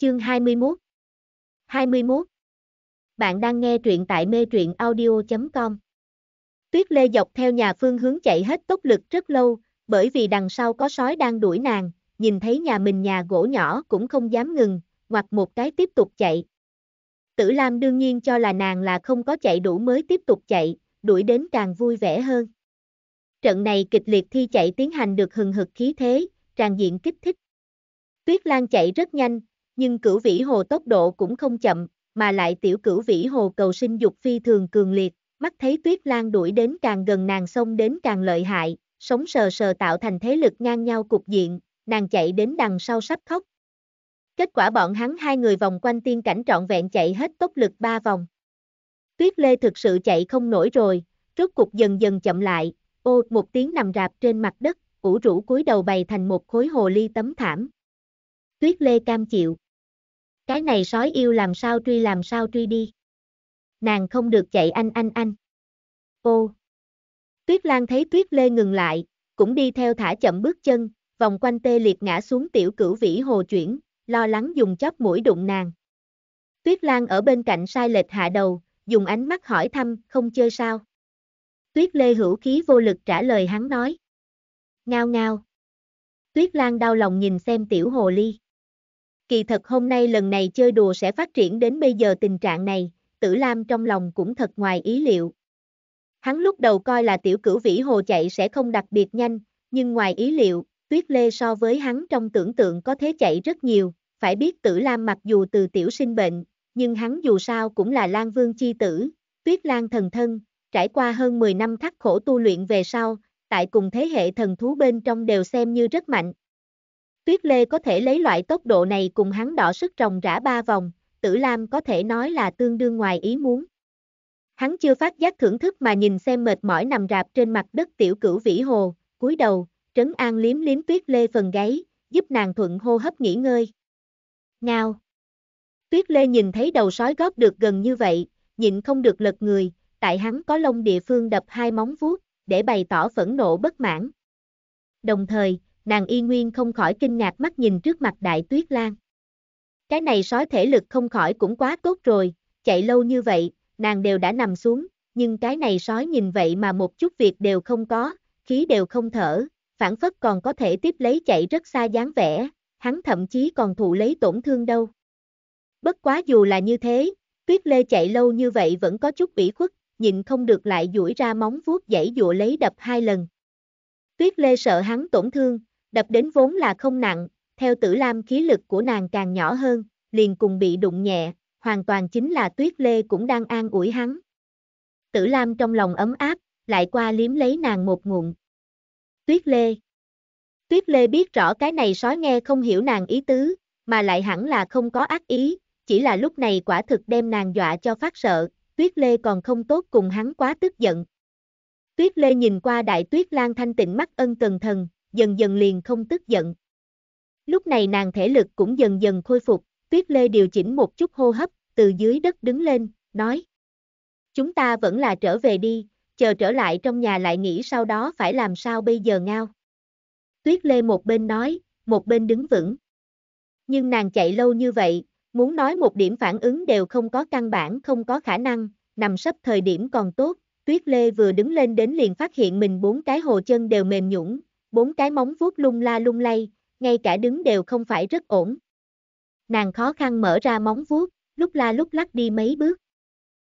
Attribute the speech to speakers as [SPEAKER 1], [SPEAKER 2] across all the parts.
[SPEAKER 1] Chương 21 21 Bạn đang nghe truyện tại mê truyện audio.com Tuyết Lê dọc theo nhà phương hướng chạy hết tốc lực rất lâu, bởi vì đằng sau có sói đang đuổi nàng, nhìn thấy nhà mình nhà gỗ nhỏ cũng không dám ngừng, hoặc một cái tiếp tục chạy. Tử Lam đương nhiên cho là nàng là không có chạy đủ mới tiếp tục chạy, đuổi đến càng vui vẻ hơn. Trận này kịch liệt thi chạy tiến hành được hừng hực khí thế, tràn diện kích thích. Tuyết Lan chạy rất nhanh, nhưng cửu vĩ hồ tốc độ cũng không chậm, mà lại tiểu cửu vĩ hồ cầu sinh dục phi thường cường liệt, mắt thấy tuyết lan đuổi đến càng gần nàng xông đến càng lợi hại, sống sờ sờ tạo thành thế lực ngang nhau cục diện, nàng chạy đến đằng sau sắp khóc. Kết quả bọn hắn hai người vòng quanh tiên cảnh trọn vẹn chạy hết tốc lực ba vòng. Tuyết lê thực sự chạy không nổi rồi, rốt cục dần dần chậm lại, ô một tiếng nằm rạp trên mặt đất, ủ rũ cúi đầu bày thành một khối hồ ly tấm thảm. Tuyết lê cam chịu. Cái này sói yêu làm sao truy làm sao truy đi. Nàng không được chạy anh anh anh. Ô. Tuyết Lan thấy Tuyết Lê ngừng lại, cũng đi theo thả chậm bước chân, vòng quanh tê liệt ngã xuống tiểu cửu vĩ hồ chuyển, lo lắng dùng chóp mũi đụng nàng. Tuyết Lan ở bên cạnh sai lệch hạ đầu, dùng ánh mắt hỏi thăm, không chơi sao. Tuyết Lê hữu khí vô lực trả lời hắn nói. Ngao ngao. Tuyết Lan đau lòng nhìn xem tiểu hồ ly. Kỳ thật hôm nay lần này chơi đùa sẽ phát triển đến bây giờ tình trạng này, tử Lam trong lòng cũng thật ngoài ý liệu. Hắn lúc đầu coi là tiểu cửu vĩ hồ chạy sẽ không đặc biệt nhanh, nhưng ngoài ý liệu, tuyết lê so với hắn trong tưởng tượng có thế chạy rất nhiều, phải biết tử Lam mặc dù từ tiểu sinh bệnh, nhưng hắn dù sao cũng là Lan Vương chi tử, tuyết Lan thần thân, trải qua hơn 10 năm khắc khổ tu luyện về sau, tại cùng thế hệ thần thú bên trong đều xem như rất mạnh, Tuyết Lê có thể lấy loại tốc độ này cùng hắn đỏ sức rồng rã ba vòng, Tử Lam có thể nói là tương đương ngoài ý muốn. Hắn chưa phát giác thưởng thức mà nhìn xem mệt mỏi nằm rạp trên mặt đất tiểu cửu vĩ hồ, cúi đầu, trấn an liếm liếm Tuyết Lê phần gáy, giúp nàng thuận hô hấp nghỉ ngơi. Ngao. Tuyết Lê nhìn thấy đầu sói góp được gần như vậy, nhịn không được lật người, tại hắn có lông địa phương đập hai móng vuốt, để bày tỏ phẫn nộ bất mãn. Đồng thời, nàng y nguyên không khỏi kinh ngạc mắt nhìn trước mặt đại tuyết lan. Cái này sói thể lực không khỏi cũng quá tốt rồi, chạy lâu như vậy, nàng đều đã nằm xuống, nhưng cái này sói nhìn vậy mà một chút việc đều không có, khí đều không thở, phản phất còn có thể tiếp lấy chạy rất xa dáng vẻ, hắn thậm chí còn thụ lấy tổn thương đâu. Bất quá dù là như thế, tuyết lê chạy lâu như vậy vẫn có chút ủy khuất, nhịn không được lại duỗi ra móng vuốt dãy dụa lấy đập hai lần. Tuyết lê sợ hắn tổn thương, đập đến vốn là không nặng, theo tử lam khí lực của nàng càng nhỏ hơn, liền cùng bị đụng nhẹ, hoàn toàn chính là tuyết lê cũng đang an ủi hắn. Tử lam trong lòng ấm áp, lại qua liếm lấy nàng một ngụm. Tuyết lê Tuyết lê biết rõ cái này sói nghe không hiểu nàng ý tứ, mà lại hẳn là không có ác ý, chỉ là lúc này quả thực đem nàng dọa cho phát sợ, tuyết lê còn không tốt cùng hắn quá tức giận. Tuyết lê nhìn qua đại tuyết lang thanh tịnh mắt ân cần thần, dần dần liền không tức giận. Lúc này nàng thể lực cũng dần dần khôi phục, Tuyết Lê điều chỉnh một chút hô hấp, từ dưới đất đứng lên, nói. Chúng ta vẫn là trở về đi, chờ trở lại trong nhà lại nghĩ sau đó phải làm sao bây giờ ngao. Tuyết Lê một bên nói, một bên đứng vững. Nhưng nàng chạy lâu như vậy, muốn nói một điểm phản ứng đều không có căn bản không có khả năng, nằm sắp thời điểm còn tốt, Tuyết Lê vừa đứng lên đến liền phát hiện mình bốn cái hồ chân đều mềm nhũng, bốn cái móng vuốt lung la lung lay, ngay cả đứng đều không phải rất ổn. Nàng khó khăn mở ra móng vuốt, lúc la lúc lắc đi mấy bước.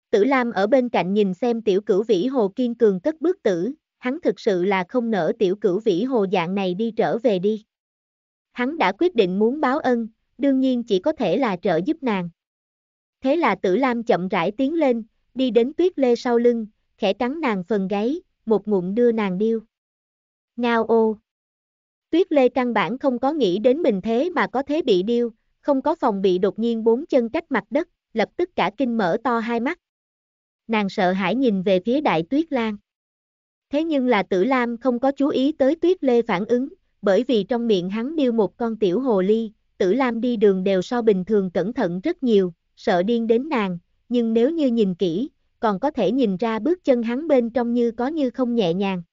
[SPEAKER 1] Tử Lam ở bên cạnh nhìn xem tiểu cửu vĩ hồ kiên cường cất bước tử, hắn thực sự là không nỡ tiểu cửu vĩ hồ dạng này đi trở về đi. Hắn đã quyết định muốn báo ân, đương nhiên chỉ có thể là trợ giúp nàng. Thế là tử Lam chậm rãi tiến lên, đi đến tuyết lê sau lưng, khẽ trắng nàng phần gáy, một ngụm đưa nàng điêu. Ngao ô. Tuyết Lê căn bản không có nghĩ đến mình thế mà có thế bị điêu, không có phòng bị đột nhiên bốn chân cách mặt đất, lập tức cả kinh mở to hai mắt. Nàng sợ hãi nhìn về phía đại tuyết lan. Thế nhưng là tử lam không có chú ý tới tuyết lê phản ứng, bởi vì trong miệng hắn điêu một con tiểu hồ ly, tử lam đi đường đều so bình thường cẩn thận rất nhiều, sợ điên đến nàng, nhưng nếu như nhìn kỹ, còn có thể nhìn ra bước chân hắn bên trong như có như không nhẹ nhàng.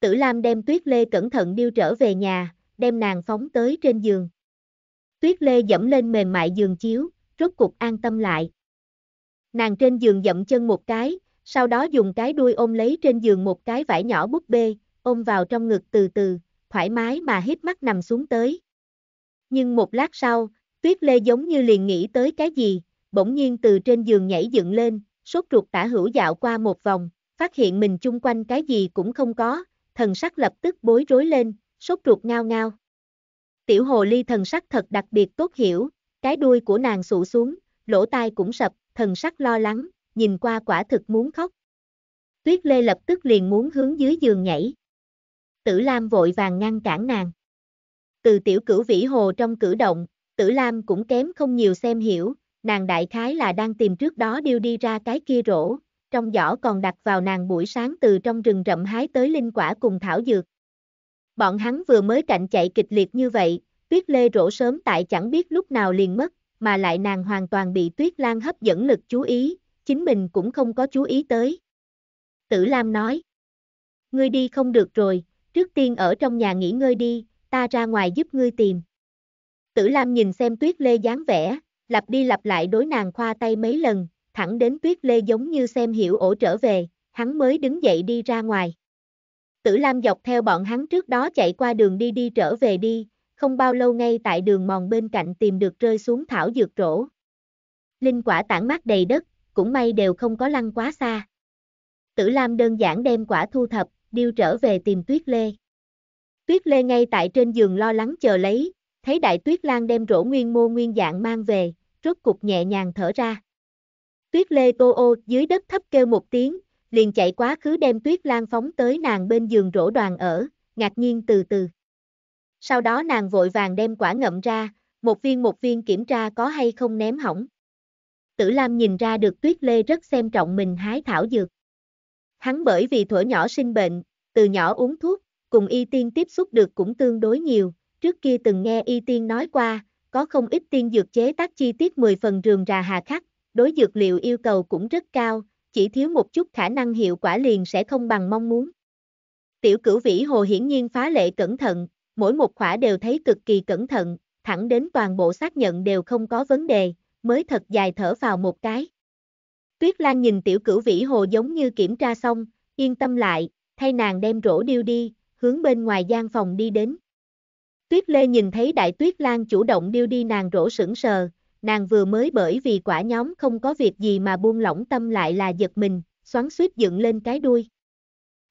[SPEAKER 1] Tử Lam đem Tuyết Lê cẩn thận điêu trở về nhà, đem nàng phóng tới trên giường. Tuyết Lê dẫm lên mềm mại giường chiếu, rốt cục an tâm lại. Nàng trên giường dậm chân một cái, sau đó dùng cái đuôi ôm lấy trên giường một cái vải nhỏ búp bê, ôm vào trong ngực từ từ, thoải mái mà hít mắt nằm xuống tới. Nhưng một lát sau, Tuyết Lê giống như liền nghĩ tới cái gì, bỗng nhiên từ trên giường nhảy dựng lên, sốt ruột tả hữu dạo qua một vòng, phát hiện mình chung quanh cái gì cũng không có, thần sắc lập tức bối rối lên, sốt ruột ngao ngao. Tiểu hồ ly thần sắc thật đặc biệt tốt hiểu, cái đuôi của nàng sụ xuống, lỗ tai cũng sập, thần sắc lo lắng, nhìn qua quả thực muốn khóc. Tuyết lê lập tức liền muốn hướng dưới giường nhảy. Tử Lam vội vàng ngăn cản nàng. Từ tiểu cửu vĩ hồ trong cử động, Tử Lam cũng kém không nhiều xem hiểu, nàng đại khái là đang tìm trước đó điêu đi ra cái kia rổ, trong giỏ còn đặt vào nàng buổi sáng từ trong rừng rậm hái tới linh quả cùng thảo dược. Bọn hắn vừa mới cạnh chạy kịch liệt như vậy, tuyết lê rổ sớm tại chẳng biết lúc nào liền mất, mà lại nàng hoàn toàn bị tuyết lan hấp dẫn lực chú ý, chính mình cũng không có chú ý tới. Tử Lam nói, ngươi đi không được rồi, trước tiên ở trong nhà nghỉ ngơi đi, ta ra ngoài giúp ngươi tìm. Tử Lam nhìn xem tuyết lê dáng vẻ, lặp đi lặp lại đối nàng khoa tay mấy lần, thẳng đến tuyết lê giống như xem hiểu ổ trở về, hắn mới đứng dậy đi ra ngoài. Tử Lam dọc theo bọn hắn trước đó chạy qua đường đi đi trở về đi, không bao lâu ngay tại đường mòn bên cạnh tìm được rơi xuống thảo dược rổ. Linh quả tản mát đầy đất, cũng may đều không có lăn quá xa. Tử Lam đơn giản đem quả thu thập, điêu trở về tìm Tuyết Lê. Tuyết Lê ngay tại trên giường lo lắng chờ lấy, thấy đại Tuyết Lan đem rổ nguyên mô nguyên dạng mang về, rốt cục nhẹ nhàng thở ra. Tuyết lê tô ô dưới đất thấp kêu một tiếng, liền chạy quá khứ đem tuyết lan phóng tới nàng bên giường rỗ đoàn ở, ngạc nhiên từ từ. Sau đó nàng vội vàng đem quả ngậm ra, một viên một viên kiểm tra có hay không ném hỏng. Tử Lam nhìn ra được tuyết lê rất xem trọng mình hái thảo dược. Hắn bởi vì thuở nhỏ sinh bệnh, từ nhỏ uống thuốc, cùng y tiên tiếp xúc được cũng tương đối nhiều, trước kia từng nghe y tiên nói qua, có không ít tiên dược chế tác chi tiết 10 phần rườm rà hà khắc, đối dược liệu yêu cầu cũng rất cao, chỉ thiếu một chút khả năng hiệu quả liền sẽ không bằng mong muốn. Tiểu cửu vĩ hồ hiển nhiên phá lệ cẩn thận, mỗi một khỏa đều thấy cực kỳ cẩn thận, thẳng đến toàn bộ xác nhận đều không có vấn đề, mới thật dài thở vào một cái. Tuyết Lan nhìn tiểu cửu vĩ hồ giống như kiểm tra xong, yên tâm lại, thay nàng đem rổ điêu đi, hướng bên ngoài gian phòng đi đến. Tuyết Lê nhìn thấy đại tuyết Lan chủ động điêu đi nàng rổ sững sờ, nàng vừa mới bởi vì quả nhóm không có việc gì mà buông lỏng tâm lại là giật mình, xoắn suýt dựng lên cái đuôi.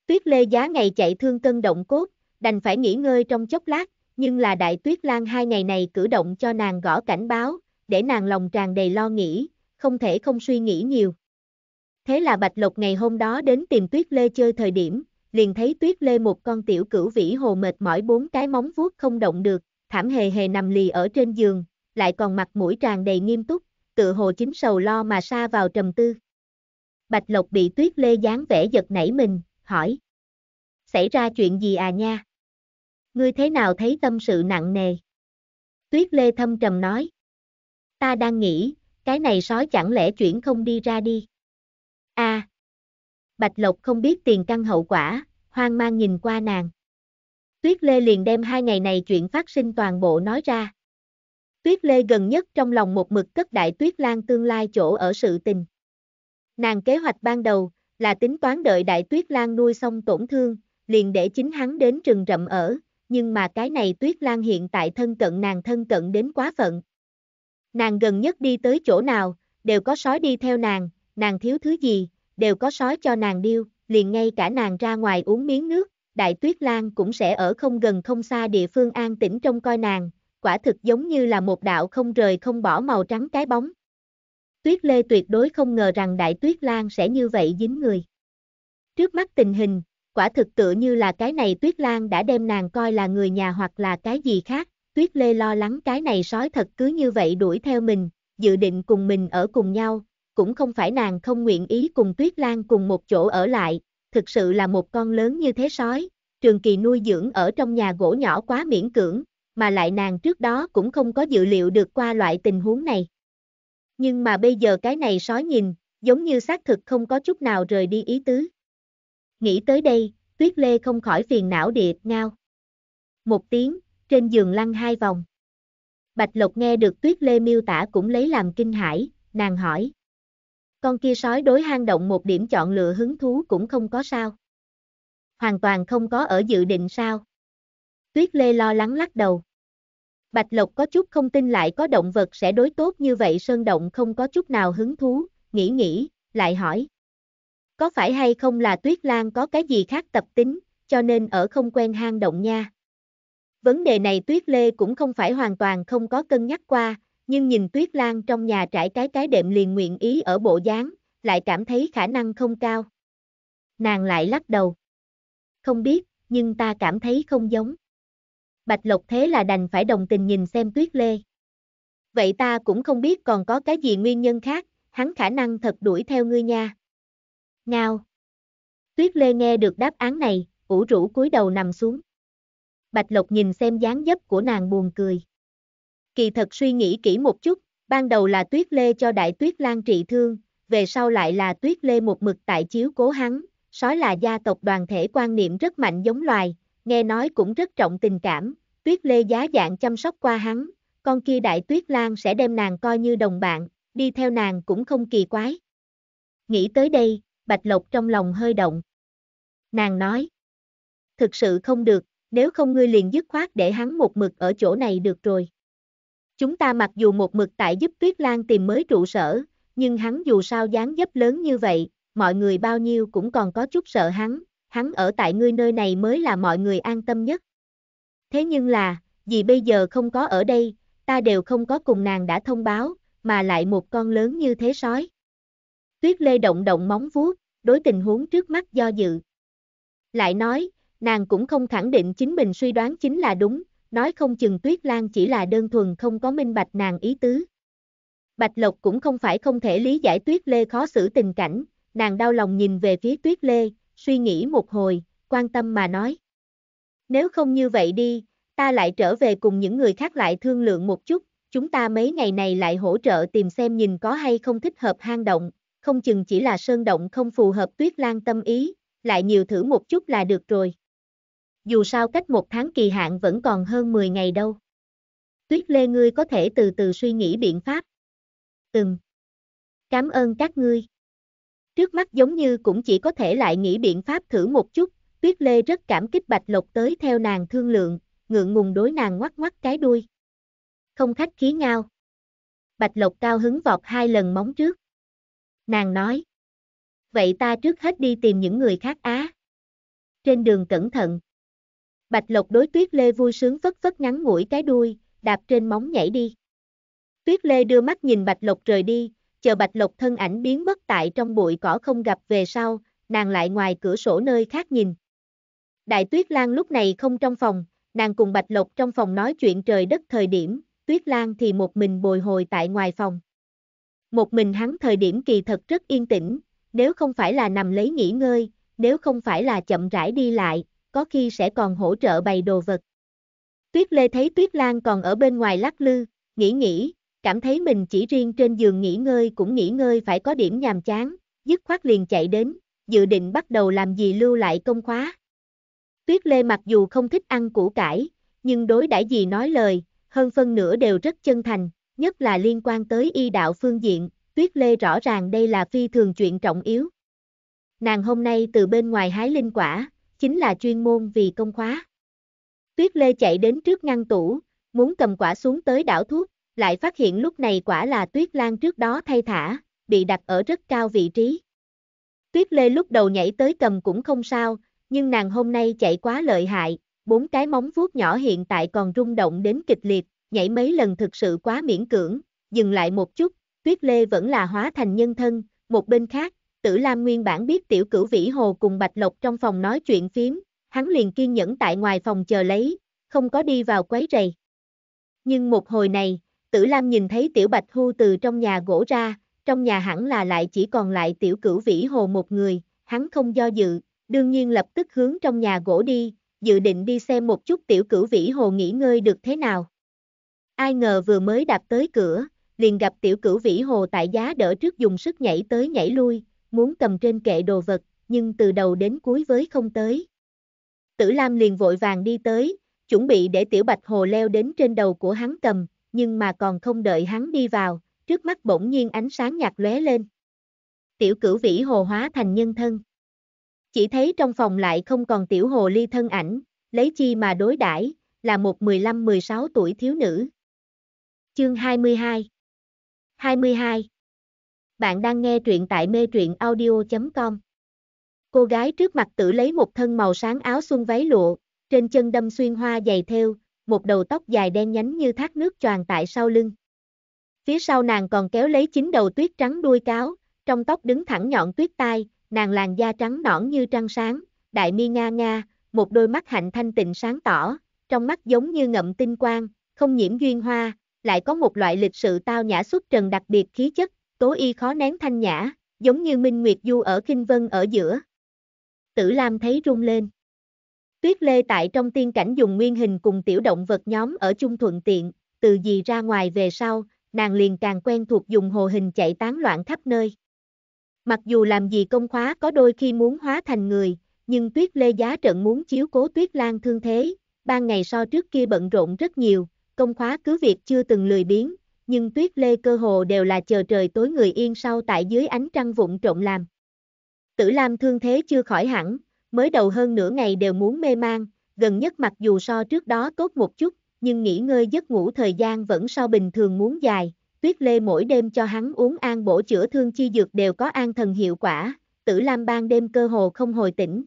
[SPEAKER 1] Tuyết lê giá ngày chạy thương cân động cốt, đành phải nghỉ ngơi trong chốc lát, nhưng là đại tuyết lan hai ngày này cử động cho nàng gõ cảnh báo, để nàng lòng tràn đầy lo nghĩ, không thể không suy nghĩ nhiều. Thế là Bạch Lộc ngày hôm đó đến tìm Tuyết Lê chơi thời điểm, liền thấy Tuyết Lê một con tiểu cửu vĩ hồ mệt mỏi bốn cái móng vuốt không động được, thảm hề hề nằm lì ở trên giường, lại còn mặt mũi tràn đầy nghiêm túc, tựa hồ chính sầu lo mà xa vào trầm tư. Bạch Lộc bị tuyết lê dáng vẻ giật nảy mình, hỏi. Xảy ra chuyện gì à nha? Ngươi thế nào thấy tâm sự nặng nề? Tuyết lê thâm trầm nói. Ta đang nghĩ, cái này sói chẳng lẽ chuyển không đi ra đi? a à. Bạch Lộc không biết tiền căn hậu quả, hoang mang nhìn qua nàng. Tuyết Lê liền đem hai ngày này chuyện phát sinh toàn bộ nói ra. Tuyết Lê gần nhất trong lòng một mực cất đại Tuyết Lan tương lai chỗ ở sự tình. Nàng kế hoạch ban đầu là tính toán đợi đại Tuyết Lan nuôi xong tổn thương, liền để chính hắn đến rừng rậm ở, nhưng mà cái này Tuyết Lan hiện tại thân cận nàng thân cận đến quá phận. Nàng gần nhất đi tới chỗ nào, đều có sói đi theo nàng, nàng thiếu thứ gì, đều có sói cho nàng điêu, liền ngay cả nàng ra ngoài uống miếng nước, đại tuyết lan cũng sẽ ở không gần không xa địa phương an tĩnh trong coi nàng, quả thực giống như là một đạo không rời không bỏ màu trắng cái bóng. Tuyết Lê tuyệt đối không ngờ rằng Đại Tuyết Lan sẽ như vậy dính người. Trước mắt tình hình, quả thực tựa như là cái này Tuyết Lan đã đem nàng coi là người nhà hoặc là cái gì khác, Tuyết Lê lo lắng cái này sói thật cứ như vậy đuổi theo mình, dự định cùng mình ở cùng nhau, cũng không phải nàng không nguyện ý cùng Tuyết Lan cùng một chỗ ở lại, thực sự là một con lớn như thế sói, trường kỳ nuôi dưỡng ở trong nhà gỗ nhỏ quá miễn cưỡng, mà lại nàng trước đó cũng không có dự liệu được qua loại tình huống này. Nhưng mà bây giờ cái này sói nhìn, giống như xác thực không có chút nào rời đi ý tứ. Nghĩ tới đây, tuyết lê không khỏi phiền não địa ngao. Một tiếng, trên giường lăn hai vòng. Bạch Lộc nghe được tuyết lê miêu tả cũng lấy làm kinh hãi, nàng hỏi. Con kia sói đối hang động một điểm chọn lựa hứng thú cũng không có sao. Hoàn toàn không có ở dự định sao. Tuyết lê lo lắng lắc đầu. Bạch Lộc có chút không tin lại có động vật sẽ đối tốt như vậy Sơn Động không có chút nào hứng thú, nghĩ nghĩ, lại hỏi. Có phải hay không là Tuyết Lan có cái gì khác tập tính, cho nên ở không quen hang động nha. Vấn đề này Tuyết Lê cũng không phải hoàn toàn không có cân nhắc qua, nhưng nhìn Tuyết Lan trong nhà trải cái cái đệm liền nguyện ý ở bộ dáng, lại cảm thấy khả năng không cao. Nàng lại lắc đầu. Không biết, nhưng ta cảm thấy không giống. Bạch Lộc thế là đành phải đồng tình nhìn xem Tuyết Lê. Vậy ta cũng không biết còn có cái gì nguyên nhân khác, hắn khả năng thật đuổi theo ngươi nha. Ngao. Tuyết Lê nghe được đáp án này, ủ rũ cúi đầu nằm xuống. Bạch Lộc nhìn xem dáng dấp của nàng buồn cười. Kỳ thật suy nghĩ kỹ một chút, ban đầu là Tuyết Lê cho Đại Tuyết Lan trị thương, về sau lại là Tuyết Lê một mực tại chiếu cố hắn, sói là gia tộc đoàn thể quan niệm rất mạnh giống loài, nghe nói cũng rất trọng tình cảm, tuyết lê giá dạng chăm sóc qua hắn, con kia đại tuyết lan sẽ đem nàng coi như đồng bạn, đi theo nàng cũng không kỳ quái. Nghĩ tới đây, Bạch Lộc trong lòng hơi động. Nàng nói, thực sự không được, nếu không ngươi liền dứt khoát để hắn một mực ở chỗ này được rồi. Chúng ta mặc dù một mực tại giúp Tuyết Lan tìm mới trụ sở, nhưng hắn dù sao dáng dấp lớn như vậy, mọi người bao nhiêu cũng còn có chút sợ hắn, hắn ở tại ngươi nơi này mới là mọi người an tâm nhất. Thế nhưng là, vì bây giờ không có ở đây, ta đều không có cùng nàng đã thông báo, mà lại một con lớn như thế sói. Tuyết lê động động móng vuốt, đối tình huống trước mắt do dự. Lại nói, nàng cũng không khẳng định chính mình suy đoán chính là đúng, nói không chừng Tuyết Lan chỉ là đơn thuần không có minh bạch nàng ý tứ. Bạch Lộc cũng không phải không thể lý giải Tuyết Lê khó xử tình cảnh, nàng đau lòng nhìn về phía Tuyết Lê, suy nghĩ một hồi, quan tâm mà nói. Nếu không như vậy đi, ta lại trở về cùng những người khác lại thương lượng một chút, chúng ta mấy ngày này lại hỗ trợ tìm xem nhìn có hay không thích hợp hang động, không chừng chỉ là sơn động không phù hợp tuyết lan tâm ý, lại nhiều thử một chút là được rồi. Dù sao cách một tháng kỳ hạn vẫn còn hơn 10 ngày đâu. Tuyết lê ngươi có thể từ từ suy nghĩ biện pháp. Ừm. Cảm ơn các ngươi trước mắt giống như cũng chỉ có thể lại nghĩ biện pháp thử một chút, Tuyết Lê rất cảm kích Bạch Lộc tới theo nàng thương lượng, ngượng ngùng đối nàng ngoắc ngoắc cái đuôi. Không khách khí ngao. Bạch Lộc cao hứng vọt hai lần móng trước. Nàng nói. Vậy ta trước hết đi tìm những người khác á. Trên đường cẩn thận. Bạch Lộc đối Tuyết Lê vui sướng phất phất ngắn ngủi cái đuôi, đạp trên móng nhảy đi. Tuyết Lê đưa mắt nhìn Bạch Lộc rời đi, chờ Bạch Lộc thân ảnh biến mất tại trong bụi cỏ không gặp về sau, nàng lại ngoài cửa sổ nơi khác nhìn. Đại Tuyết Lan lúc này không trong phòng, nàng cùng Bạch Lộc trong phòng nói chuyện trời đất thời điểm, Tuyết Lan thì một mình bồi hồi tại ngoài phòng. Một mình hắn thời điểm kỳ thật rất yên tĩnh, nếu không phải là nằm lấy nghỉ ngơi, nếu không phải là chậm rãi đi lại, có khi sẽ còn hỗ trợ bày đồ vật. Tuyết Lê thấy Tuyết Lan còn ở bên ngoài lắc lư, nghĩ nghĩ, cảm thấy mình chỉ riêng trên giường nghỉ ngơi cũng nghỉ ngơi phải có điểm nhàm chán, dứt khoát liền chạy đến, dự định bắt đầu làm gì lưu lại công khóa. Tuyết Lê mặc dù không thích ăn củ cải, nhưng đối đãi gì nói lời, hơn phân nửa đều rất chân thành, nhất là liên quan tới y đạo phương diện, Tuyết Lê rõ ràng đây là phi thường chuyện trọng yếu. Nàng hôm nay từ bên ngoài hái linh quả, chính là chuyên môn vì công khóa. Tuyết Lê chạy đến trước ngăn tủ, muốn cầm quả xuống tới đảo thuốc, lại phát hiện lúc này quả là tuyết lan trước đó thay thả, bị đặt ở rất cao vị trí. Tuyết lê lúc đầu nhảy tới cầm cũng không sao, nhưng nàng hôm nay chạy quá lợi hại, bốn cái móng vuốt nhỏ hiện tại còn rung động đến kịch liệt, nhảy mấy lần thực sự quá miễn cưỡng, dừng lại một chút, tuyết lê vẫn là hóa thành nhân thân, một bên khác, tử Lam nguyên bản biết tiểu cửu vĩ hồ cùng Bạch Lộc trong phòng nói chuyện phím, hắn liền kiên nhẫn tại ngoài phòng chờ lấy, không có đi vào quấy rầy. Nhưng một hồi này, Tử Lam nhìn thấy Tiểu Bạch Hưu từ trong nhà gỗ ra, trong nhà hẳn là lại chỉ còn lại Tiểu Cửu Vĩ Hồ một người, hắn không do dự, đương nhiên lập tức hướng trong nhà gỗ đi, dự định đi xem một chút Tiểu Cửu Vĩ Hồ nghỉ ngơi được thế nào. Ai ngờ vừa mới đạp tới cửa, liền gặp Tiểu Cửu Vĩ Hồ tại giá đỡ trước dùng sức nhảy tới nhảy lui, muốn cầm trên kệ đồ vật, nhưng từ đầu đến cuối với không tới. Tử Lam liền vội vàng đi tới, chuẩn bị để Tiểu Bạch Hồ leo đến trên đầu của hắn cầm, nhưng mà còn không đợi hắn đi vào, trước mắt bỗng nhiên ánh sáng nhạt lóe lên. Tiểu cửu vĩ hồ hóa thành nhân thân. Chỉ thấy trong phòng lại không còn tiểu hồ ly thân ảnh, lấy chi mà đối đãi là một 15-16 tuổi thiếu nữ. Chương 22 22 Bạn đang nghe truyện tại mê truyện audio.com Cô gái trước mặt tự lấy một thân màu sáng áo xuân váy lụa, trên chân đâm xuyên hoa dày theo, một đầu tóc dài đen nhánh như thác nước choàng tại sau lưng. Phía sau nàng còn kéo lấy chín đầu tuyết trắng đuôi cáo, trong tóc đứng thẳng nhọn tuyết tai, nàng làn da trắng nõn như trăng sáng, đại mi nga nga, một đôi mắt hạnh thanh tịnh sáng tỏ, trong mắt giống như ngậm tinh quang, không nhiễm duyên hoa, lại có một loại lịch sự tao nhã xuất trần đặc biệt khí chất, tố y khó nén thanh nhã, giống như minh nguyệt du ở kinh vân ở giữa. Tử Lam thấy rung lên. Tuyết Lê tại trong tiên cảnh dùng nguyên hình cùng tiểu động vật nhóm ở chung thuận tiện, từ gì ra ngoài về sau, nàng liền càng quen thuộc dùng hồ hình chạy tán loạn khắp nơi. Mặc dù làm gì công khóa có đôi khi muốn hóa thành người, nhưng Tuyết Lê giá trận muốn chiếu cố Tuyết Lan thương thế, ban ngày so trước kia bận rộn rất nhiều, công khóa cứ việc chưa từng lười biếng, nhưng Tuyết Lê cơ hồ đều là chờ trời tối người yên sau tại dưới ánh trăng vụng trộn làm. Tử Lam thương thế chưa khỏi hẳn, mới đầu hơn nửa ngày đều muốn mê man, gần nhất mặc dù so trước đó tốt một chút, nhưng nghỉ ngơi giấc ngủ thời gian vẫn so bình thường muốn dài, tuyết lê mỗi đêm cho hắn uống an bổ chữa thương chi dược đều có an thần hiệu quả, tử lam ban đêm cơ hồ không hồi tỉnh.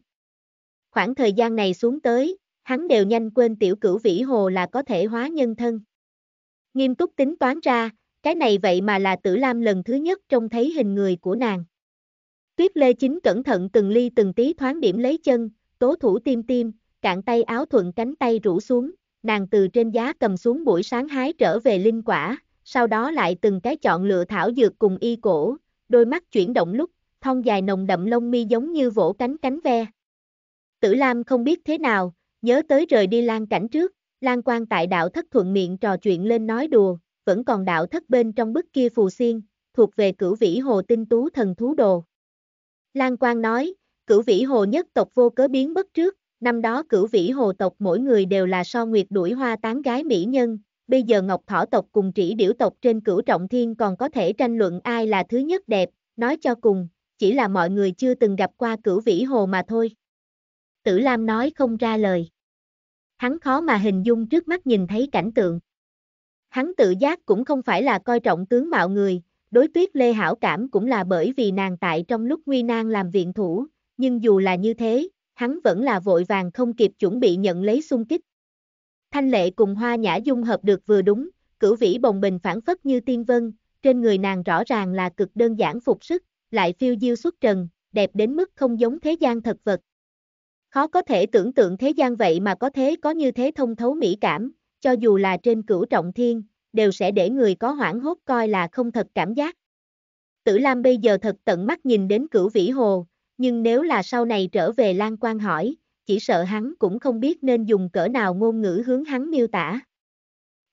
[SPEAKER 1] Khoảng thời gian này xuống tới, hắn đều nhanh quên tiểu cửu vĩ hồ là có thể hóa nhân thân. Nghiêm túc tính toán ra, cái này vậy mà là tử lam lần thứ nhất trông thấy hình người của nàng. Tuyết Lê Chính cẩn thận từng ly từng tí thoáng điểm lấy chân, tố thủ tim tim, cạn tay áo thuận cánh tay rủ xuống, nàng từ trên giá cầm xuống buổi sáng hái trở về linh quả, sau đó lại từng cái chọn lựa thảo dược cùng y cổ, đôi mắt chuyển động lúc, thon dài nồng đậm lông mi giống như vỗ cánh cánh ve. Tử Lam không biết thế nào, nhớ tới rời đi lan cảnh trước, lan quan tại đạo thất thuận miệng trò chuyện lên nói đùa, vẫn còn đạo thất bên trong bức kia phù xiên, thuộc về cửu vĩ hồ tinh tú thần thú đồ. Lan Quang nói, cửu vĩ hồ nhất tộc vô cớ biến bất trước, năm đó cửu vĩ hồ tộc mỗi người đều là so nguyệt đuổi hoa tán gái mỹ nhân, bây giờ ngọc thỏ tộc cùng trĩ điểu tộc trên cửu trọng thiên còn có thể tranh luận ai là thứ nhất đẹp, nói cho cùng, chỉ là mọi người chưa từng gặp qua cửu vĩ hồ mà thôi. Tử Lam nói không ra lời. Hắn khó mà hình dung trước mắt nhìn thấy cảnh tượng. Hắn tự giác cũng không phải là coi trọng tướng mạo người, đối tuyết lê hảo cảm cũng là bởi vì nàng tại trong lúc nguy nan làm viện thủ, nhưng dù là như thế, hắn vẫn là vội vàng không kịp chuẩn bị nhận lấy xung kích. Thanh lệ cùng hoa nhã dung hợp được vừa đúng, cửu vĩ bồng bình phản phất như tiên vân, trên người nàng rõ ràng là cực đơn giản phục sức, lại phiêu diêu xuất trần, đẹp đến mức không giống thế gian thật vật. Khó có thể tưởng tượng thế gian vậy mà có thế có như thế thông thấu mỹ cảm, cho dù là trên cửu trọng thiên, đều sẽ để người có hoảng hốt coi là không thật cảm giác. Tử Lam bây giờ thật tận mắt nhìn đến cửu vĩ hồ, nhưng nếu là sau này trở về Lan Quan hỏi, chỉ sợ hắn cũng không biết nên dùng cỡ nào ngôn ngữ hướng hắn miêu tả.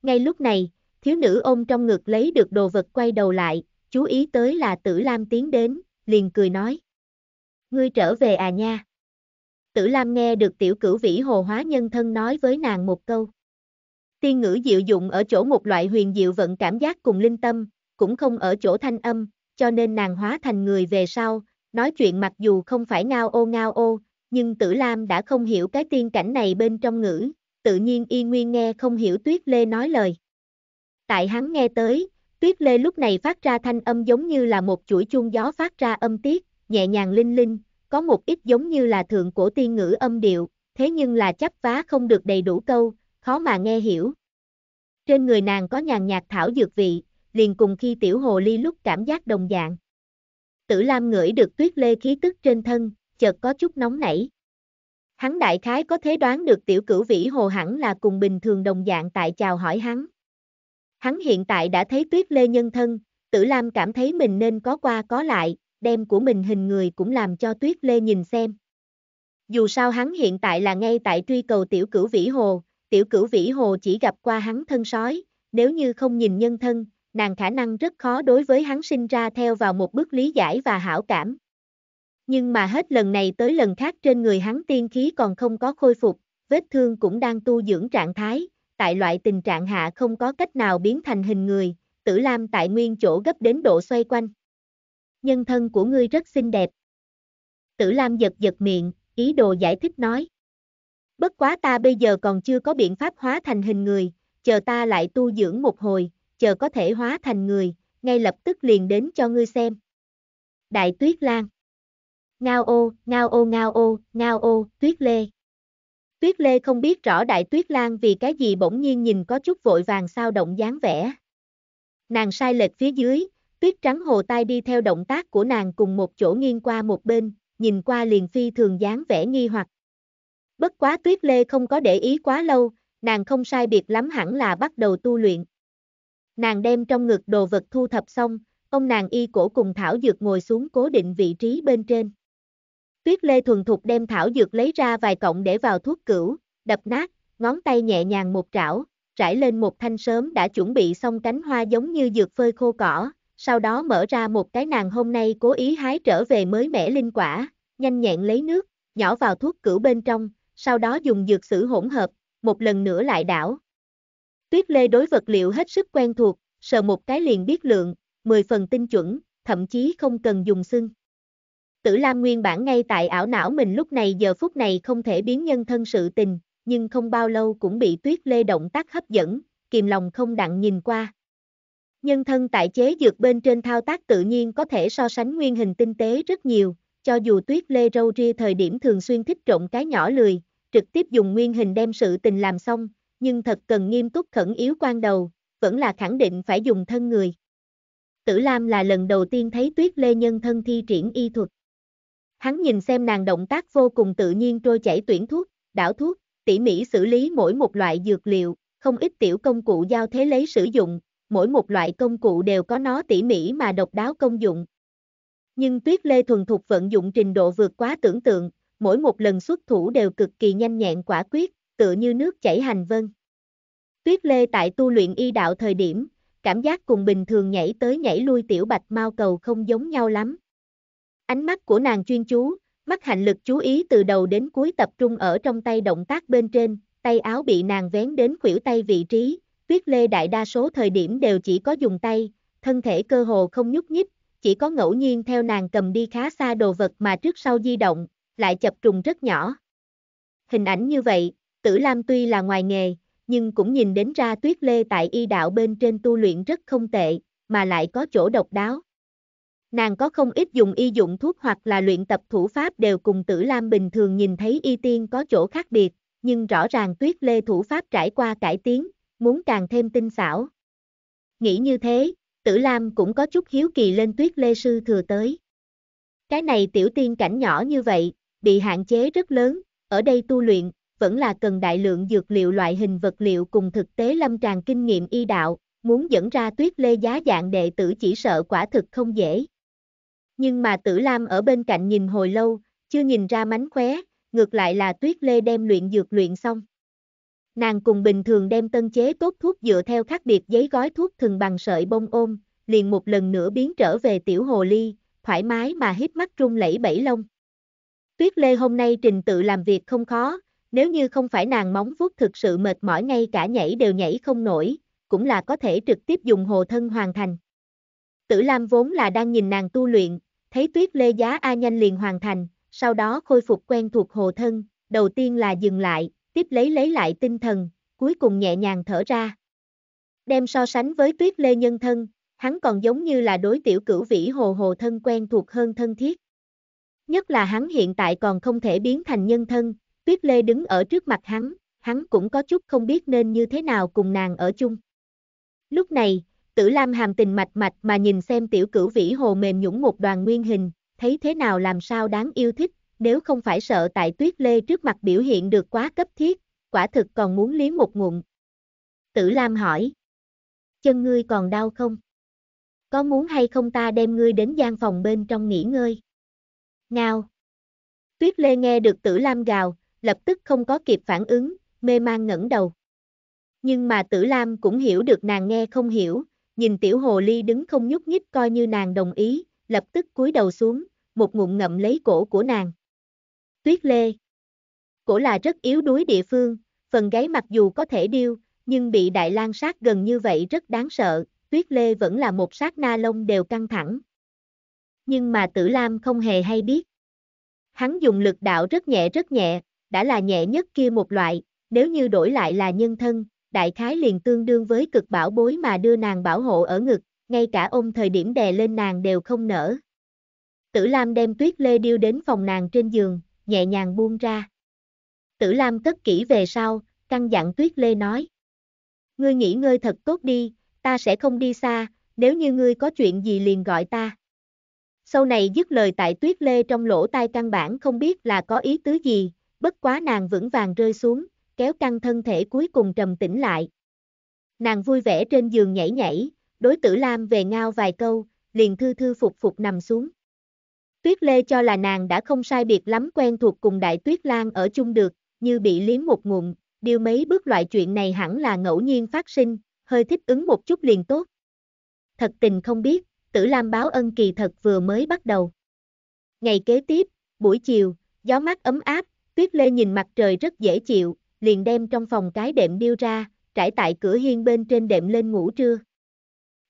[SPEAKER 1] Ngay lúc này, thiếu nữ ôm trong ngực lấy được đồ vật quay đầu lại, chú ý tới là tử Lam tiến đến, liền cười nói. Ngươi trở về à nha. Tử Lam nghe được tiểu cửu vĩ hồ hóa nhân thân nói với nàng một câu. Tiên ngữ diệu dụng ở chỗ một loại huyền diệu vận cảm giác cùng linh tâm, cũng không ở chỗ thanh âm, cho nên nàng hóa thành người về sau, nói chuyện mặc dù không phải ngao ô ngao ô, nhưng tử Lam đã không hiểu cái tiên cảnh này bên trong ngữ, tự nhiên y nguyên nghe không hiểu Tuyết Lê nói lời. Tại hắn nghe tới, Tuyết Lê lúc này phát ra thanh âm giống như là một chuỗi chuông gió phát ra âm tiết, nhẹ nhàng linh linh, có một ít giống như là thượng cổ tiên ngữ âm điệu, thế nhưng là chấp vá không được đầy đủ câu, khó mà nghe hiểu. Trên người nàng có nhàn nhạt thảo dược vị, liền cùng khi tiểu hồ ly lúc cảm giác đồng dạng. Tử Lam ngửi được tuyết lê khí tức trên thân, chợt có chút nóng nảy. Hắn đại khái có thế đoán được tiểu cửu vĩ hồ hẳn là cùng bình thường đồng dạng tại chào hỏi hắn. Hắn hiện tại đã thấy tuyết lê nhân thân, tử Lam cảm thấy mình nên có qua có lại, đem của mình hình người cũng làm cho tuyết lê nhìn xem. Dù sao hắn hiện tại là ngay tại truy cầu tiểu cửu vĩ hồ, tiểu cửu vĩ hồ chỉ gặp qua hắn thân sói, nếu như không nhìn nhân thân, nàng khả năng rất khó đối với hắn sinh ra theo vào một bước lý giải và hảo cảm. Nhưng mà hết lần này tới lần khác trên người hắn tiên khí còn không có khôi phục, vết thương cũng đang tu dưỡng trạng thái, tại loại tình trạng hạ không có cách nào biến thành hình người, tử lam tại nguyên chỗ gấp đến độ xoay quanh. Nhân thân của ngươi rất xinh đẹp. Tử lam giật giật miệng, ý đồ giải thích nói. Bất quá ta bây giờ còn chưa có biện pháp hóa thành hình người, chờ ta lại tu dưỡng một hồi, chờ có thể hóa thành người, ngay lập tức liền đến cho ngươi xem. Đại tuyết lan Ngao ô, ngao ô ngao ô, ngao ô, tuyết lê Tuyết lê không biết rõ đại tuyết lan vì cái gì bỗng nhiên nhìn có chút vội vàng sao động dáng vẻ. Nàng sai lệch phía dưới, tuyết trắng hồ tai đi theo động tác của nàng cùng một chỗ nghiêng qua một bên, nhìn qua liền phi thường dáng vẻ nghi hoặc. Bất quá tuyết lê không có để ý quá lâu, nàng không sai biệt lắm hẳn là bắt đầu tu luyện. Nàng đem trong ngực đồ vật thu thập xong, ông nàng y cổ cùng thảo dược ngồi xuống cố định vị trí bên trên. Tuyết lê thuần thục đem thảo dược lấy ra vài cọng để vào thuốc cửu, đập nát, ngón tay nhẹ nhàng một trảo, trải lên một thanh sớm đã chuẩn bị xong cánh hoa giống như dược phơi khô cỏ, sau đó mở ra một cái nàng hôm nay cố ý hái trở về mới mẻ linh quả, nhanh nhẹn lấy nước, nhỏ vào thuốc cửu bên trong, sau đó dùng dược sử hỗn hợp, một lần nữa lại đảo. Tuyết lê đối vật liệu hết sức quen thuộc, sờ một cái liền biết lượng, 10 phần tinh chuẩn, thậm chí không cần dùng xương. Tử Lam nguyên bản ngay tại ảo não mình lúc này giờ phút này không thể biến nhân thân sự tình, nhưng không bao lâu cũng bị tuyết lê động tác hấp dẫn, kìm lòng không đặng nhìn qua. Nhân thân tại chế dược bên trên thao tác tự nhiên có thể so sánh nguyên hình tinh tế rất nhiều, cho dù tuyết lê râu ria thời điểm thường xuyên thích trộn cái nhỏ lười, trực tiếp dùng nguyên hình đem sự tình làm xong, nhưng thật cần nghiêm túc khẩn yếu quan đầu, vẫn là khẳng định phải dùng thân người. Tử Lam là lần đầu tiên thấy tuyết lê nhân thân thi triển y thuật. Hắn nhìn xem nàng động tác vô cùng tự nhiên trôi chảy tuyển thuốc, đảo thuốc, tỉ mỉ xử lý mỗi một loại dược liệu, không ít tiểu công cụ giao thế lấy sử dụng, mỗi một loại công cụ đều có nó tỉ mỉ mà độc đáo công dụng. Nhưng tuyết lê thuần thục vận dụng trình độ vượt quá tưởng tượng, mỗi một lần xuất thủ đều cực kỳ nhanh nhẹn quả quyết, tựa như nước chảy hành vân. Tuyết Lê tại tu luyện y đạo thời điểm, cảm giác cùng bình thường nhảy tới nhảy lui tiểu bạch mau cầu không giống nhau lắm. Ánh mắt của nàng chuyên chú, mắt hạnh lực chú ý từ đầu đến cuối tập trung ở trong tay động tác bên trên, tay áo bị nàng vén đến khuỷu tay vị trí, Tuyết Lê đại đa số thời điểm đều chỉ có dùng tay, thân thể cơ hồ không nhúc nhích, chỉ có ngẫu nhiên theo nàng cầm đi khá xa đồ vật mà trước sau di động, lại chập trùng rất nhỏ. Hình ảnh như vậy, Tử Lam tuy là ngoài nghề, nhưng cũng nhìn đến ra tuyết lê tại y đạo bên trên tu luyện rất không tệ, mà lại có chỗ độc đáo. Nàng có không ít dùng y dụng thuốc hoặc là luyện tập thủ pháp đều cùng Tử Lam bình thường nhìn thấy y tiên có chỗ khác biệt, nhưng rõ ràng tuyết lê thủ pháp trải qua cải tiến, muốn càng thêm tinh xảo. Nghĩ như thế, Tử Lam cũng có chút hiếu kỳ lên tuyết lê sư thừa tới. Cái này tiểu tiên cảnh nhỏ như vậy, bị hạn chế rất lớn, ở đây tu luyện, vẫn là cần đại lượng dược liệu loại hình vật liệu cùng thực tế lâm tràng kinh nghiệm y đạo, muốn dẫn ra tuyết lê giá dạng đệ tử chỉ sợ quả thực không dễ. Nhưng mà tử Lam ở bên cạnh nhìn hồi lâu, chưa nhìn ra mánh khóe, ngược lại là tuyết lê đem luyện dược luyện xong. Nàng cùng bình thường đem tân chế tốt thuốc dựa theo khác biệt giấy gói thuốc thường bằng sợi bông ôm, liền một lần nữa biến trở về tiểu hồ ly, thoải mái mà hít mắt trung lẫy bảy lông. Tuyết Lê hôm nay trình tự làm việc không khó, nếu như không phải nàng móng vuốt thực sự mệt mỏi ngay cả nhảy đều nhảy không nổi, cũng là có thể trực tiếp dùng hồ thân hoàn thành. Tử Lam vốn là đang nhìn nàng tu luyện, thấy Tuyết Lê giá A nhanh liền hoàn thành, sau đó khôi phục quen thuộc hồ thân, đầu tiên là dừng lại, tiếp lấy lấy lại tinh thần, cuối cùng nhẹ nhàng thở ra. Đem so sánh với Tuyết Lê nhân thân, hắn còn giống như là đối tiểu cửu vĩ hồ hồ thân quen thuộc hơn thân thiết. Nhất là hắn hiện tại còn không thể biến thành nhân thân, Tuyết Lê đứng ở trước mặt hắn, hắn cũng có chút không biết nên như thế nào cùng nàng ở chung. Lúc này, Tử Lam hàm tình mạch mạch mà nhìn xem tiểu cửu vĩ hồ mềm nhũng một đoàn nguyên hình, thấy thế nào làm sao đáng yêu thích, nếu không phải sợ tại Tuyết Lê trước mặt biểu hiện được quá cấp thiết, quả thực còn muốn liếm một ngụm. Tử Lam hỏi, chân ngươi còn đau không? Có muốn hay không ta đem ngươi đến gian phòng bên trong nghỉ ngơi? Ngao. Tuyết Lê nghe được Tử Lam gào, lập tức không có kịp phản ứng, mê man ngẩng đầu. Nhưng mà Tử Lam cũng hiểu được nàng nghe không hiểu, nhìn tiểu hồ ly đứng không nhúc nhích coi như nàng đồng ý, lập tức cúi đầu xuống, một ngụm ngậm lấy cổ của nàng. Tuyết Lê. Cổ là rất yếu đuối địa phương, phần gáy mặc dù có thể điêu, nhưng bị đại lang sát gần như vậy rất đáng sợ, Tuyết Lê vẫn là một sát na lông đều căng thẳng, nhưng mà tử lam không hề hay biết. Hắn dùng lực đạo rất nhẹ rất nhẹ, đã là nhẹ nhất kia một loại, nếu như đổi lại là nhân thân, đại khái liền tương đương với cực bảo bối mà đưa nàng bảo hộ ở ngực, ngay cả ôm thời điểm đè lên nàng đều không nở. Tử Lam đem tuyết lê điêu đến phòng nàng trên giường, nhẹ nhàng buông ra. Tử Lam cất kỹ về sau, căn dặn tuyết lê nói. Ngươi nghỉ ngơi thật tốt đi, ta sẽ không đi xa, nếu như ngươi có chuyện gì liền gọi ta. Sau này dứt lời tại tuyết lê trong lỗ tai căn bản không biết là có ý tứ gì, bất quá nàng vững vàng rơi xuống, kéo căng thân thể cuối cùng trầm tĩnh lại. Nàng vui vẻ trên giường nhảy nhảy, đối tử Lam về ngao vài câu, liền thư thư phục phục nằm xuống. Tuyết Lê cho là nàng đã không sai biệt lắm quen thuộc cùng đại tuyết lan ở chung được, như bị liếm một ngụm, điều mấy bước loại chuyện này hẳn là ngẫu nhiên phát sinh, hơi thích ứng một chút liền tốt. Thật tình không biết, Tử Lam báo ân kỳ thật vừa mới bắt đầu. Ngày kế tiếp, buổi chiều, gió mát ấm áp, Tuyết Lê nhìn mặt trời rất dễ chịu, liền đem trong phòng cái đệm điêu ra, trải tại cửa hiên bên trên đệm lên ngủ trưa.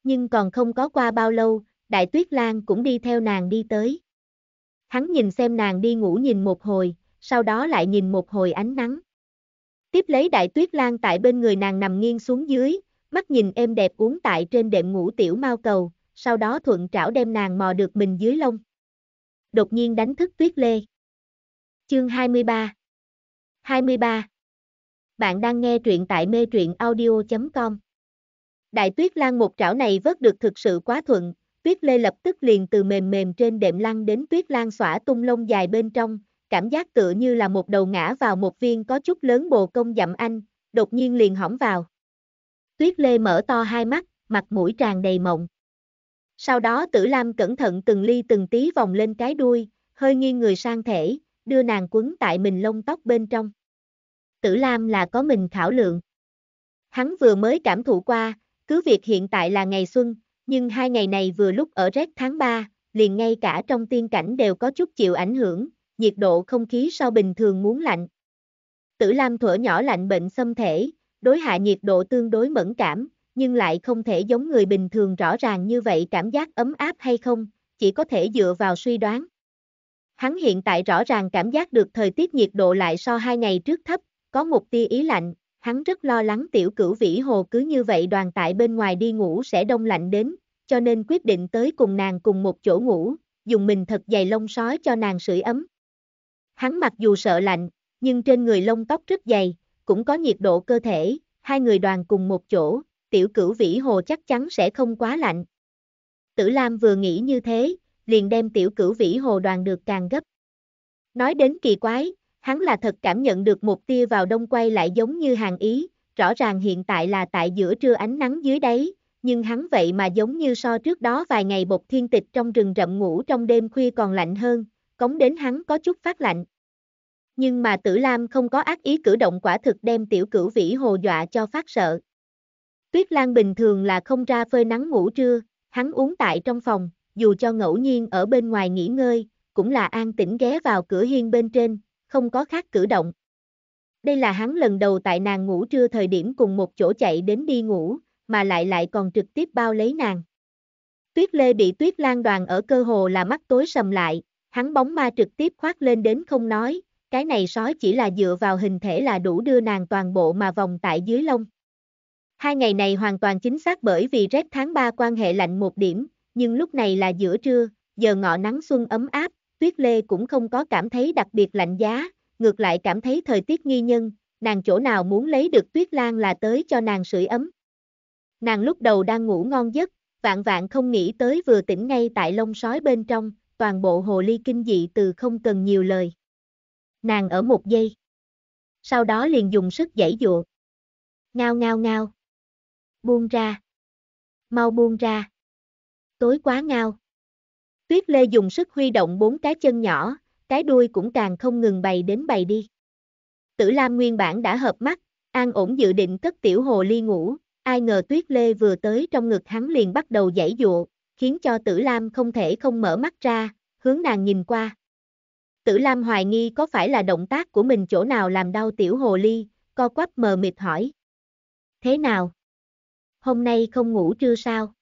[SPEAKER 1] Nhưng còn không có qua bao lâu, Đại Tuyết Lan cũng đi theo nàng đi tới. Hắn nhìn xem nàng đi ngủ nhìn một hồi, sau đó lại nhìn một hồi ánh nắng. Tiếp lấy Đại Tuyết Lan tại bên người nàng nằm nghiêng xuống dưới, mắt nhìn êm đẹp uống tại trên đệm ngủ tiểu mau cầu, sau đó thuận trảo đem nàng mò được mình dưới lông. Đột nhiên đánh thức tuyết lê. Chương 23 23 Bạn đang nghe truyện tại mê truyện audio.com Đại tuyết lan một trảo này vớt được thực sự quá thuận, tuyết lê lập tức liền từ mềm mềm trên đệm lăn đến tuyết lan xỏa tung lông dài bên trong, cảm giác tựa như là một đầu ngã vào một viên có chút lớn bồ công dặm anh, đột nhiên liền hỏng vào. Tuyết lê mở to hai mắt, mặt mũi tràn đầy mộng. Sau đó tử lam cẩn thận từng ly từng tí vòng lên cái đuôi, hơi nghiêng người sang thể, đưa nàng quấn tại mình lông tóc bên trong. Tử lam là có mình khảo lượng. Hắn vừa mới cảm thụ qua, cứ việc hiện tại là ngày xuân, nhưng hai ngày này vừa lúc ở rét tháng 3, liền ngay cả trong tiên cảnh đều có chút chịu ảnh hưởng, nhiệt độ không khí so bình thường muốn lạnh. Tử Lam thuở nhỏ lạnh bệnh xâm thể, đối hạ nhiệt độ tương đối mẫn cảm, nhưng lại không thể giống người bình thường rõ ràng như vậy cảm giác ấm áp hay không, chỉ có thể dựa vào suy đoán. Hắn hiện tại rõ ràng cảm giác được thời tiết nhiệt độ lại so hai ngày trước thấp, có một tia ý lạnh, hắn rất lo lắng tiểu cửu vĩ hồ cứ như vậy đoàn tại bên ngoài đi ngủ sẽ đông lạnh đến, cho nên quyết định tới cùng nàng cùng một chỗ ngủ, dùng mình thật dày lông sói cho nàng sưởi ấm. Hắn mặc dù sợ lạnh, nhưng trên người lông tóc rất dày, cũng có nhiệt độ cơ thể, hai người đoàn cùng một chỗ, tiểu cửu vĩ hồ chắc chắn sẽ không quá lạnh. Tử Lam vừa nghĩ như thế, liền đem tiểu cửu vĩ hồ đoàn được càng gấp. Nói đến kỳ quái, hắn là thật cảm nhận được một tia vào đông quay lại giống như hàng ý, rõ ràng hiện tại là tại giữa trưa ánh nắng dưới đáy, nhưng hắn vậy mà giống như so trước đó vài ngày bột thiên tịch trong rừng rậm ngủ trong đêm khuya còn lạnh hơn, cống đến hắn có chút phát lạnh. Nhưng mà tử Lam không có ác ý cử động quả thực đem tiểu cửu vĩ hồ dọa cho phát sợ. Tuyết Lan bình thường là không ra phơi nắng ngủ trưa, hắn uống tại trong phòng, dù cho ngẫu nhiên ở bên ngoài nghỉ ngơi, cũng là an tĩnh ghé vào cửa hiên bên trên, không có khác cử động. Đây là hắn lần đầu tại nàng ngủ trưa thời điểm cùng một chỗ chạy đến đi ngủ, mà lại lại còn trực tiếp bao lấy nàng. Tuyết Lê bị Tuyết Lan đoàn ở cơ hồ là mắt tối sầm lại, hắn bóng ma trực tiếp khoát lên đến không nói, cái này sói chỉ là dựa vào hình thể là đủ đưa nàng toàn bộ mà vòng tại dưới lông. Hai ngày này hoàn toàn chính xác bởi vì rét tháng 3 quan hệ lạnh một điểm, nhưng lúc này là giữa trưa, giờ ngọ nắng xuân ấm áp, tuyết lê cũng không có cảm thấy đặc biệt lạnh giá, ngược lại cảm thấy thời tiết nghi nhân, nàng chỗ nào muốn lấy được tuyết lan là tới cho nàng sưởi ấm. Nàng lúc đầu đang ngủ ngon giấc, vạn vạn không nghĩ tới vừa tỉnh ngay tại lông sói bên trong, toàn bộ hồ ly kinh dị từ không cần nhiều lời. Nàng ở một giây. Sau đó liền dùng sức giãy dụa. Ngao ngao ngao buông ra. Mau buông ra. Tối quá ngao. Tuyết Lê dùng sức huy động bốn cái chân nhỏ, cái đuôi cũng càng không ngừng bày đến bày đi. Tử Lam nguyên bản đã hợp mắt, an ổn dự định cất tiểu hồ ly ngủ, ai ngờ Tuyết Lê vừa tới trong ngực hắn liền bắt đầu giãy dụa, khiến cho Tử Lam không thể không mở mắt ra, hướng nàng nhìn qua. Tử Lam hoài nghi có phải là động tác của mình chỗ nào làm đau tiểu hồ ly, co quắp mờ mịt hỏi. Thế nào? hôm nay không ngủ trưa sao?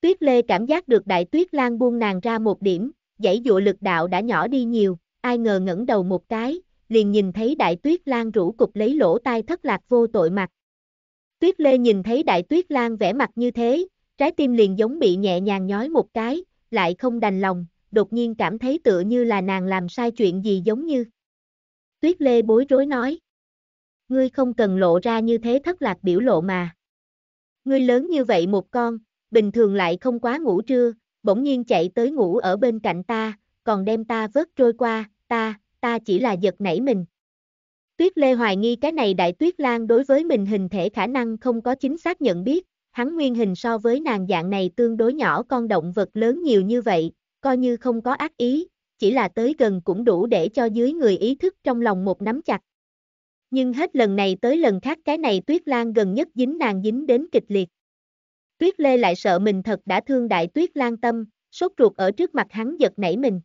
[SPEAKER 1] Tuyết Lê cảm giác được đại tuyết lan buông nàng ra một điểm, dãy dụa lực đạo đã nhỏ đi nhiều, ai ngờ ngẩng đầu một cái, liền nhìn thấy đại tuyết lan rũ cục lấy lỗ tai thất lạc vô tội mặt. Tuyết Lê nhìn thấy đại tuyết lan vẻ mặt như thế, trái tim liền giống bị nhẹ nhàng nhói một cái, lại không đành lòng, đột nhiên cảm thấy tựa như là nàng làm sai chuyện gì giống như. Tuyết Lê bối rối nói. Ngươi không cần lộ ra như thế thất lạc biểu lộ mà. Ngươi lớn như vậy một con, bình thường lại không quá ngủ trưa, bỗng nhiên chạy tới ngủ ở bên cạnh ta, còn đem ta vớt trôi qua, ta, ta chỉ là giật nảy mình. Tuyết Lê hoài nghi cái này đại tuyết lan đối với mình hình thể khả năng không có chính xác nhận biết, hắn nguyên hình so với nàng dạng này tương đối nhỏ con động vật lớn nhiều như vậy, coi như không có ác ý, chỉ là tới gần cũng đủ để cho dưới người ý thức trong lòng một nắm chặt. Nhưng hết lần này tới lần khác cái này tuyết lan gần nhất dính nàng dính đến kịch liệt. Tuyết lê lại sợ mình thật đã thương đại tuyết lan tâm, sốt ruột ở trước mặt hắn giật nảy mình.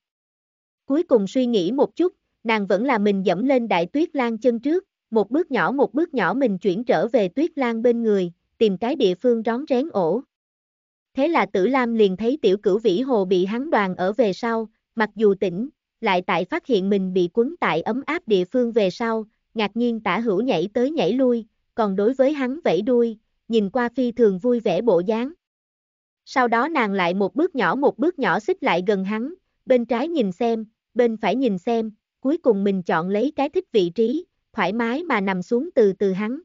[SPEAKER 1] Cuối cùng suy nghĩ một chút, nàng vẫn là mình dẫm lên đại tuyết lan chân trước, một bước nhỏ một bước nhỏ mình chuyển trở về tuyết lan bên người, tìm cái địa phương rón rén ổ. Thế là tử Lam liền thấy tiểu cửu vĩ hồ bị hắn đoàn ở về sau, mặc dù tỉnh, lại tại phát hiện mình bị cuốn tại ấm áp địa phương về sau, ngạc nhiên tả hữu nhảy tới nhảy lui, còn đối với hắn vẫy đuôi, nhìn qua phi thường vui vẻ bộ dáng. Sau đó nàng lại một bước nhỏ một bước nhỏ xích lại gần hắn, bên trái nhìn xem, bên phải nhìn xem, cuối cùng mình chọn lấy cái thích vị trí, thoải mái mà nằm xuống từ từ hắn.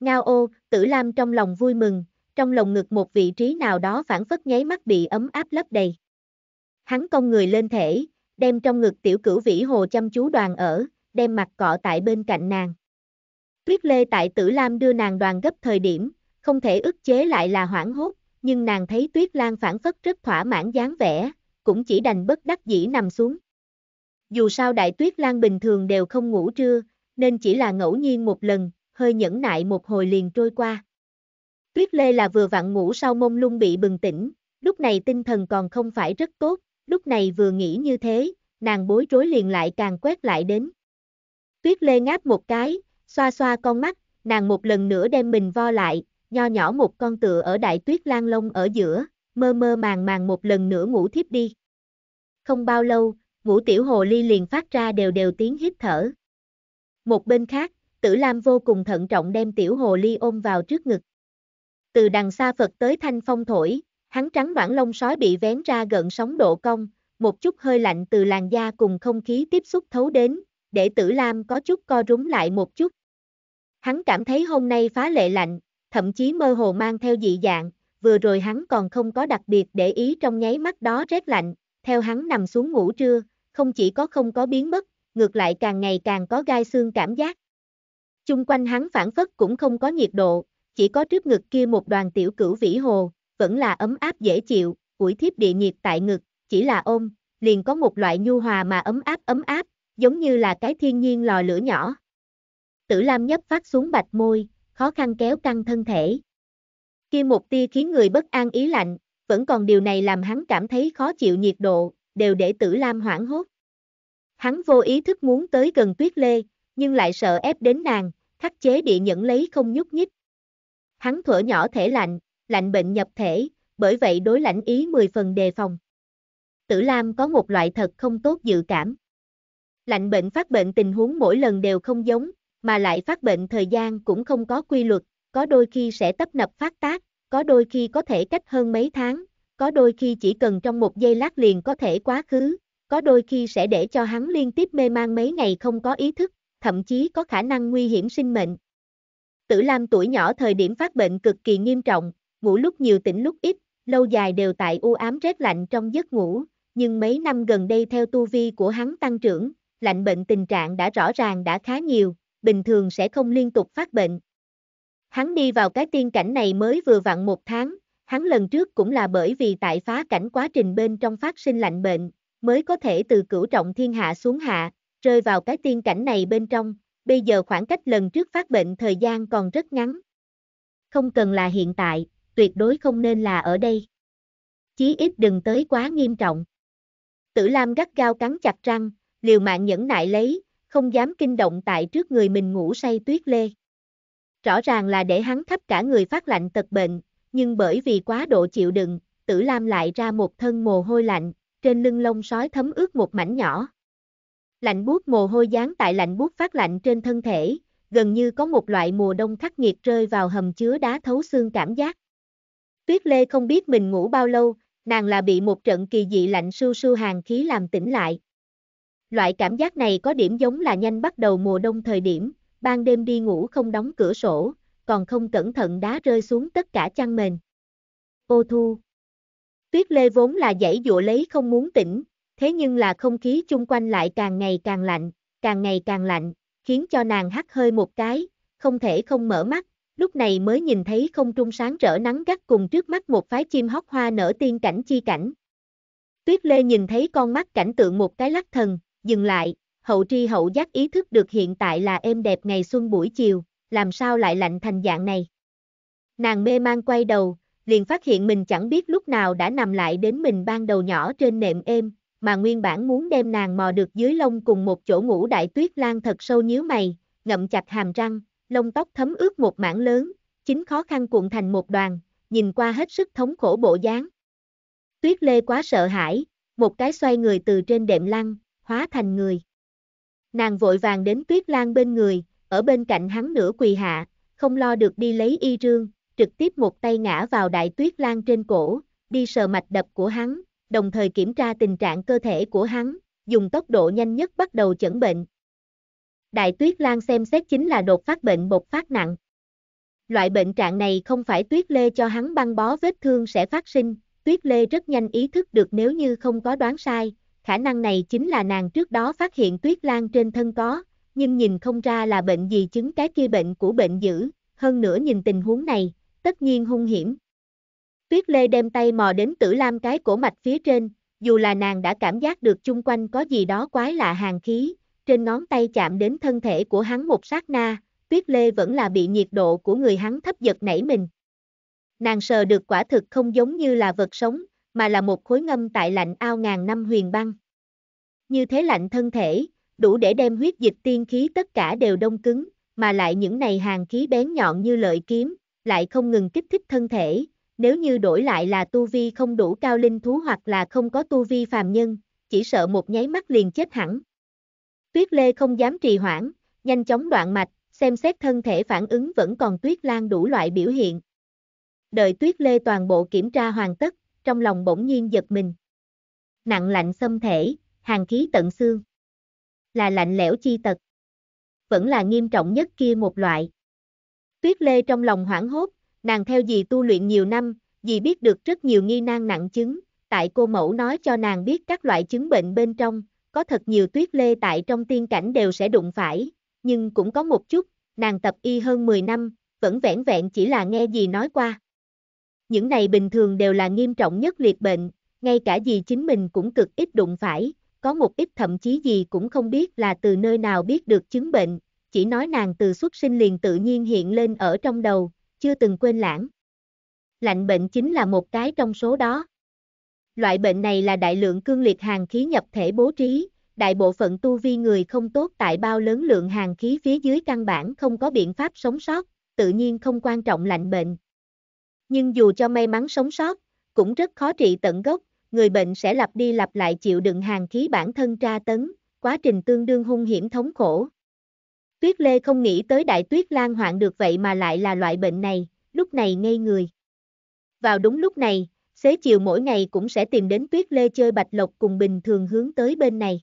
[SPEAKER 1] Ngao ô, tử lam trong lòng vui mừng, trong lòng ngực một vị trí nào đó phản phất nháy mắt bị ấm áp lấp đầy. Hắn cong người lên thể, đem trong ngực tiểu cửu vĩ hồ chăm chú đoàn ở, đem mặt cọ tại bên cạnh nàng. Tuyết lê tại tử lam đưa nàng đoàn gấp thời điểm, không thể ức chế lại là hoảng hốt, nhưng nàng thấy tuyết lan phản phất rất thỏa mãn dáng vẻ, cũng chỉ đành bất đắc dĩ nằm xuống. Dù sao đại tuyết lan bình thường đều không ngủ trưa, nên chỉ là ngẫu nhiên một lần, hơi nhẫn nại một hồi liền trôi qua. Tuyết lê là vừa vặn ngủ sau mông lung bị bừng tỉnh, lúc này tinh thần còn không phải rất tốt, lúc này vừa nghĩ như thế, nàng bối rối liền lại càng quét lại đến. Tuyết Lê ngáp một cái, xoa xoa con mắt, nàng một lần nữa đem mình vo lại, nho nhỏ một con tựa ở đại tuyết lang lông ở giữa, mơ mơ màng màng một lần nữa ngủ thiếp đi. Không bao lâu, ngũ tiểu hồ ly liền phát ra đều đều tiếng hít thở. Một bên khác, tử lam vô cùng thận trọng đem tiểu hồ ly ôm vào trước ngực. Từ đằng xa Phật tới thanh phong thổi, hắn trắng bản lông sói bị vén ra gần sóng độ cong, một chút hơi lạnh từ làn da cùng không khí tiếp xúc thấu đến, để tử lam có chút co rúng lại một chút. Hắn cảm thấy hôm nay phá lệ lạnh, thậm chí mơ hồ mang theo dị dạng, vừa rồi hắn còn không có đặc biệt để ý trong nháy mắt đó rét lạnh, theo hắn nằm xuống ngủ trưa, không chỉ có không có biến mất, ngược lại càng ngày càng có gai xương cảm giác. Chung quanh hắn phản phất cũng không có nhiệt độ, chỉ có trước ngực kia một đoàn tiểu cửu vĩ hồ, vẫn là ấm áp dễ chịu, ủi thiếp địa nhiệt tại ngực, chỉ là ôm, liền có một loại nhu hòa mà ấm áp ấm áp, giống như là cái thiên nhiên lò lửa nhỏ. Tử Lam nhấp phát xuống bạch môi, khó khăn kéo căng thân thể. Kia một tia khiến người bất an ý lạnh, vẫn còn điều này làm hắn cảm thấy khó chịu nhiệt độ, đều để Tử Lam hoảng hốt. Hắn vô ý thức muốn tới gần Tuyết Lê, nhưng lại sợ ép đến nàng, khắc chế địa nhẫn lấy không nhúc nhích. Hắn thở nhỏ thể lạnh, lạnh bệnh nhập thể, bởi vậy đối lãnh ý 10 phần đề phòng. Tử Lam có một loại thật không tốt dự cảm. Lạnh bệnh phát bệnh tình huống mỗi lần đều không giống, mà lại phát bệnh thời gian cũng không có quy luật, có đôi khi sẽ tấp nập phát tác, có đôi khi có thể cách hơn mấy tháng, có đôi khi chỉ cần trong một giây lát liền có thể quá khứ, có đôi khi sẽ để cho hắn liên tiếp mê man mấy ngày không có ý thức, thậm chí có khả năng nguy hiểm sinh mệnh. Tử Lam tuổi nhỏ thời điểm phát bệnh cực kỳ nghiêm trọng, ngủ lúc nhiều tỉnh lúc ít, lâu dài đều tại u ám rét lạnh trong giấc ngủ, nhưng mấy năm gần đây theo tu vi của hắn tăng trưởng, lạnh bệnh tình trạng đã rõ ràng đã khá nhiều, bình thường sẽ không liên tục phát bệnh. Hắn đi vào cái tiên cảnh này mới vừa vặn một tháng, hắn lần trước cũng là bởi vì tại phá cảnh quá trình bên trong phát sinh lạnh bệnh, mới có thể từ cửu trọng thiên hạ xuống hạ, rơi vào cái tiên cảnh này bên trong, bây giờ khoảng cách lần trước phát bệnh thời gian còn rất ngắn. Không cần là hiện tại, tuyệt đối không nên là ở đây. Chí ít đừng tới quá nghiêm trọng. Tử Lam gắt gao cắn chặt răng, liều mạng nhẫn nại lấy, không dám kinh động tại trước người mình ngủ say tuyết lê. Rõ ràng là để hắn thấp cả người phát lạnh tật bệnh, nhưng bởi vì quá độ chịu đựng, tử lam lại ra một thân mồ hôi lạnh, trên lưng lông sói thấm ướt một mảnh nhỏ. Lạnh bút mồ hôi dán tại lạnh bút phát lạnh trên thân thể, gần như có một loại mùa đông khắc nghiệt rơi vào hầm chứa đá thấu xương cảm giác. Tuyết Lê không biết mình ngủ bao lâu, nàng là bị một trận kỳ dị lạnh sưu sưu hàng khí làm tỉnh lại, Loại cảm giác này có điểm giống là nhanh bắt đầu mùa đông thời điểm, ban đêm đi ngủ không đóng cửa sổ, còn không cẩn thận đá rơi xuống tất cả chăn mền. Ô thu Tuyết lê vốn là dãy dụa lấy không muốn tỉnh, thế nhưng là không khí chung quanh lại càng ngày càng lạnh, càng ngày càng lạnh, khiến cho nàng hắt hơi một cái, không thể không mở mắt, lúc này mới nhìn thấy không trung sáng rỡ nắng gắt cùng trước mắt một phái chim hót hoa nở tiên cảnh chi cảnh. Tuyết Lê nhìn thấy con mắt cảnh tượng một cái lắc thần, dừng lại, hậu tri hậu giác ý thức được hiện tại là êm đẹp ngày xuân buổi chiều, làm sao lại lạnh thành dạng này. Nàng mê mang quay đầu, liền phát hiện mình chẳng biết lúc nào đã nằm lại đến mình ban đầu nhỏ trên nệm êm, mà nguyên bản muốn đem nàng mò được dưới lông cùng một chỗ ngủ đại tuyết lan thật sâu nhíu mày, ngậm chặt hàm răng, lông tóc thấm ướt một mảng lớn, chính khó khăn cuộn thành một đoàn, nhìn qua hết sức thống khổ bộ dáng. Tuyết lê quá sợ hãi, một cái xoay người từ trên đệm lăn, hóa thành người. Nàng vội vàng đến tuyết lan bên người, ở bên cạnh hắn nửa quỳ hạ, không lo được đi lấy y rương, trực tiếp một tay ngã vào đại tuyết lan trên cổ, đi sờ mạch đập của hắn, đồng thời kiểm tra tình trạng cơ thể của hắn, dùng tốc độ nhanh nhất bắt đầu chẩn bệnh. Đại tuyết lan xem xét chính là đột phát bệnh bột phát nặng. Loại bệnh trạng này không phải tuyết lê cho hắn băng bó vết thương sẽ phát sinh, tuyết lê rất nhanh ý thức được nếu như không có đoán sai, khả năng này chính là nàng trước đó phát hiện tuyết lan trên thân có, nhưng nhìn không ra là bệnh gì chứng cái kia bệnh của bệnh dữ, hơn nữa nhìn tình huống này, tất nhiên hung hiểm. Tuyết Lê đem tay mò đến tử lam cái cổ mạch phía trên, dù là nàng đã cảm giác được chung quanh có gì đó quái lạ hàng khí, trên ngón tay chạm đến thân thể của hắn một sát na, Tuyết Lê vẫn là bị nhiệt độ của người hắn thấp giật nảy mình. Nàng sờ được quả thực không giống như là vật sống, mà là một khối ngâm tại lạnh ao ngàn năm huyền băng. Như thế lạnh thân thể, đủ để đem huyết dịch tiên khí tất cả đều đông cứng, mà lại những này hàng khí bén nhọn như lợi kiếm, lại không ngừng kích thích thân thể, nếu như đổi lại là tu vi không đủ cao linh thú hoặc là không có tu vi phàm nhân, chỉ sợ một nháy mắt liền chết hẳn. Tuyết Lê không dám trì hoãn, nhanh chóng đoạn mạch, xem xét thân thể phản ứng vẫn còn Tuyết Lan đủ loại biểu hiện. Đợi Tuyết Lê toàn bộ kiểm tra hoàn tất, trong lòng bỗng nhiên giật mình. Nặng lạnh xâm thể, hàng khí tận xương. Là lạnh lẽo chi tật. Vẫn là nghiêm trọng nhất kia một loại. Tuyết Lê trong lòng hoảng hốt, nàng theo dì tu luyện nhiều năm, dì biết được rất nhiều nghi nan nặng chứng, tại cô mẫu nói cho nàng biết các loại chứng bệnh bên trong, có thật nhiều tuyết lê tại trong tiên cảnh đều sẽ đụng phải, nhưng cũng có một chút, nàng tập y hơn 10 năm, vẫn vẹn vẹn chỉ là nghe gì nói qua. Những này bình thường đều là nghiêm trọng nhất liệt bệnh, ngay cả gì chính mình cũng cực ít đụng phải, có một ít thậm chí gì cũng không biết là từ nơi nào biết được chứng bệnh, chỉ nói nàng từ xuất sinh liền tự nhiên hiện lên ở trong đầu, chưa từng quên lãng. Lạnh bệnh chính là một cái trong số đó. Loại bệnh này là đại lượng cương liệt hàng khí nhập thể bố trí, đại bộ phận tu vi người không tốt tại bao lớn lượng hàng khí phía dưới căn bản không có biện pháp sống sót, tự nhiên không quan trọng lạnh bệnh, nhưng dù cho may mắn sống sót, cũng rất khó trị tận gốc, người bệnh sẽ lặp đi lặp lại chịu đựng hàng khí bản thân tra tấn, quá trình tương đương hung hiểm thống khổ. Tuyết Lê không nghĩ tới đại tuyết lan hoạn được vậy mà lại là loại bệnh này, lúc này ngây người. Vào đúng lúc này, xế chiều mỗi ngày cũng sẽ tìm đến Tuyết Lê chơi bạch lộc cùng bình thường hướng tới bên này.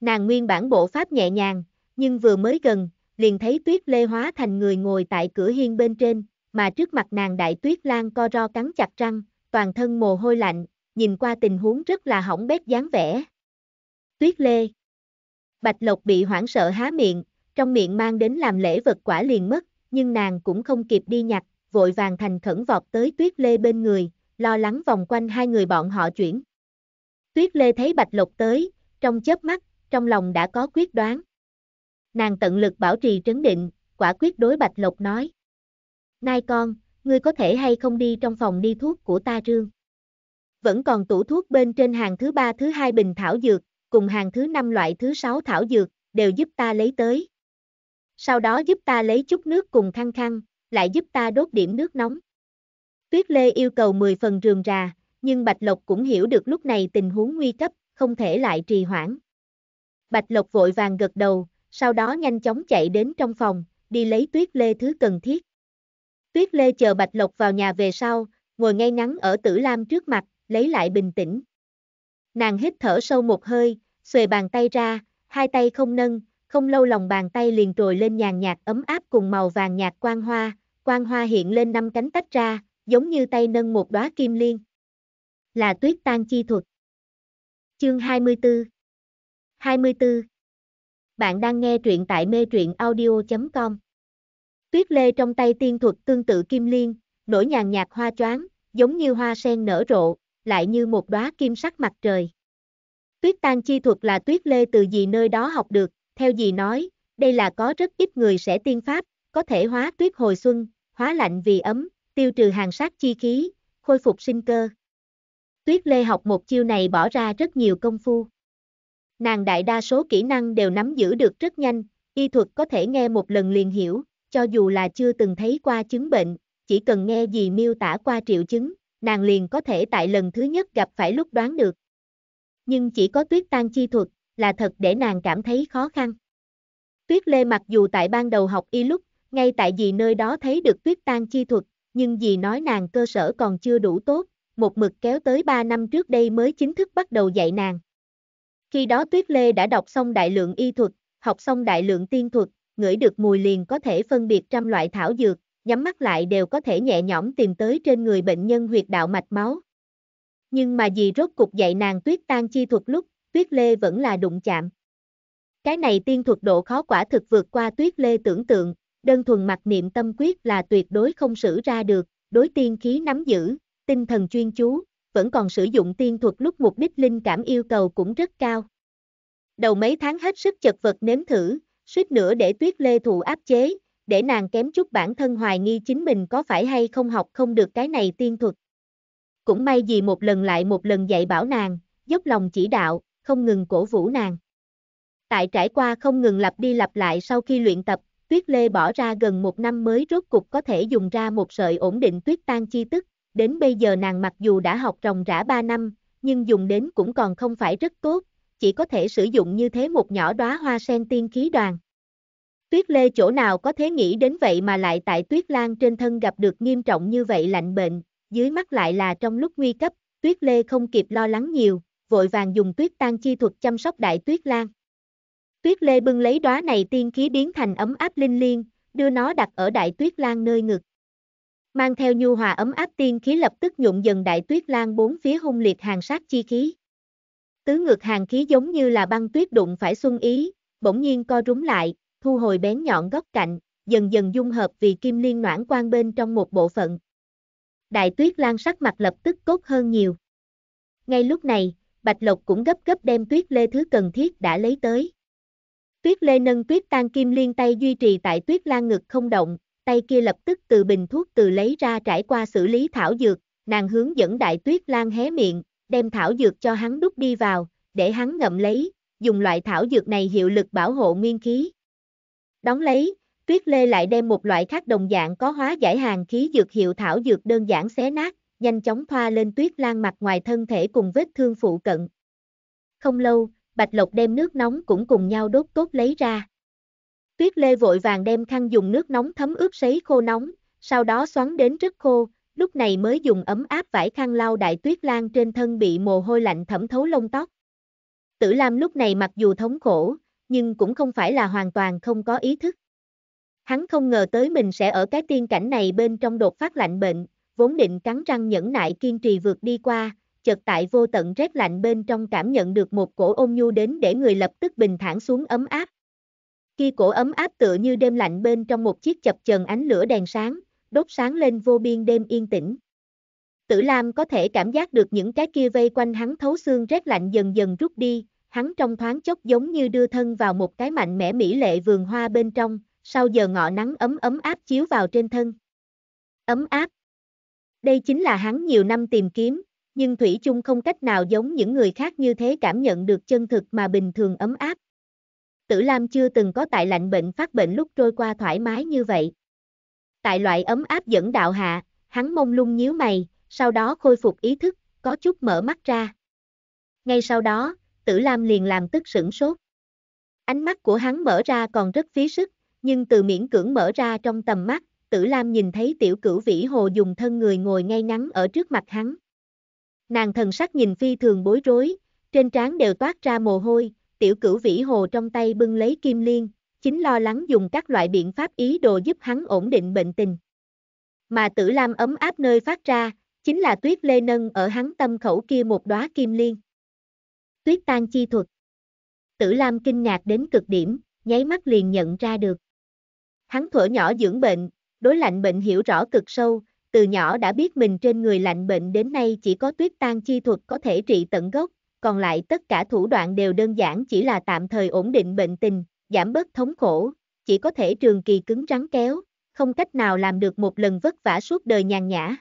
[SPEAKER 1] Nàng nguyên bản bộ pháp nhẹ nhàng, nhưng vừa mới gần, liền thấy Tuyết Lê hóa thành người ngồi tại cửa hiên bên trên, mà trước mặt nàng đại tuyết lan co ro cắn chặt răng, toàn thân mồ hôi lạnh, nhìn qua tình huống rất là hỏng bét dáng vẻ. Tuyết lê Bạch lộc bị hoảng sợ há miệng, trong miệng mang đến làm lễ vật quả liền mất, nhưng nàng cũng không kịp đi nhặt, vội vàng thành khẩn vọt tới tuyết lê bên người, lo lắng vòng quanh hai người bọn họ chuyển. Tuyết lê thấy bạch lộc tới, trong chớp mắt, trong lòng đã có quyết đoán. Nàng tận lực bảo trì trấn định, quả quyết đối bạch lộc nói. Nai con, ngươi có thể hay không đi trong phòng đi thuốc của ta rương. Vẫn còn tủ thuốc bên trên hàng thứ ba thứ hai bình thảo dược, cùng hàng thứ năm loại thứ sáu thảo dược, đều giúp ta lấy tới. Sau đó giúp ta lấy chút nước cùng khăn khăn, lại giúp ta đốt điểm nước nóng. Tuyết Lê yêu cầu 10 phần rườm rà, nhưng Bạch Lộc cũng hiểu được lúc này tình huống nguy cấp, không thể lại trì hoãn. Bạch Lộc vội vàng gật đầu, sau đó nhanh chóng chạy đến trong phòng, đi lấy Tuyết Lê thứ cần thiết. Tuyết Lê chờ Bạch Lộc vào nhà về sau, ngồi ngay ngắn ở tử lam trước mặt, lấy lại bình tĩnh. Nàng hít thở sâu một hơi, xuề bàn tay ra, hai tay không nâng, không lâu lòng bàn tay liền trồi lên nhàn nhạt ấm áp cùng màu vàng nhạt quang hoa, quang hoa hiện lên năm cánh tách ra, giống như tay nâng một đóa kim liên. Là tuyết tan chi thuật. Chương 24 24 Bạn đang nghe truyện tại mê truyện audio.com Tuyết lê trong tay tiên thuật tương tự kim liên, nổi nhàn nhạt hoa choáng, giống như hoa sen nở rộ, lại như một đóa kim sắc mặt trời. Tuyết tan chi thuật là tuyết lê từ gì nơi đó học được, theo gì nói, đây là có rất ít người sẽ tiên pháp, có thể hóa tuyết hồi xuân, hóa lạnh vì ấm, tiêu trừ hàng sát chi khí, khôi phục sinh cơ. Tuyết Lê học một chiêu này bỏ ra rất nhiều công phu. Nàng đại đa số kỹ năng đều nắm giữ được rất nhanh, y thuật có thể nghe một lần liền hiểu, cho dù là chưa từng thấy qua chứng bệnh, chỉ cần nghe gì miêu tả qua triệu chứng, nàng liền có thể tại lần thứ nhất gặp phải lúc đoán được. Nhưng chỉ có tuyết tan chi thuật, là thật để nàng cảm thấy khó khăn. Tuyết lê mặc dù tại ban đầu học y lúc, ngay tại dì nơi đó thấy được tuyết tan chi thuật, nhưng dì nói nàng cơ sở còn chưa đủ tốt, một mực kéo tới 3 năm trước đây mới chính thức bắt đầu dạy nàng. Khi đó Tuyết Lê đã đọc xong đại lượng y thuật, học xong đại lượng tiên thuật, ngửi được mùi liền có thể phân biệt trăm loại thảo dược, nhắm mắt lại đều có thể nhẹ nhõm tìm tới trên người bệnh nhân huyệt đạo mạch máu. Nhưng mà gì rốt cục dạy nàng tuyết tan chi thuật lúc, tuyết lê vẫn là đụng chạm. Cái này tiên thuật độ khó quả thực vượt qua tuyết lê tưởng tượng, đơn thuần mặc niệm tâm quyết là tuyệt đối không sử ra được, đối tiên khí nắm giữ, tinh thần chuyên chú, vẫn còn sử dụng tiên thuật lúc mục đích linh cảm yêu cầu cũng rất cao. Đầu mấy tháng hết sức chật vật nếm thử, suýt nữa để tuyết lê thụ áp chế, để nàng kém chút bản thân hoài nghi chính mình có phải hay không học không được cái này tiên thuật. Cũng may gì một lần lại một lần dạy bảo nàng, dốc lòng chỉ đạo, không ngừng cổ vũ nàng. Tại trải qua không ngừng lặp đi lặp lại sau khi luyện tập, Tuyết Lê bỏ ra gần một năm mới rốt cục có thể dùng ra một sợi ổn định tuyết tan chi tức, đến bây giờ nàng mặc dù đã học rồng rã 3 năm, nhưng dùng đến cũng còn không phải rất tốt, chỉ có thể sử dụng như thế một nhỏ đóa hoa sen tiên khí đoàn. Tuyết lê chỗ nào có thể nghĩ đến vậy mà lại tại tuyết lan trên thân gặp được nghiêm trọng như vậy lạnh bệnh, dưới mắt lại là trong lúc nguy cấp, tuyết lê không kịp lo lắng nhiều, vội vàng dùng tuyết tan chi thuật chăm sóc đại tuyết lan. Tuyết lê bưng lấy đóa này tiên khí biến thành ấm áp linh liên, đưa nó đặt ở đại tuyết lan nơi ngực. Mang theo nhu hòa ấm áp tiên khí lập tức nhuộm dần đại tuyết lan bốn phía hung liệt hàng sát chi khí. Tứ ngược hàng khí giống như là băng tuyết đụng phải xuân ý, bỗng nhiên co rúm lại, thu hồi bén nhọn góc cạnh, dần dần dung hợp vì kim liên noãn quang bên trong một bộ phận. Đại tuyết lan sắc mặt lập tức tốt hơn nhiều. Ngay lúc này, Bạch Lộc cũng gấp gấp đem tuyết lê thứ cần thiết đã lấy tới. Tuyết lê nâng tuyết tan kim liên tay duy trì tại tuyết lan ngực không động, tay kia lập tức từ bình thuốc từ lấy ra trải qua xử lý thảo dược, nàng hướng dẫn đại tuyết lan hé miệng, đem thảo dược cho hắn đút đi vào, để hắn ngậm lấy, dùng loại thảo dược này hiệu lực bảo hộ nguyên khí. Đón lấy, Tuyết Lê lại đem một loại khác đồng dạng có hóa giải hàng khí dược hiệu thảo dược đơn giản xé nát, nhanh chóng thoa lên Tuyết Lan mặt ngoài thân thể cùng vết thương phụ cận. Không lâu, Bạch Lộc đem nước nóng cũng cùng nhau đốt tốt lấy ra. Tuyết Lê vội vàng đem khăn dùng nước nóng thấm ướt sấy khô nóng, sau đó xoắn đến rất khô, lúc này mới dùng ấm áp vải khăn lau đại tuyết lan trên thân bị mồ hôi lạnh thẩm thấu lông tóc. Tử Lam lúc này mặc dù thống khổ, nhưng cũng không phải là hoàn toàn không có ý thức. Hắn không ngờ tới mình sẽ ở cái tiên cảnh này bên trong đột phát lạnh bệnh, vốn định cắn răng nhẫn nại kiên trì vượt đi qua, chợt tại vô tận rét lạnh bên trong cảm nhận được một cổ ôn nhu đến để người lập tức bình thản xuống ấm áp. Khi cổ ấm áp tựa như đêm lạnh bên trong một chiếc chập chờn ánh lửa đèn sáng, đốt sáng lên vô biên đêm yên tĩnh. Tử Lam có thể cảm giác được những cái kia vây quanh hắn thấu xương rét lạnh dần dần rút đi, hắn trong thoáng chốc giống như đưa thân vào một cái mạnh mẽ mỹ lệ vườn hoa bên trong, sau giờ ngọ nắng ấm ấm áp chiếu vào trên thân. Ấm áp. Đây chính là hắn nhiều năm tìm kiếm, nhưng Thủy chung không cách nào giống những người khác như thế cảm nhận được chân thực mà bình thường ấm áp. Tử Lam chưa từng có tại lạnh bệnh phát bệnh lúc trôi qua thoải mái như vậy. Tại loại ấm áp dẫn đạo hạ, hắn mông lung nhíu mày, sau đó khôi phục ý thức, có chút mở mắt ra. Ngay sau đó, Tử Lam liền làm tức sửng sốt. Ánh mắt của hắn mở ra còn rất phí sức, nhưng từ miễn cưỡng mở ra trong tầm mắt, Tử Lam nhìn thấy tiểu cửu vĩ hồ dùng thân người ngồi ngay ngắn ở trước mặt hắn. Nàng thần sắc nhìn phi thường bối rối, trên trán đều toát ra mồ hôi, tiểu cửu vĩ hồ trong tay bưng lấy kim liên, chính lo lắng dùng các loại biện pháp ý đồ giúp hắn ổn định bệnh tình. Mà tử lam ấm áp nơi phát ra, chính là tuyết lê nâng ở hắn tâm khẩu kia một đóa kim liên. Tuyết tan chi thuật. Tử lam kinh ngạc đến cực điểm, nháy mắt liền nhận ra được. Hắn thuở nhỏ dưỡng bệnh, đối lạnh bệnh hiểu rõ cực sâu, từ nhỏ đã biết mình trên người lạnh bệnh đến nay chỉ có tuyết tan chi thuật có thể trị tận gốc, còn lại tất cả thủ đoạn đều đơn giản chỉ là tạm thời ổn định bệnh tình, giảm bớt thống khổ, chỉ có thể trường kỳ cứng rắn kéo, không cách nào làm được một lần vất vả suốt đời nhàn nhã.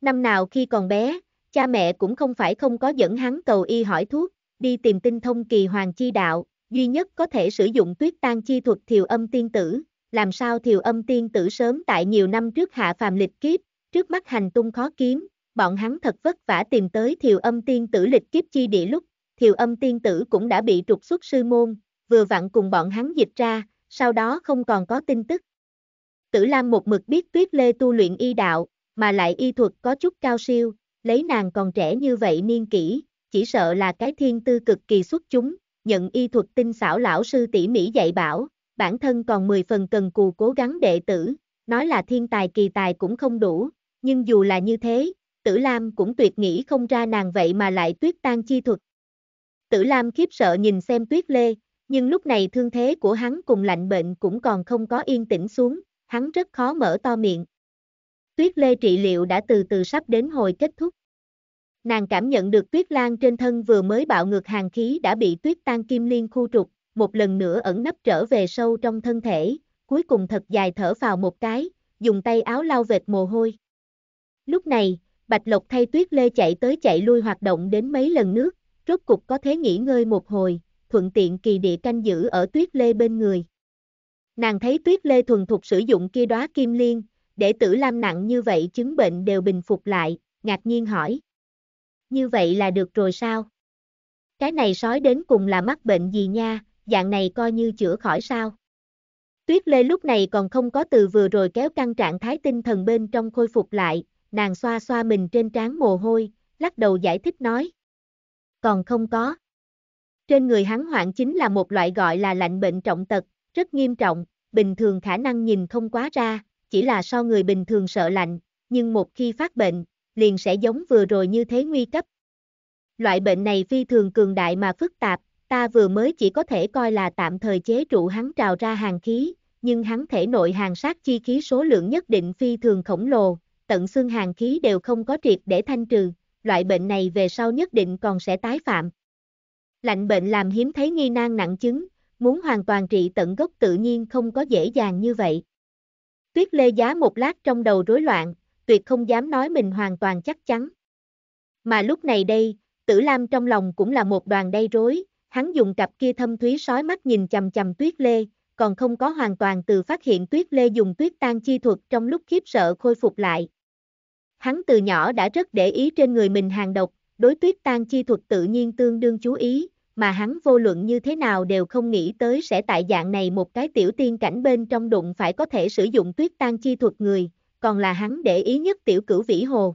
[SPEAKER 1] Năm nào khi còn bé, cha mẹ cũng không phải không có dẫn hắn cầu y hỏi thuốc, đi tìm tinh thông kỳ hoàng chi đạo, duy nhất có thể sử dụng tuyết tan chi thuật thiều âm tiên tử, làm sao thiều âm tiên tử sớm tại nhiều năm trước hạ phàm lịch kiếp, trước mắt hành tung khó kiếm, bọn hắn thật vất vả tìm tới thiều âm tiên tử lịch kiếp chi địa lúc, thiều âm tiên tử cũng đã bị trục xuất sư môn, vừa vặn cùng bọn hắn dịch ra, sau đó không còn có tin tức. Tử Lam một mực biết Tuyết Lê tu luyện y đạo, mà lại y thuật có chút cao siêu, lấy nàng còn trẻ như vậy niên kỷ, chỉ sợ là cái thiên tư cực kỳ xuất chúng, nhận y thuật tinh xảo lão sư tỉ mỹ dạy bảo, bản thân còn 10 phần cần cù cố gắng đệ tử, nói là thiên tài kỳ tài cũng không đủ, nhưng dù là như thế, Tử Lam cũng tuyệt nghĩ không ra nàng vậy mà lại tuyết tan chi thuật. Tử Lam khiếp sợ nhìn xem Tuyết Lê, nhưng lúc này thương thế của hắn cùng lạnh bệnh cũng còn không có yên tĩnh xuống, hắn rất khó mở to miệng. Tuyết lê trị liệu đã từ từ sắp đến hồi kết thúc. Nàng cảm nhận được tuyết lan trên thân vừa mới bạo ngược hàng khí đã bị tuyết tan kim liên khu trục, một lần nữa ẩn nấp trở về sâu trong thân thể, cuối cùng thật dài thở vào một cái, dùng tay áo lau vệt mồ hôi. Lúc này, Bạch Lộc thay tuyết lê chạy tới chạy lui hoạt động đến mấy lần nước, rốt cục có thế nghỉ ngơi một hồi, thuận tiện kỳ địa canh giữ ở tuyết lê bên người. Nàng thấy tuyết lê thuần thục sử dụng kia đóa kim liên, để tử lam nặng như vậy chứng bệnh đều bình phục lại, ngạc nhiên hỏi. Như vậy là được rồi sao? Cái này sói đến cùng là mắc bệnh gì nha, dạng này coi như chữa khỏi sao? Tuyết lê lúc này còn không có từ vừa rồi kéo căng trạng thái tinh thần bên trong khôi phục lại, nàng xoa xoa mình trên trán mồ hôi, lắc đầu giải thích nói. Còn không có. Trên người hắn hoạn chính là một loại gọi là lạnh bệnh trọng tật, rất nghiêm trọng, bình thường khả năng nhìn không quá ra, chỉ là so người bình thường sợ lạnh, nhưng một khi phát bệnh, liền sẽ giống vừa rồi như thế nguy cấp. Loại bệnh này phi thường cường đại mà phức tạp, ta vừa mới chỉ có thể coi là tạm thời chế trụ hắn trào ra hàng khí, nhưng hắn thể nội hàng sát chi khí số lượng nhất định phi thường khổng lồ, tận xương hàng khí đều không có triệt để thanh trừ, loại bệnh này về sau nhất định còn sẽ tái phạm. Lạnh bệnh làm hiếm thấy nghi nan nặng chứng, muốn hoàn toàn trị tận gốc tự nhiên không có dễ dàng như vậy. Tuyết lê giá một lát trong đầu rối loạn, tuyệt không dám nói mình hoàn toàn chắc chắn. Mà lúc này đây, tử lam trong lòng cũng là một đoàn đầy rối, hắn dùng cặp kia thâm thúy sói mắt nhìn chầm chầm tuyết lê, còn không có hoàn toàn từ phát hiện tuyết lê dùng tuyết tan chi thuật trong lúc khiếp sợ khôi phục lại. Hắn từ nhỏ đã rất để ý trên người mình hàng độc, đối tuyết tan chi thuật tự nhiên tương đương chú ý, mà hắn vô luận như thế nào đều không nghĩ tới sẽ tại dạng này một cái tiểu tiên cảnh bên trong đụng phải có thể sử dụng tuyết tan chi thuật người, còn là hắn để ý nhất tiểu cửu vĩ hồ.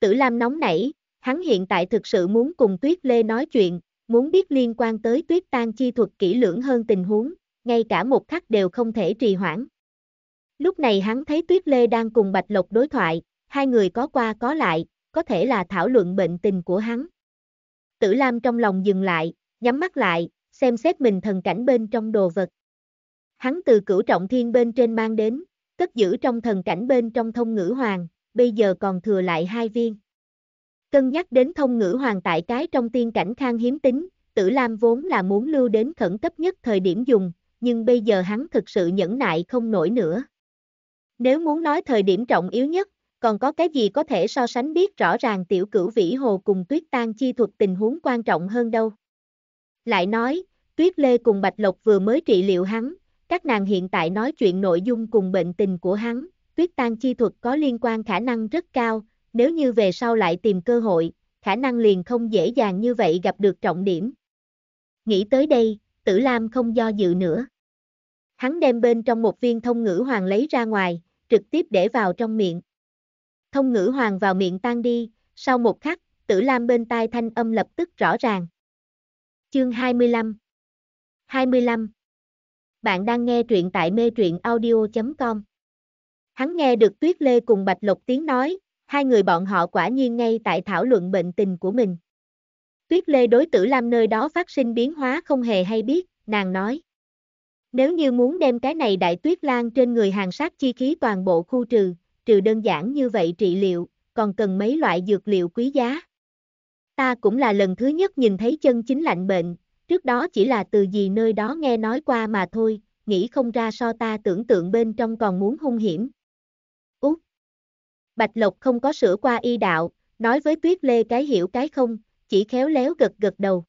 [SPEAKER 1] Tử Lam nóng nảy, hắn hiện tại thực sự muốn cùng Tuyết Lê nói chuyện, muốn biết liên quan tới tuyết tan chi thuật kỹ lưỡng hơn tình huống, ngay cả một khắc đều không thể trì hoãn. Lúc này hắn thấy Tuyết Lê đang cùng Bạch Lộc đối thoại, hai người có qua có lại, có thể là thảo luận bệnh tình của hắn. Tử Lam trong lòng dừng lại, nhắm mắt lại, xem xét mình thần cảnh bên trong đồ vật. Hắn từ cửu trọng thiên bên trên mang đến, cất giữ trong thần cảnh bên trong thông ngữ hoàng, bây giờ còn thừa lại hai viên. Cân nhắc đến thông ngữ hoàng tại cái trong tiên cảnh khang hiếm tính, tử Lam vốn là muốn lưu đến khẩn cấp nhất thời điểm dùng, nhưng bây giờ hắn thực sự nhẫn nại không nổi nữa. Nếu muốn nói thời điểm trọng yếu nhất, còn có cái gì có thể so sánh biết rõ ràng tiểu cửu vĩ hồ cùng tuyết tan chi thuật tình huống quan trọng hơn đâu. Lại nói, tuyết lê cùng bạch lộc vừa mới trị liệu hắn, các nàng hiện tại nói chuyện nội dung cùng bệnh tình của hắn, tuyết tan chi thuật có liên quan khả năng rất cao, nếu như về sau lại tìm cơ hội, khả năng liền không dễ dàng như vậy gặp được trọng điểm. Nghĩ tới đây, tử Lam không do dự nữa. Hắn đem bên trong một viên thông ngữ hoàng lấy ra ngoài, trực tiếp để vào trong miệng thông ngữ hoàng vào miệng tan đi, sau một khắc, tử lam bên tai thanh âm lập tức rõ ràng. Chương 25 25 Bạn đang nghe truyện tại mê truyện audio.com Hắn nghe được Tuyết Lê cùng Bạch Lộc tiếng nói, hai người bọn họ quả nhiên ngay tại thảo luận bệnh tình của mình. Tuyết Lê đối tử Lam nơi đó phát sinh biến hóa không hề hay biết, nàng nói. Nếu như muốn đem cái này đại tuyết lan trên người hàng sát chi khí toàn bộ khu trừ, trừ đơn giản như vậy trị liệu, còn cần mấy loại dược liệu quý giá. Ta cũng là lần thứ nhất nhìn thấy chân chính lạnh bệnh, trước đó chỉ là từ gì nơi đó nghe nói qua mà thôi, nghĩ không ra so ta tưởng tượng bên trong còn muốn hung hiểm. Út Bạch Lộc không có sửa qua y đạo, nói với Tuyết Lê cái hiểu cái không, chỉ khéo léo gật gật đầu.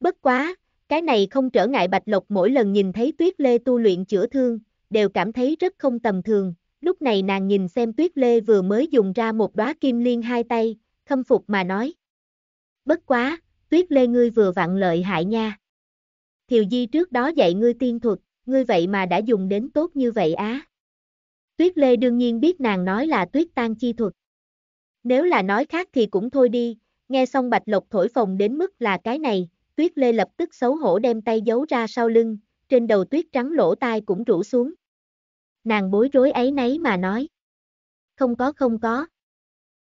[SPEAKER 1] Bất quá, cái này không trở ngại Bạch Lộc mỗi lần nhìn thấy Tuyết Lê tu luyện chữa thương, đều cảm thấy rất không tầm thường, lúc này nàng nhìn xem tuyết lê vừa mới dùng ra một đóa kim liên hai tay, khâm phục mà nói. Bất quá, tuyết lê ngươi vừa vặn lợi hại nha. Thiều di trước đó dạy ngươi tiên thuật, ngươi vậy mà đã dùng đến tốt như vậy á. Tuyết lê đương nhiên biết nàng nói là tuyết tan chi thuật. Nếu là nói khác thì cũng thôi đi, nghe xong bạch lộc thổi phồng đến mức là cái này, tuyết lê lập tức xấu hổ đem tay giấu ra sau lưng, trên đầu tuyết trắng lỗ tai cũng rủ xuống. Nàng bối rối ấy nấy mà nói. Không có không có.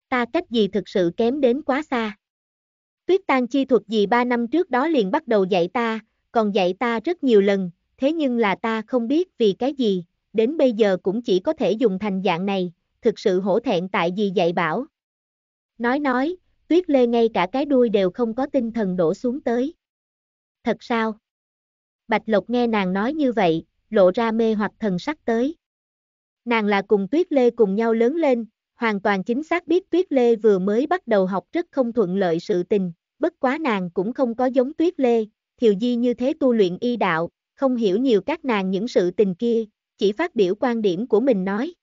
[SPEAKER 1] Ta cách gì thực sự kém đến quá xa. Tuyết tan chi thuật gì ba năm trước đó liền bắt đầu dạy ta, còn dạy ta rất nhiều lần, thế nhưng là ta không biết vì cái gì, đến bây giờ cũng chỉ có thể dùng thành dạng này, thực sự hổ thẹn tại vì dạy bảo. Nói nói, tuyết lê ngay cả cái đuôi đều không có tinh thần đổ xuống tới. Thật sao? Bạch Lộc nghe nàng nói như vậy, lộ ra mê hoặc thần sắc tới. Nàng là cùng Tuyết Lê cùng nhau lớn lên, hoàn toàn chính xác biết Tuyết Lê vừa mới bắt đầu học rất không thuận lợi sự tình, bất quá nàng cũng không có giống Tuyết Lê, Thiều Di như thế tu luyện y đạo, không hiểu nhiều các nàng những sự tình kia, chỉ phát biểu quan điểm của mình nói.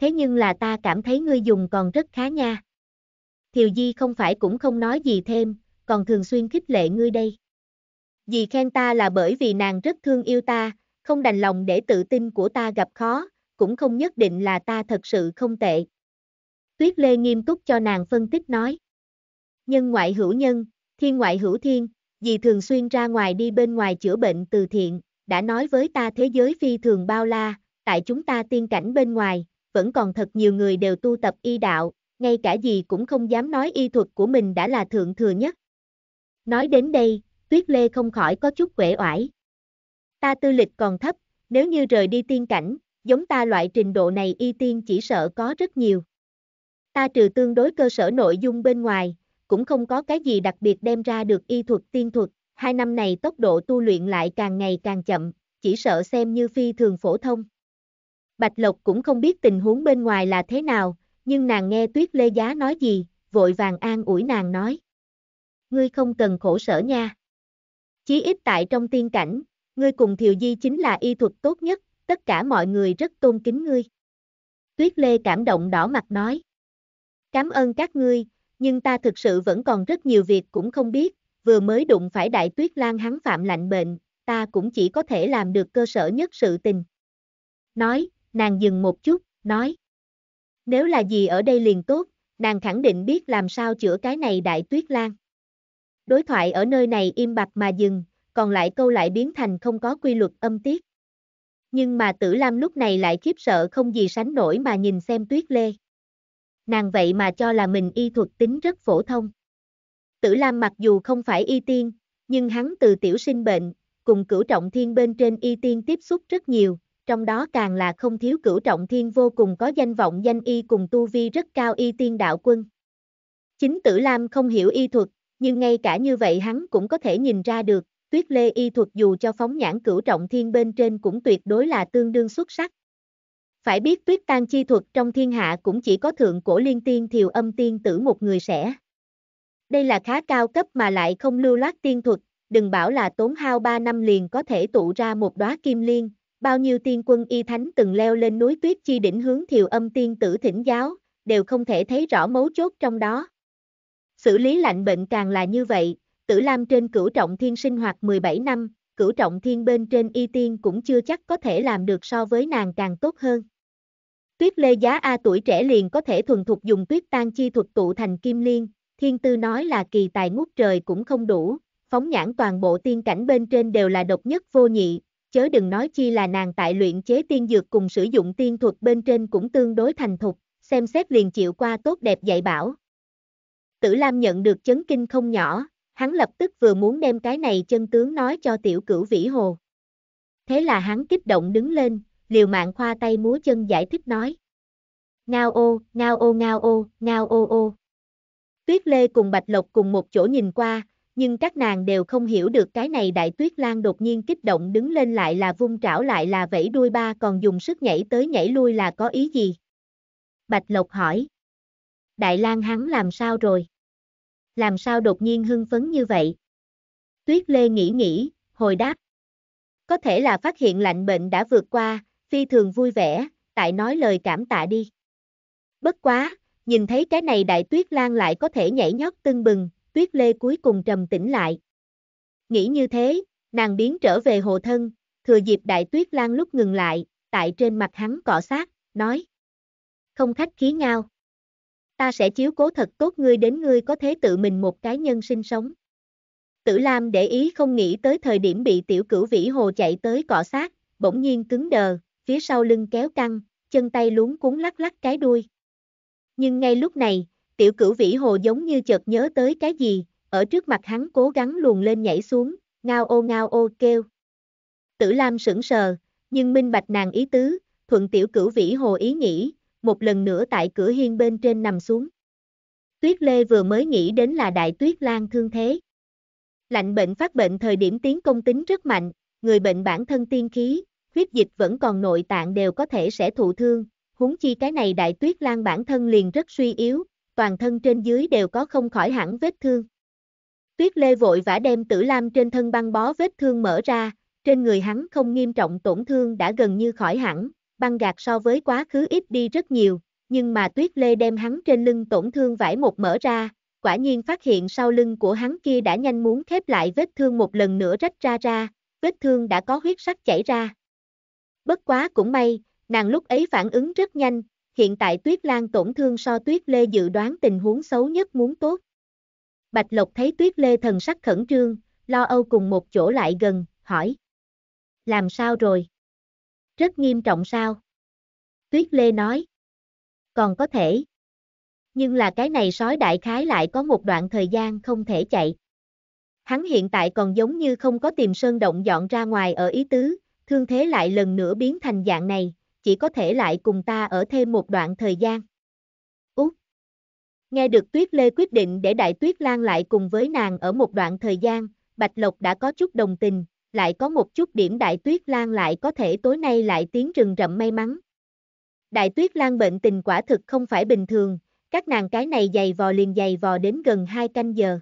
[SPEAKER 1] Thế nhưng là ta cảm thấy ngươi dùng còn rất khá nha. Thiều Di không phải cũng không nói gì thêm, còn thường xuyên khích lệ ngươi đây. Dì khen ta là bởi vì nàng rất thương yêu ta, không đành lòng để tự tin của ta gặp khó, cũng không nhất định là ta thật sự không tệ. Tuyết Lê nghiêm túc cho nàng phân tích nói. Nhân ngoại hữu nhân, thiên ngoại hữu thiên, dì thường xuyên ra ngoài đi bên ngoài chữa bệnh từ thiện, đã nói với ta thế giới phi thường bao la, tại chúng ta tiên cảnh bên ngoài, vẫn còn thật nhiều người đều tu tập y đạo, ngay cả gì cũng không dám nói y thuật của mình đã là thượng thừa nhất. Nói đến đây, Tuyết Lê không khỏi có chút quể oải. Ta tư lịch còn thấp, nếu như rời đi tiên cảnh, giống ta loại trình độ này y tiên chỉ sợ có rất nhiều. Ta trừ tương đối cơ sở nội dung bên ngoài, cũng không có cái gì đặc biệt đem ra được y thuật tiên thuật, hai năm này tốc độ tu luyện lại càng ngày càng chậm, chỉ sợ xem như phi thường phổ thông. Bạch Lộc cũng không biết tình huống bên ngoài là thế nào, nhưng nàng nghe Tuyết Lê Giá nói gì, vội vàng an ủi nàng nói. Ngươi không cần khổ sở nha. Chí ít tại trong tiên cảnh, ngươi cùng Thiều Di chính là y thuật tốt nhất, tất cả mọi người rất tôn kính ngươi. Tuyết Lê cảm động đỏ mặt nói. Cảm ơn các ngươi, nhưng ta thực sự vẫn còn rất nhiều việc cũng không biết, vừa mới đụng phải đại tuyết lan hắn phạm lạnh bệnh, ta cũng chỉ có thể làm được cơ sở nhất sự tình. Nói, nàng dừng một chút, nói. Nếu là gì ở đây liền tốt, nàng khẳng định biết làm sao chữa cái này đại tuyết lan. Đối thoại ở nơi này im bặt mà dừng, còn lại câu lại biến thành không có quy luật âm tiết. Nhưng mà tử lam lúc này lại khiếp sợ không gì sánh nổi mà nhìn xem tuyết lê. Nàng vậy mà cho là mình y thuật tính rất phổ thông. Tử lam mặc dù không phải y tiên, nhưng hắn từ tiểu sinh bệnh, cùng cửu trọng thiên bên trên y tiên tiếp xúc rất nhiều, trong đó càng là không thiếu cửu trọng thiên vô cùng có danh vọng danh y cùng tu vi rất cao y tiên đạo quân. Chính tử Lam không hiểu y thuật, nhưng ngay cả như vậy hắn cũng có thể nhìn ra được, tuyết lê y thuật dù cho phóng nhãn cửu trọng thiên bên trên cũng tuyệt đối là tương đương xuất sắc. Phải biết tuyết tan chi thuật trong thiên hạ cũng chỉ có thượng cổ liên tiên thiều âm tiên tử một người sẽ. Đây là khá cao cấp mà lại không lưu loát tiên thuật, đừng bảo là tốn hao 3 năm liền có thể tụ ra một đóa kim liên, bao nhiêu tiên quân y thánh từng leo lên núi tuyết chi đỉnh hướng thiều âm tiên tử thỉnh giáo, đều không thể thấy rõ mấu chốt trong đó. Xử lý lạnh bệnh càng là như vậy, Tử Lam trên cửu trọng thiên sinh hoạt 17 năm, cửu trọng thiên bên trên y tiên cũng chưa chắc có thể làm được so với nàng càng tốt hơn. Tuyết lê giá A tuổi trẻ liền có thể thuần thục dùng tuyết tan chi thuật tụ thành kim liên, thiên tư nói là kỳ tài ngút trời cũng không đủ, phóng nhãn toàn bộ tiên cảnh bên trên đều là độc nhất vô nhị, chớ đừng nói chi là nàng tại luyện chế tiên dược cùng sử dụng tiên thuật bên trên cũng tương đối thành thục, xem xét liền chịu qua tốt đẹp dạy bảo. Tử Lam nhận được chấn kinh không nhỏ, hắn lập tức vừa muốn đem cái này chân tướng nói cho tiểu cửu vĩ hồ. Thế là hắn kích động đứng lên, liều mạng khoa tay múa chân giải thích nói. Ngao ô, ngao ô ngao ô, ngao ô ô. Tuyết Lê cùng Bạch Lộc cùng một chỗ nhìn qua, nhưng các nàng đều không hiểu được cái này đại tuyết lan đột nhiên kích động đứng lên lại là vung trảo lại là vẫy đuôi ba còn dùng sức nhảy tới nhảy lui là có ý gì. Bạch Lộc hỏi. Đại lang hắn làm sao rồi? làm sao đột nhiên hưng phấn như vậy? Tuyết Lê nghĩ nghĩ, hồi đáp. Có thể là phát hiện lạnh bệnh đã vượt qua, phi thường vui vẻ, tại nói lời cảm tạ đi. Bất quá, nhìn thấy cái này đại tuyết lan lại có thể nhảy nhót tưng bừng, tuyết lê cuối cùng trầm tĩnh lại. Nghĩ như thế, nàng biến trở về hồ thân, thừa dịp đại tuyết lan lúc ngừng lại, tại trên mặt hắn cọ sát, nói. Không khách khí ngao ta sẽ chiếu cố thật tốt ngươi đến ngươi có thế tự mình một cái nhân sinh sống. Tử Lam để ý không nghĩ tới thời điểm bị tiểu cửu vĩ hồ chạy tới cọ sát, bỗng nhiên cứng đờ, phía sau lưng kéo căng, chân tay luống cuốn lắc lắc cái đuôi. Nhưng ngay lúc này, tiểu cửu vĩ hồ giống như chợt nhớ tới cái gì, ở trước mặt hắn cố gắng luồn lên nhảy xuống, ngao ô ngao ô kêu. Tử Lam sững sờ, nhưng minh bạch nàng ý tứ, thuận tiểu cửu vĩ hồ ý nghĩ, một lần nữa tại cửa hiên bên trên nằm xuống. Tuyết Lê vừa mới nghĩ đến là đại tuyết lan thương thế. Lạnh bệnh phát bệnh thời điểm tiến công tính rất mạnh, người bệnh bản thân tiên khí, huyết dịch vẫn còn nội tạng đều có thể sẽ thụ thương, huống chi cái này đại tuyết lan bản thân liền rất suy yếu, toàn thân trên dưới đều có không khỏi hẳn vết thương. Tuyết Lê vội vã đem tử lam trên thân băng bó vết thương mở ra, trên người hắn không nghiêm trọng tổn thương đã gần như khỏi hẳn, băng gạt so với quá khứ ít đi rất nhiều, nhưng mà tuyết lê đem hắn trên lưng tổn thương vải một mở ra, quả nhiên phát hiện sau lưng của hắn kia đã nhanh muốn khép lại vết thương một lần nữa rách ra ra, vết thương đã có huyết sắc chảy ra. Bất quá cũng may, nàng lúc ấy phản ứng rất nhanh, hiện tại tuyết lan tổn thương so tuyết lê dự đoán tình huống xấu nhất muốn tốt. Bạch Lộc thấy tuyết lê thần sắc khẩn trương, lo âu cùng một chỗ lại gần, hỏi. Làm sao rồi? Rất nghiêm trọng sao? Tuyết Lê nói. Còn có thể. Nhưng là cái này sói đại khái lại có một đoạn thời gian không thể chạy. Hắn hiện tại còn giống như không có tìm sơn động dọn ra ngoài ở ý tứ, thương thế lại lần nữa biến thành dạng này, chỉ có thể lại cùng ta ở thêm một đoạn thời gian. Út. Nghe được Tuyết Lê quyết định để Đại Tuyết Lan lại cùng với nàng ở một đoạn thời gian, Bạch Lộc đã có chút đồng tình, lại có một chút điểm đại tuyết lan lại có thể tối nay lại tiến rừng rậm may mắn. Đại tuyết lan bệnh tình quả thực không phải bình thường, các nàng cái này dày vò liền dày vò đến gần 2 canh giờ.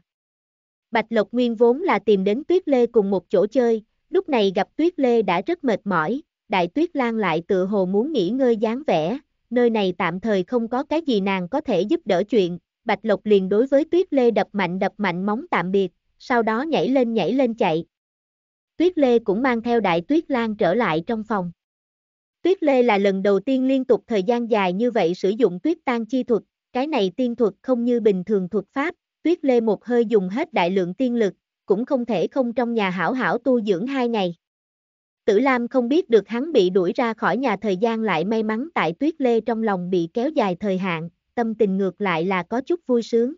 [SPEAKER 1] Bạch Lộc Nguyên vốn là tìm đến Tuyết Lê cùng một chỗ chơi, lúc này gặp Tuyết Lê đã rất mệt mỏi, Đại Tuyết Lan lại tự hồ muốn nghỉ ngơi dáng vẻ, nơi này tạm thời không có cái gì nàng có thể giúp đỡ chuyện, Bạch Lộc liền đối với Tuyết Lê đập mạnh đập mạnh móng tạm biệt, sau đó nhảy lên nhảy lên chạy. Tuyết Lê cũng mang theo đại tuyết lan trở lại trong phòng. Tuyết Lê là lần đầu tiên liên tục thời gian dài như vậy sử dụng tuyết tan chi thuật, cái này tiên thuật không như bình thường thuật pháp, Tuyết Lê một hơi dùng hết đại lượng tiên lực, cũng không thể không trong nhà hảo hảo tu dưỡng hai ngày. Tử Lam không biết được hắn bị đuổi ra khỏi nhà thời gian lại may mắn tại Tuyết Lê trong lòng bị kéo dài thời hạn, tâm tình ngược lại là có chút vui sướng.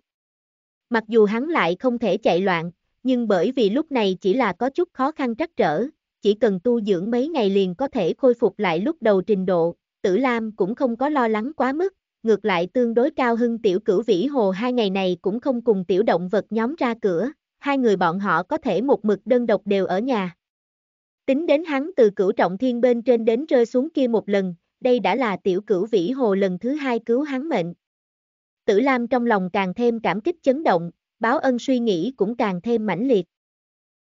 [SPEAKER 1] Mặc dù hắn lại không thể chạy loạn, nhưng bởi vì lúc này chỉ là có chút khó khăn trắc trở, chỉ cần tu dưỡng mấy ngày liền có thể khôi phục lại lúc đầu trình độ, tử Lam cũng không có lo lắng quá mức, ngược lại tương đối cao hưng tiểu cửu vĩ hồ hai ngày này cũng không cùng tiểu động vật nhóm ra cửa, hai người bọn họ có thể một mực đơn độc đều ở nhà. Tính đến hắn từ cửu trọng thiên bên trên đến rơi xuống kia một lần, đây đã là tiểu cửu vĩ hồ lần thứ hai cứu hắn mệnh. Tử Lam trong lòng càng thêm cảm kích chấn động, báo ân suy nghĩ cũng càng thêm mãnh liệt.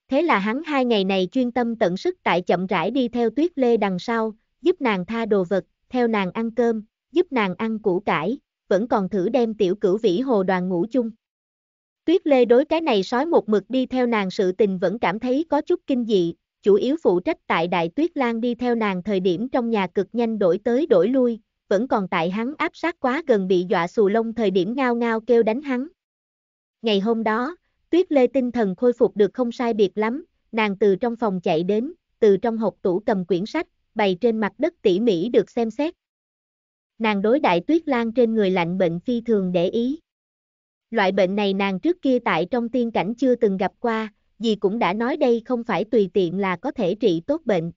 [SPEAKER 1] Thế là hắn hai ngày này chuyên tâm tận sức tại chậm rãi đi theo tuyết lê đằng sau, giúp nàng tha đồ vật, theo nàng ăn cơm, giúp nàng ăn củ cải, vẫn còn thử đem tiểu cửu vĩ hồ đoàn ngủ chung. Tuyết lê đối cái này sói một mực đi theo nàng sự tình vẫn cảm thấy có chút kinh dị, chủ yếu phụ trách tại đại tuyết lan đi theo nàng thời điểm trong nhà cực nhanh đổi tới đổi lui, vẫn còn tại hắn áp sát quá gần bị dọa xù lông thời điểm ngao ngao kêu đánh hắn. Ngày hôm đó, Tuyết Lê tinh thần khôi phục được không sai biệt lắm, nàng từ trong phòng chạy đến, từ trong hộp tủ cầm quyển sách, bày trên mặt đất tỉ mỉ được xem xét. Nàng đối đại Tuyết Lan trên người lạnh bệnh phi thường để ý. Loại bệnh này nàng trước kia tại trong tiên cảnh chưa từng gặp qua, gì cũng đã nói đây không phải tùy tiện là có thể trị tốt bệnh.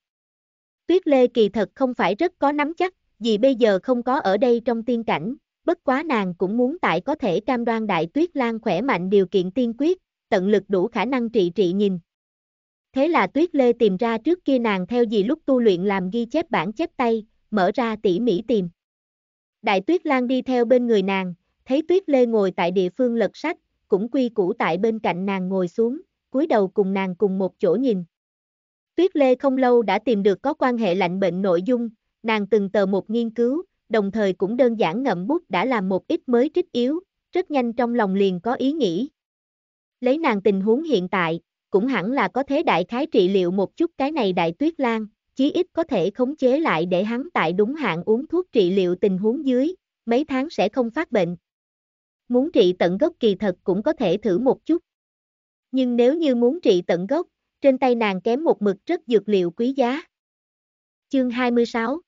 [SPEAKER 1] Tuyết Lê kỳ thật không phải rất có nắm chắc, vì bây giờ không có ở đây trong tiên cảnh, bất quá nàng cũng muốn tại có thể cam đoan đại tuyết lan khỏe mạnh điều kiện tiên quyết, tận lực đủ khả năng trị trị nhìn. Thế là tuyết lê tìm ra trước kia nàng theo gì lúc tu luyện làm ghi chép bản chép tay, mở ra tỉ mỉ tìm. Đại tuyết lan đi theo bên người nàng, thấy tuyết lê ngồi tại địa phương lật sách, cũng quy củ tại bên cạnh nàng ngồi xuống, cúi đầu cùng nàng cùng một chỗ nhìn. Tuyết lê không lâu đã tìm được có quan hệ lạnh bệnh nội dung, nàng từng tờ một nghiên cứu, đồng thời cũng đơn giản ngậm bút đã làm một ít mới trích yếu, rất nhanh trong lòng liền có ý nghĩ. Lấy nàng tình huống hiện tại, cũng hẳn là có thế đại khái trị liệu một chút cái này đại tuyết lan, chí ít có thể khống chế lại để hắn tại đúng hạn uống thuốc trị liệu tình huống dưới, mấy tháng sẽ không phát bệnh. Muốn trị tận gốc kỳ thật cũng có thể thử một chút. Nhưng nếu như muốn trị tận gốc, trên tay nàng kém một mực rất dược liệu quý giá. Chương 26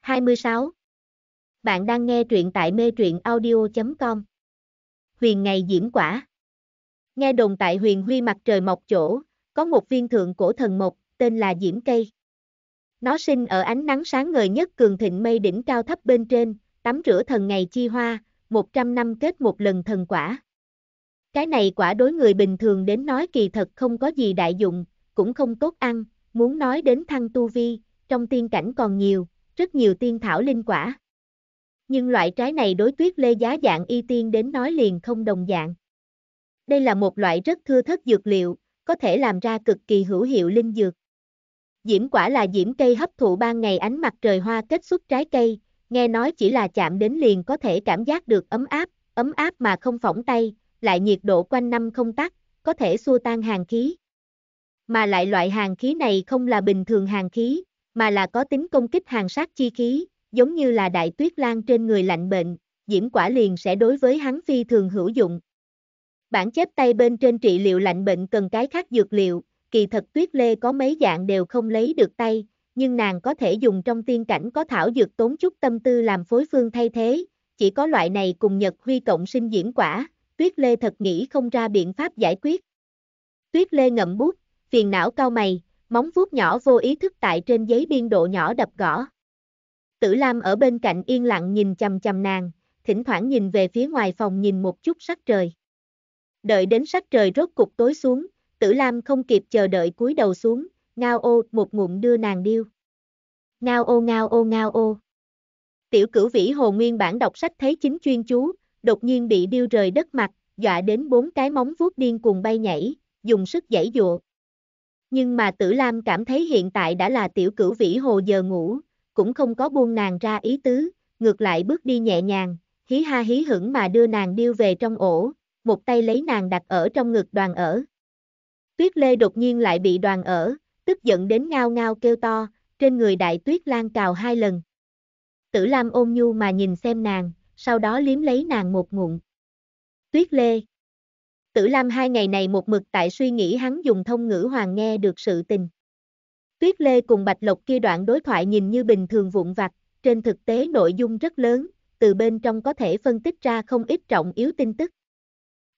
[SPEAKER 1] 26 bạn đang nghe truyện tại mê truyện audio.com. Huyền ngày diễm quả. Nghe đồn tại huyền huy mặt trời mọc chỗ, có một viên thượng cổ thần mộc, tên là diễm cây. Nó sinh ở ánh nắng sáng ngời nhất cường thịnh mây đỉnh cao thấp bên trên, tắm rửa thần ngày chi hoa, 100 năm kết một lần thần quả. Cái này quả đối người bình thường đến nói kỳ thật không có gì đại dụng, cũng không tốt ăn, muốn nói đến thăng tu vi, trong tiên cảnh còn nhiều, rất nhiều tiên thảo linh quả. Nhưng loại trái này đối tuyết lê giá dạng y tiên đến nói liền không đồng dạng. Đây là một loại rất thưa thất dược liệu, có thể làm ra cực kỳ hữu hiệu linh dược. Diễm quả là diễm cây hấp thụ ban ngày ánh mặt trời hoa kết xuất trái cây, nghe nói chỉ là chạm đến liền có thể cảm giác được ấm áp, ấm áp mà không phỏng tay, lại nhiệt độ quanh năm không tắt, có thể xua tan hàng khí. Mà lại loại hàng khí này không là bình thường hàng khí, mà là có tính công kích hàng sát chi khí, giống như là đại tuyết lan trên người lạnh bệnh, diễm quả liền sẽ đối với hắn phi thường hữu dụng. Bản chép tay bên trên trị liệu lạnh bệnh cần cái khác dược liệu, kỳ thật tuyết lê có mấy dạng đều không lấy được tay, nhưng nàng có thể dùng trong tiên cảnh có thảo dược tốn chút tâm tư làm phối phương thay thế, chỉ có loại này cùng Nhật Huy cộng sinh diễm quả, tuyết lê thật nghĩ không ra biện pháp giải quyết. Tuyết lê ngậm bút, phiền não cao mày, móng vuốt nhỏ vô ý thức tại trên giấy biên độ nhỏ đập gõ. Tử Lam ở bên cạnh yên lặng nhìn chầm chầm nàng, thỉnh thoảng nhìn về phía ngoài phòng nhìn một chút sắc trời. Đợi đến sắc trời rốt cục tối xuống, Tử Lam không kịp chờ đợi cúi đầu xuống, ngao ô một ngụm đưa nàng điêu. Ngao ô ngao ô ngao ô. Tiểu cửu vĩ hồ nguyên bản đọc sách thấy chính chuyên chú, đột nhiên bị điêu rời đất mặt, dọa đến bốn cái móng vuốt điên cuồng bay nhảy, dùng sức giãy dụa. Nhưng mà tử Lam cảm thấy hiện tại đã là tiểu cửu vĩ hồ giờ ngủ, cũng không có buông nàng ra ý tứ, ngược lại bước đi nhẹ nhàng, hí ha hí hửng mà đưa nàng điêu về trong ổ, một tay lấy nàng đặt ở trong ngực đoàn ở. Tuyết lê đột nhiên lại bị đoàn ở, tức giận đến ngao ngao kêu to, trên người đại tuyết lan cào hai lần. Tử Lam ôm nhu mà nhìn xem nàng, sau đó liếm lấy nàng một ngụm. Tuyết lê. Tử Lam hai ngày này một mực tại suy nghĩ hắn dùng thông ngữ hoàng nghe được sự tình. Tuyết Lê cùng Bạch Lộc kia đoạn đối thoại nhìn như bình thường vụn vặt, trên thực tế nội dung rất lớn, từ bên trong có thể phân tích ra không ít trọng yếu tin tức.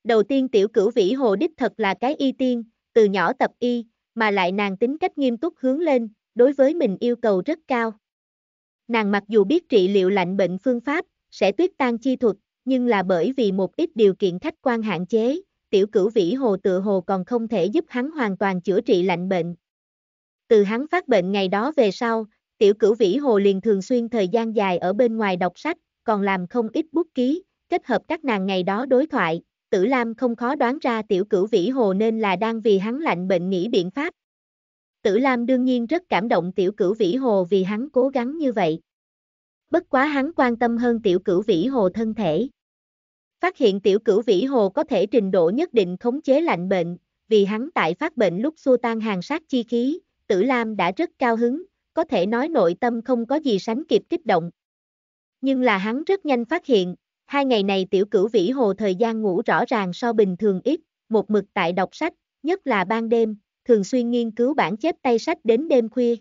[SPEAKER 1] Đầu tiên tiểu cửu vĩ hồ đích thật là cái y tiên, từ nhỏ tập y, mà lại nàng tính cách nghiêm túc hướng lên, đối với mình yêu cầu rất cao. Nàng mặc dù biết trị liệu lạnh bệnh phương pháp, sẽ tuyết tan chi thuật, nhưng là bởi vì một ít điều kiện khách quan hạn chế, tiểu cửu vĩ hồ tự hồ còn không thể giúp hắn hoàn toàn chữa trị lạnh bệnh, từ hắn phát bệnh ngày đó về sau, tiểu cửu vĩ hồ liền thường xuyên thời gian dài ở bên ngoài đọc sách, còn làm không ít bút ký, kết hợp các nàng ngày đó đối thoại, tử Lam không khó đoán ra tiểu cửu vĩ hồ nên là đang vì hắn lạnh bệnh nghĩ biện pháp. Tử Lam đương nhiên rất cảm động tiểu cửu vĩ hồ vì hắn cố gắng như vậy. Bất quá hắn quan tâm hơn tiểu cửu vĩ hồ thân thể. Phát hiện tiểu cửu vĩ hồ có thể trình độ nhất định khống chế lạnh bệnh, vì hắn tại phát bệnh lúc xua tan hàng sát chi khí, Tử Lam đã rất cao hứng, có thể nói nội tâm không có gì sánh kịp kích động. Nhưng là hắn rất nhanh phát hiện, hai ngày này tiểu cửu vĩ hồ thời gian ngủ rõ ràng so bình thường ít, một mực tại đọc sách, nhất là ban đêm, thường xuyên nghiên cứu bản chép tay sách đến đêm khuya.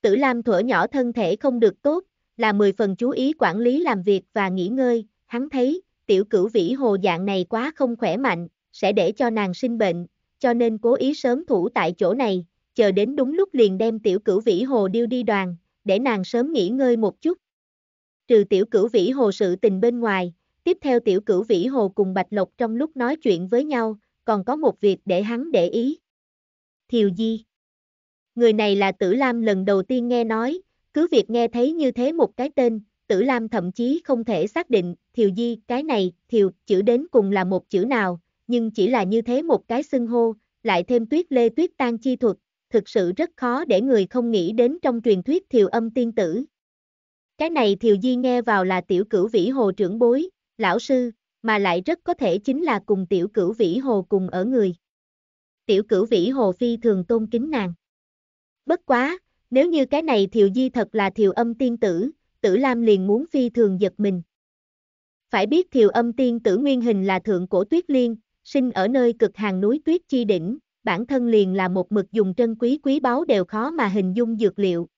[SPEAKER 1] Tử Lam thuở nhỏ thân thể không được tốt, là 10 phần chú ý quản lý làm việc và nghỉ ngơi, hắn thấy, tiểu cửu vĩ hồ dạng này quá không khỏe mạnh, sẽ để cho nàng sinh bệnh, cho nên cố ý sớm thủ tại chỗ này, chờ đến đúng lúc liền đem tiểu cửu vĩ hồ điêu đi đoàn, để nàng sớm nghỉ ngơi một chút. Trừ tiểu cửu vĩ hồ sự tình bên ngoài, tiếp theo tiểu cửu vĩ hồ cùng Bạch Lộc trong lúc nói chuyện với nhau, còn có một việc để hắn để ý. Thiều Di Người này là Tử Lam lần đầu tiên nghe nói, cứ việc nghe thấy như thế một cái tên, Tử Lam thậm chí không thể xác định, Thiều Di, cái này, Thiều, chữ đến cùng là một chữ nào, nhưng chỉ là như thế một cái xưng hô, lại thêm tuyết lê tuyết tan chi thuật, thực sự rất khó để người không nghĩ đến trong truyền thuyết thiều âm tiên tử. Cái này thiều di nghe vào là tiểu cửu vĩ hồ trưởng bối, lão sư, mà lại rất có thể chính là cùng tiểu cửu vĩ hồ cùng ở người. Tiểu cửu vĩ hồ phi thường tôn kính nàng. Bất quá, nếu như cái này thiều di thật là thiều âm tiên tử, tử lam liền muốn phi thường giật mình. Phải biết thiều âm tiên tử nguyên hình là thượng cổ tuyết liên, sinh ở nơi cực hàng núi tuyết chi đỉnh, bản thân liền là một mực dùng trân quý quý báu đều khó mà hình dung dược liệu.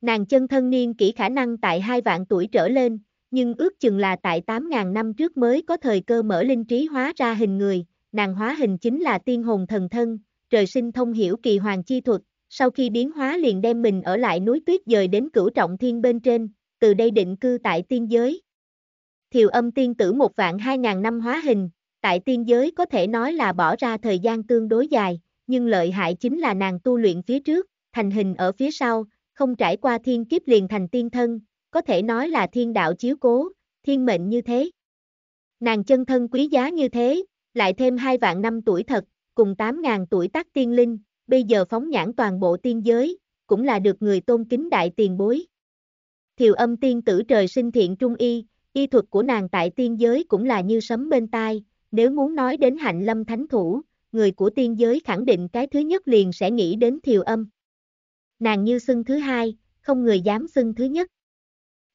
[SPEAKER 1] Nàng chân thân niên kỹ khả năng tại hai vạn tuổi trở lên, nhưng ước chừng là tại 8.000 năm trước mới có thời cơ mở linh trí hóa ra hình người, nàng hóa hình chính là tiên hồn thần thân, trời sinh thông hiểu kỳ hoàng chi thuật, sau khi biến hóa liền đem mình ở lại núi tuyết dời đến cửu trọng thiên bên trên, từ đây định cư tại tiên giới. Thiều âm tiên tử một vạn hai ngàn năm hóa hình, Tại tiên giới có thể nói là bỏ ra thời gian tương đối dài, nhưng lợi hại chính là nàng tu luyện phía trước, thành hình ở phía sau, không trải qua thiên kiếp liền thành tiên thân, có thể nói là thiên đạo chiếu cố, thiên mệnh như thế. Nàng chân thân quý giá như thế, lại thêm hai vạn năm tuổi thật, cùng 8.000 tuổi tác tiên linh, bây giờ phóng nhãn toàn bộ tiên giới, cũng là được người tôn kính đại tiền bối. Thiều âm tiên tử trời sinh thiện trung y, y thuật của nàng tại tiên giới cũng là như sấm bên tai, nếu muốn nói đến hạnh lâm thánh thủ, người của tiên giới khẳng định cái thứ nhất liền sẽ nghĩ đến thiều âm. Nàng như xưng thứ hai, không người dám xưng thứ nhất.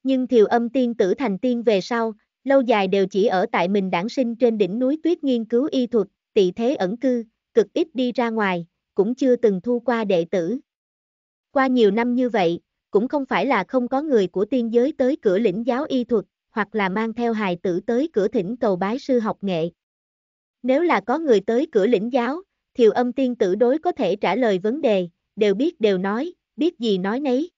[SPEAKER 1] Nhưng thiều âm tiên tử thành tiên về sau, lâu dài đều chỉ ở tại mình đảng sinh trên đỉnh núi tuyết nghiên cứu y thuật, tị thế ẩn cư, cực ít đi ra ngoài, cũng chưa từng thu qua đệ tử. Qua nhiều năm như vậy, cũng không phải là không có người của tiên giới tới cửa lĩnh giáo y thuật, hoặc là mang theo hài tử tới cửa thỉnh cầu bái sư học nghệ. Nếu là có người tới cửa lĩnh giáo, thiều âm tiên tử đối có thể trả lời vấn đề, đều biết đều nói, biết gì nói nấy.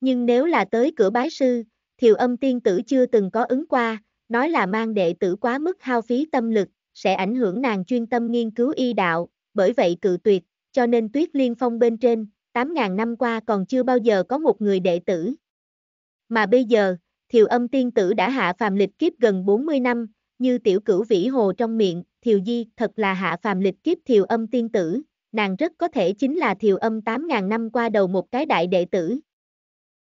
[SPEAKER 1] Nhưng nếu là tới cửa bái sư, thiều âm tiên tử chưa từng có ứng qua, nói là mang đệ tử quá mức hao phí tâm lực, sẽ ảnh hưởng nàng chuyên tâm nghiên cứu y đạo, bởi vậy cự tuyệt, cho nên tuyết liên phong bên trên, 8.000 năm qua còn chưa bao giờ có một người đệ tử. Mà bây giờ, thiều âm tiên tử đã hạ phàm lịch kiếp gần 40 năm, như tiểu cửu vĩ hồ trong miệng, Thiều Di thật là hạ phàm lịch kiếp Thiều âm tiên tử, nàng rất có thể chính là Thiều âm 8.000 năm qua đầu một cái đại đệ tử.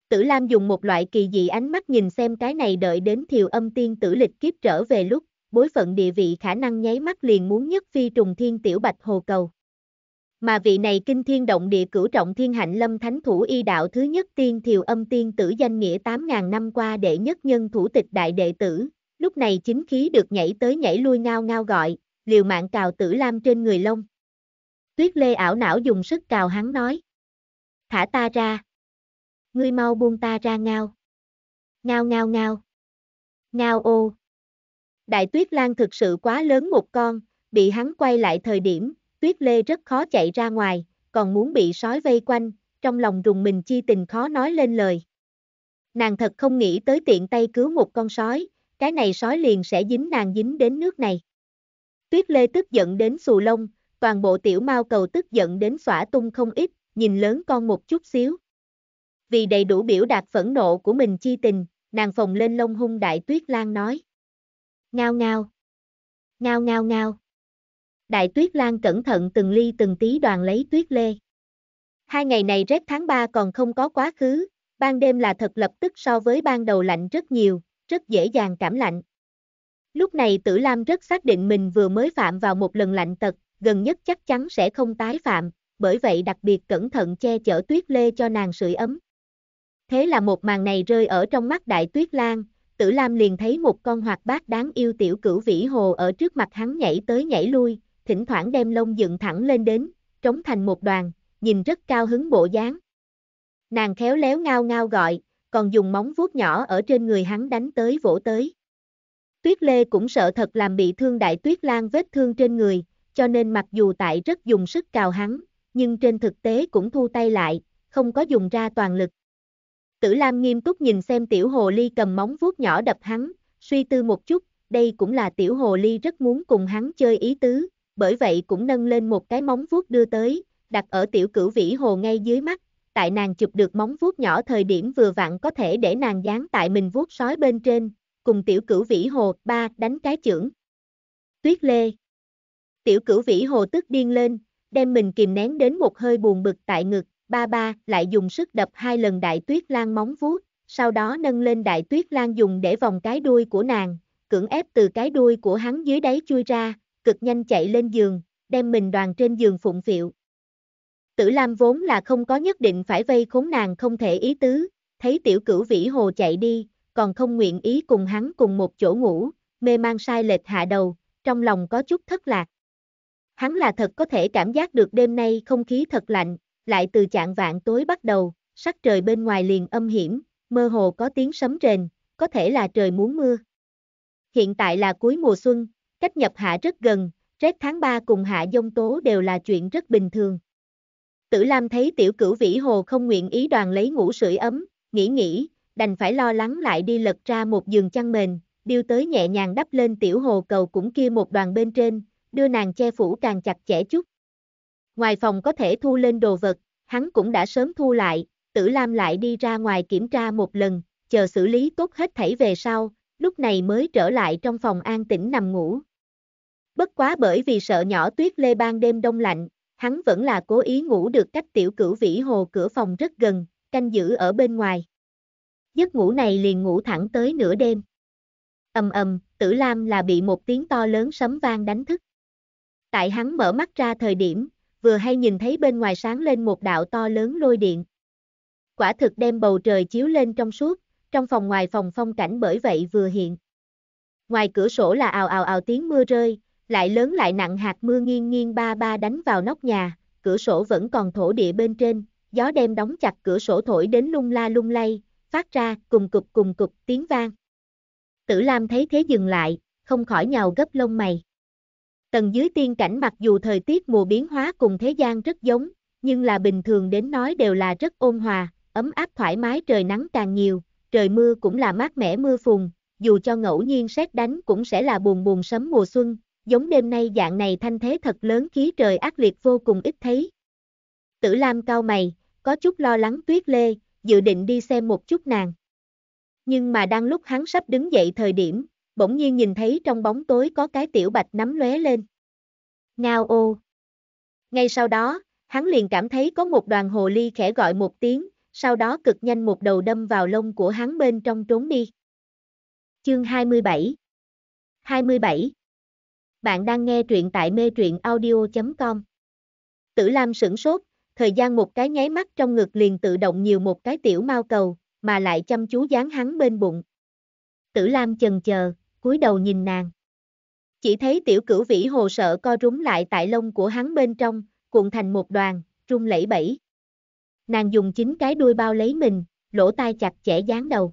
[SPEAKER 1] Tử Lam dùng một loại kỳ dị ánh mắt nhìn xem cái này đợi đến Thiều âm tiên tử lịch kiếp trở về lúc, bối phận địa vị khả năng nháy mắt liền muốn nhất phi trùng thiên tiểu bạch hồ cầu. Mà vị này kinh thiên động địa cửu trọng thiên hạnh lâm thánh thủ y đạo thứ nhất tiên thiều âm tiên tử danh nghĩa 8.000 năm qua đệ nhất nhân thủ tịch đại đệ tử, lúc này chính khí được nhảy tới nhảy lui ngao ngao gọi, liều mạng cào tử lam trên người lông. Tuyết lê ảo não dùng sức cào hắn nói. Thả ta ra. Ngươi mau buông ta ra ngao. Ngao ngao ngao. Ngao ô. Đại tuyết lan thực sự quá lớn một con, bị hắn quay lại thời điểm, tuyết lê rất khó chạy ra ngoài, còn muốn bị sói vây quanh, trong lòng rùng mình chi tình khó nói lên lời. Nàng thật không nghĩ tới tiện tay cứu một con sói, cái này sói liền sẽ dính nàng dính đến nước này. Tuyết Lê tức giận đến xù lông, toàn bộ tiểu mao cầu tức giận đến xỏa tung không ít, nhìn lớn con một chút xíu. Vì đầy đủ biểu đạt phẫn nộ của mình chi tình, nàng phồng lên lông hung đại tuyết lang nói. Ngao ngao. Ngao ngao ngao. Đại tuyết lang cẩn thận từng ly từng tí đoàn lấy tuyết lê. Hai ngày này rét tháng 3 còn không có quá khứ, ban đêm là thật lập tức so với ban đầu lạnh rất nhiều, rất dễ dàng cảm lạnh. Lúc này Tử Lam rất xác định mình vừa mới phạm vào một lần lạnh tật, gần nhất chắc chắn sẽ không tái phạm, bởi vậy đặc biệt cẩn thận che chở tuyết lê cho nàng sưởi ấm. Thế là một màn này rơi ở trong mắt đại tuyết lan, Tử Lam liền thấy một con hoạt bát đáng yêu tiểu cửu vĩ hồ ở trước mặt hắn nhảy tới nhảy lui, thỉnh thoảng đem lông dựng thẳng lên đến, trống thành một đoàn, nhìn rất cao hứng bộ dáng. Nàng khéo léo ngao ngao gọi, còn dùng móng vuốt nhỏ ở trên người hắn đánh tới vỗ tới. Tuyết Lê cũng sợ thật làm bị thương đại tuyết lan vết thương trên người, cho nên mặc dù tại rất dùng sức cào hắn, nhưng trên thực tế cũng thu tay lại, không có dùng ra toàn lực. Tử Lam nghiêm túc nhìn xem tiểu hồ ly cầm móng vuốt nhỏ đập hắn, suy tư một chút, đây cũng là tiểu hồ ly rất muốn cùng hắn chơi ý tứ, bởi vậy cũng nâng lên một cái móng vuốt đưa tới, đặt ở tiểu cửu vĩ hồ ngay dưới mắt, tại nàng chụp được móng vuốt nhỏ thời điểm vừa vặn có thể để nàng dán tại mình vuốt sói bên trên, cùng tiểu cửu vĩ hồ, ba, đánh cái chưởng. Tuyết lê. Tiểu cửu vĩ hồ tức điên lên, đem mình kìm nén đến một hơi buồn bực tại ngực, ba ba, lại dùng sức đập hai lần đại tuyết lan móng vuốt, sau đó nâng lên đại tuyết lan dùng để vòng cái đuôi của nàng, cưỡng ép từ cái đuôi của hắn dưới đáy chui ra, cực nhanh chạy lên giường, đem mình đoàn trên giường phụng phiệu. Tử Lam vốn là không có nhất định phải vây khốn nàng không thể ý tứ, thấy tiểu cửu vĩ hồ chạy đi, còn không nguyện ý cùng hắn cùng một chỗ ngủ, mê mang sai lệch hạ đầu, trong lòng có chút thất lạc. Hắn là thật có thể cảm giác được đêm nay không khí thật lạnh, lại từ chạng vạn tối bắt đầu, sắc trời bên ngoài liền âm hiểm, mơ hồ có tiếng sấm rền, có thể là trời muốn mưa. Hiện tại là cuối mùa xuân, cách nhập hạ rất gần, rét tháng 3 cùng hạ dông tố đều là chuyện rất bình thường. Tử Lam thấy tiểu cửu vĩ hồ không nguyện ý đoàn lấy ngủ sưởi ấm, nghĩ nghĩ, đành phải lo lắng lại đi lật ra một giường chăn mền, điêu tới nhẹ nhàng đắp lên tiểu hồ cầu cũng kia một đoàn bên trên, đưa nàng che phủ càng chặt chẽ chút. Ngoài phòng có thể thu lên đồ vật, hắn cũng đã sớm thu lại, tử Lam lại đi ra ngoài kiểm tra một lần, chờ xử lý tốt hết thảy về sau, lúc này mới trở lại trong phòng an tĩnh nằm ngủ. Bất quá bởi vì sợ nhỏ tuyết lê ban đêm đông lạnh, hắn vẫn là cố ý ngủ được cách tiểu cửu vĩ hồ cửa phòng rất gần, canh giữ ở bên ngoài giấc ngủ này liền ngủ thẳng tới nửa đêm. ầm ầm, tử lam là bị một tiếng to lớn sấm vang đánh thức. Tại hắn mở mắt ra thời điểm, vừa hay nhìn thấy bên ngoài sáng lên một đạo to lớn lôi điện. Quả thực đem bầu trời chiếu lên trong suốt, trong phòng ngoài phòng phong cảnh bởi vậy vừa hiện. Ngoài cửa sổ là ào ào ào tiếng mưa rơi, lại lớn lại nặng hạt mưa nghiêng nghiêng ba ba đánh vào nóc nhà, cửa sổ vẫn còn thổ địa bên trên, gió đem đóng chặt cửa sổ thổi đến lung la lung lay, phát ra cùng cục cùng cục tiếng vang. Tử Lam thấy thế dừng lại, không khỏi nhào gấp lông mày. Tầng dưới tiên cảnh mặc dù thời tiết mùa biến hóa cùng thế gian rất giống, nhưng là bình thường đến nói đều là rất ôn hòa, ấm áp thoải mái trời nắng càng nhiều, trời mưa cũng là mát mẻ mưa phùn, dù cho ngẫu nhiên xét đánh cũng sẽ là buồn buồn sấm mùa xuân, giống đêm nay dạng này thanh thế thật lớn khí trời ác liệt vô cùng ít thấy. Tử Lam cao mày, có chút lo lắng tuyết lê, dự định đi xem một chút nàng. Nhưng mà đang lúc hắn sắp đứng dậy thời điểm, bỗng nhiên nhìn thấy trong bóng tối có cái tiểu bạch nắm lóe lên. Ngao ô. Ngay sau đó, hắn liền cảm thấy có một đoàn hồ ly khẽ gọi một tiếng, sau đó cực nhanh một đầu đâm vào lông của hắn bên trong trốn đi. Chương 27 27 Bạn đang nghe truyện tại mê truyện audio.com Tử Lam sửng sốt, thời gian một cái nháy mắt trong ngực liền tự động nhiều một cái tiểu mao cầu, mà lại chăm chú dán hắn bên bụng. Tử Lam chần chờ, cúi đầu nhìn nàng. Chỉ thấy tiểu cửu vĩ hồ sợ co rúm lại tại lông của hắn bên trong, cuộn thành một đoàn, rung lẫy bẫy. Nàng dùng chính cái đuôi bao lấy mình, lỗ tai chặt chẽ dán đầu.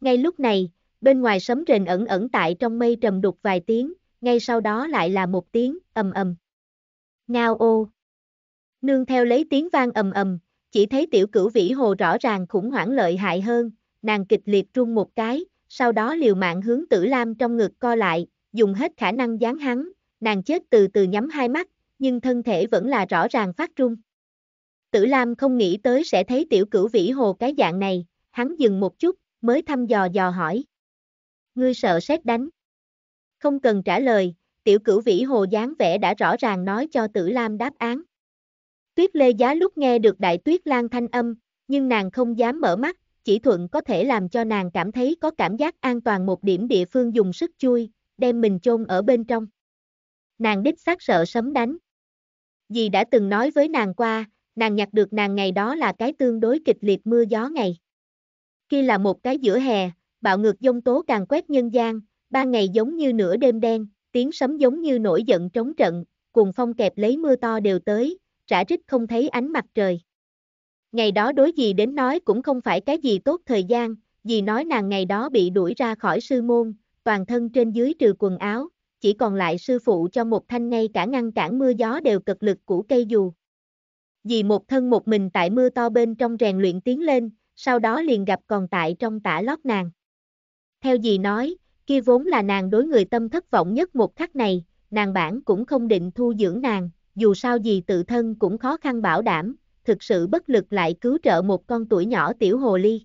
[SPEAKER 1] Ngay lúc này, bên ngoài sấm rền ẩn ẩn tại trong mây trầm đục vài tiếng, ngay sau đó lại là một tiếng ầm ầm. Ngao ô, Nương theo lấy tiếng vang ầm ầm, chỉ thấy tiểu cửu vĩ hồ rõ ràng khủng hoảng lợi hại hơn, nàng kịch liệt run một cái, sau đó liều mạng hướng tử lam trong ngực co lại, dùng hết khả năng gián hắn, nàng chết từ từ nhắm hai mắt, nhưng thân thể vẫn là rõ ràng phát run. Tử Lam không nghĩ tới sẽ thấy tiểu cửu vĩ hồ cái dạng này, hắn dừng một chút, mới thăm dò dò hỏi. Ngươi sợ xét đánh. Không cần trả lời, tiểu cửu vĩ hồ dáng vẻ đã rõ ràng nói cho Tử Lam đáp án. Tuyết Lê Giá lúc nghe được Đại Tuyết Lan thanh âm, nhưng nàng không dám mở mắt, chỉ thuận có thể làm cho nàng cảm thấy có cảm giác an toàn một điểm địa phương dùng sức chui, đem mình chôn ở bên trong. Nàng đích xác sợ sấm đánh. Dì đã từng nói với nàng qua, nàng nhặt được nàng ngày đó là cái tương đối kịch liệt mưa gió ngày. Khi là một cái giữa hè, bạo ngược dông tố càng quét nhân gian, ba ngày giống như nửa đêm đen, tiếng sấm giống như nổi giận trống trận, cùng phong kẹp lấy mưa to đều tới, Trả trích không thấy ánh mặt trời. Ngày đó đối gì đến nói cũng không phải cái gì tốt thời gian, dì nói nàng ngày đó bị đuổi ra khỏi sư môn, toàn thân trên dưới trừ quần áo, chỉ còn lại sư phụ cho một thanh ngay cả ngăn cản mưa gió đều cực lực của cây dù. Dì một thân một mình tại mưa to bên trong rèn luyện tiến lên, sau đó liền gặp còn tại trong tả lót nàng. Theo dì nói, kia vốn là nàng đối người tâm thất vọng nhất một khắc này, nàng bản cũng không định thu dưỡng nàng, dù sao gì tự thân cũng khó khăn bảo đảm, thực sự bất lực lại cứu trợ một con tuổi nhỏ tiểu hồ ly.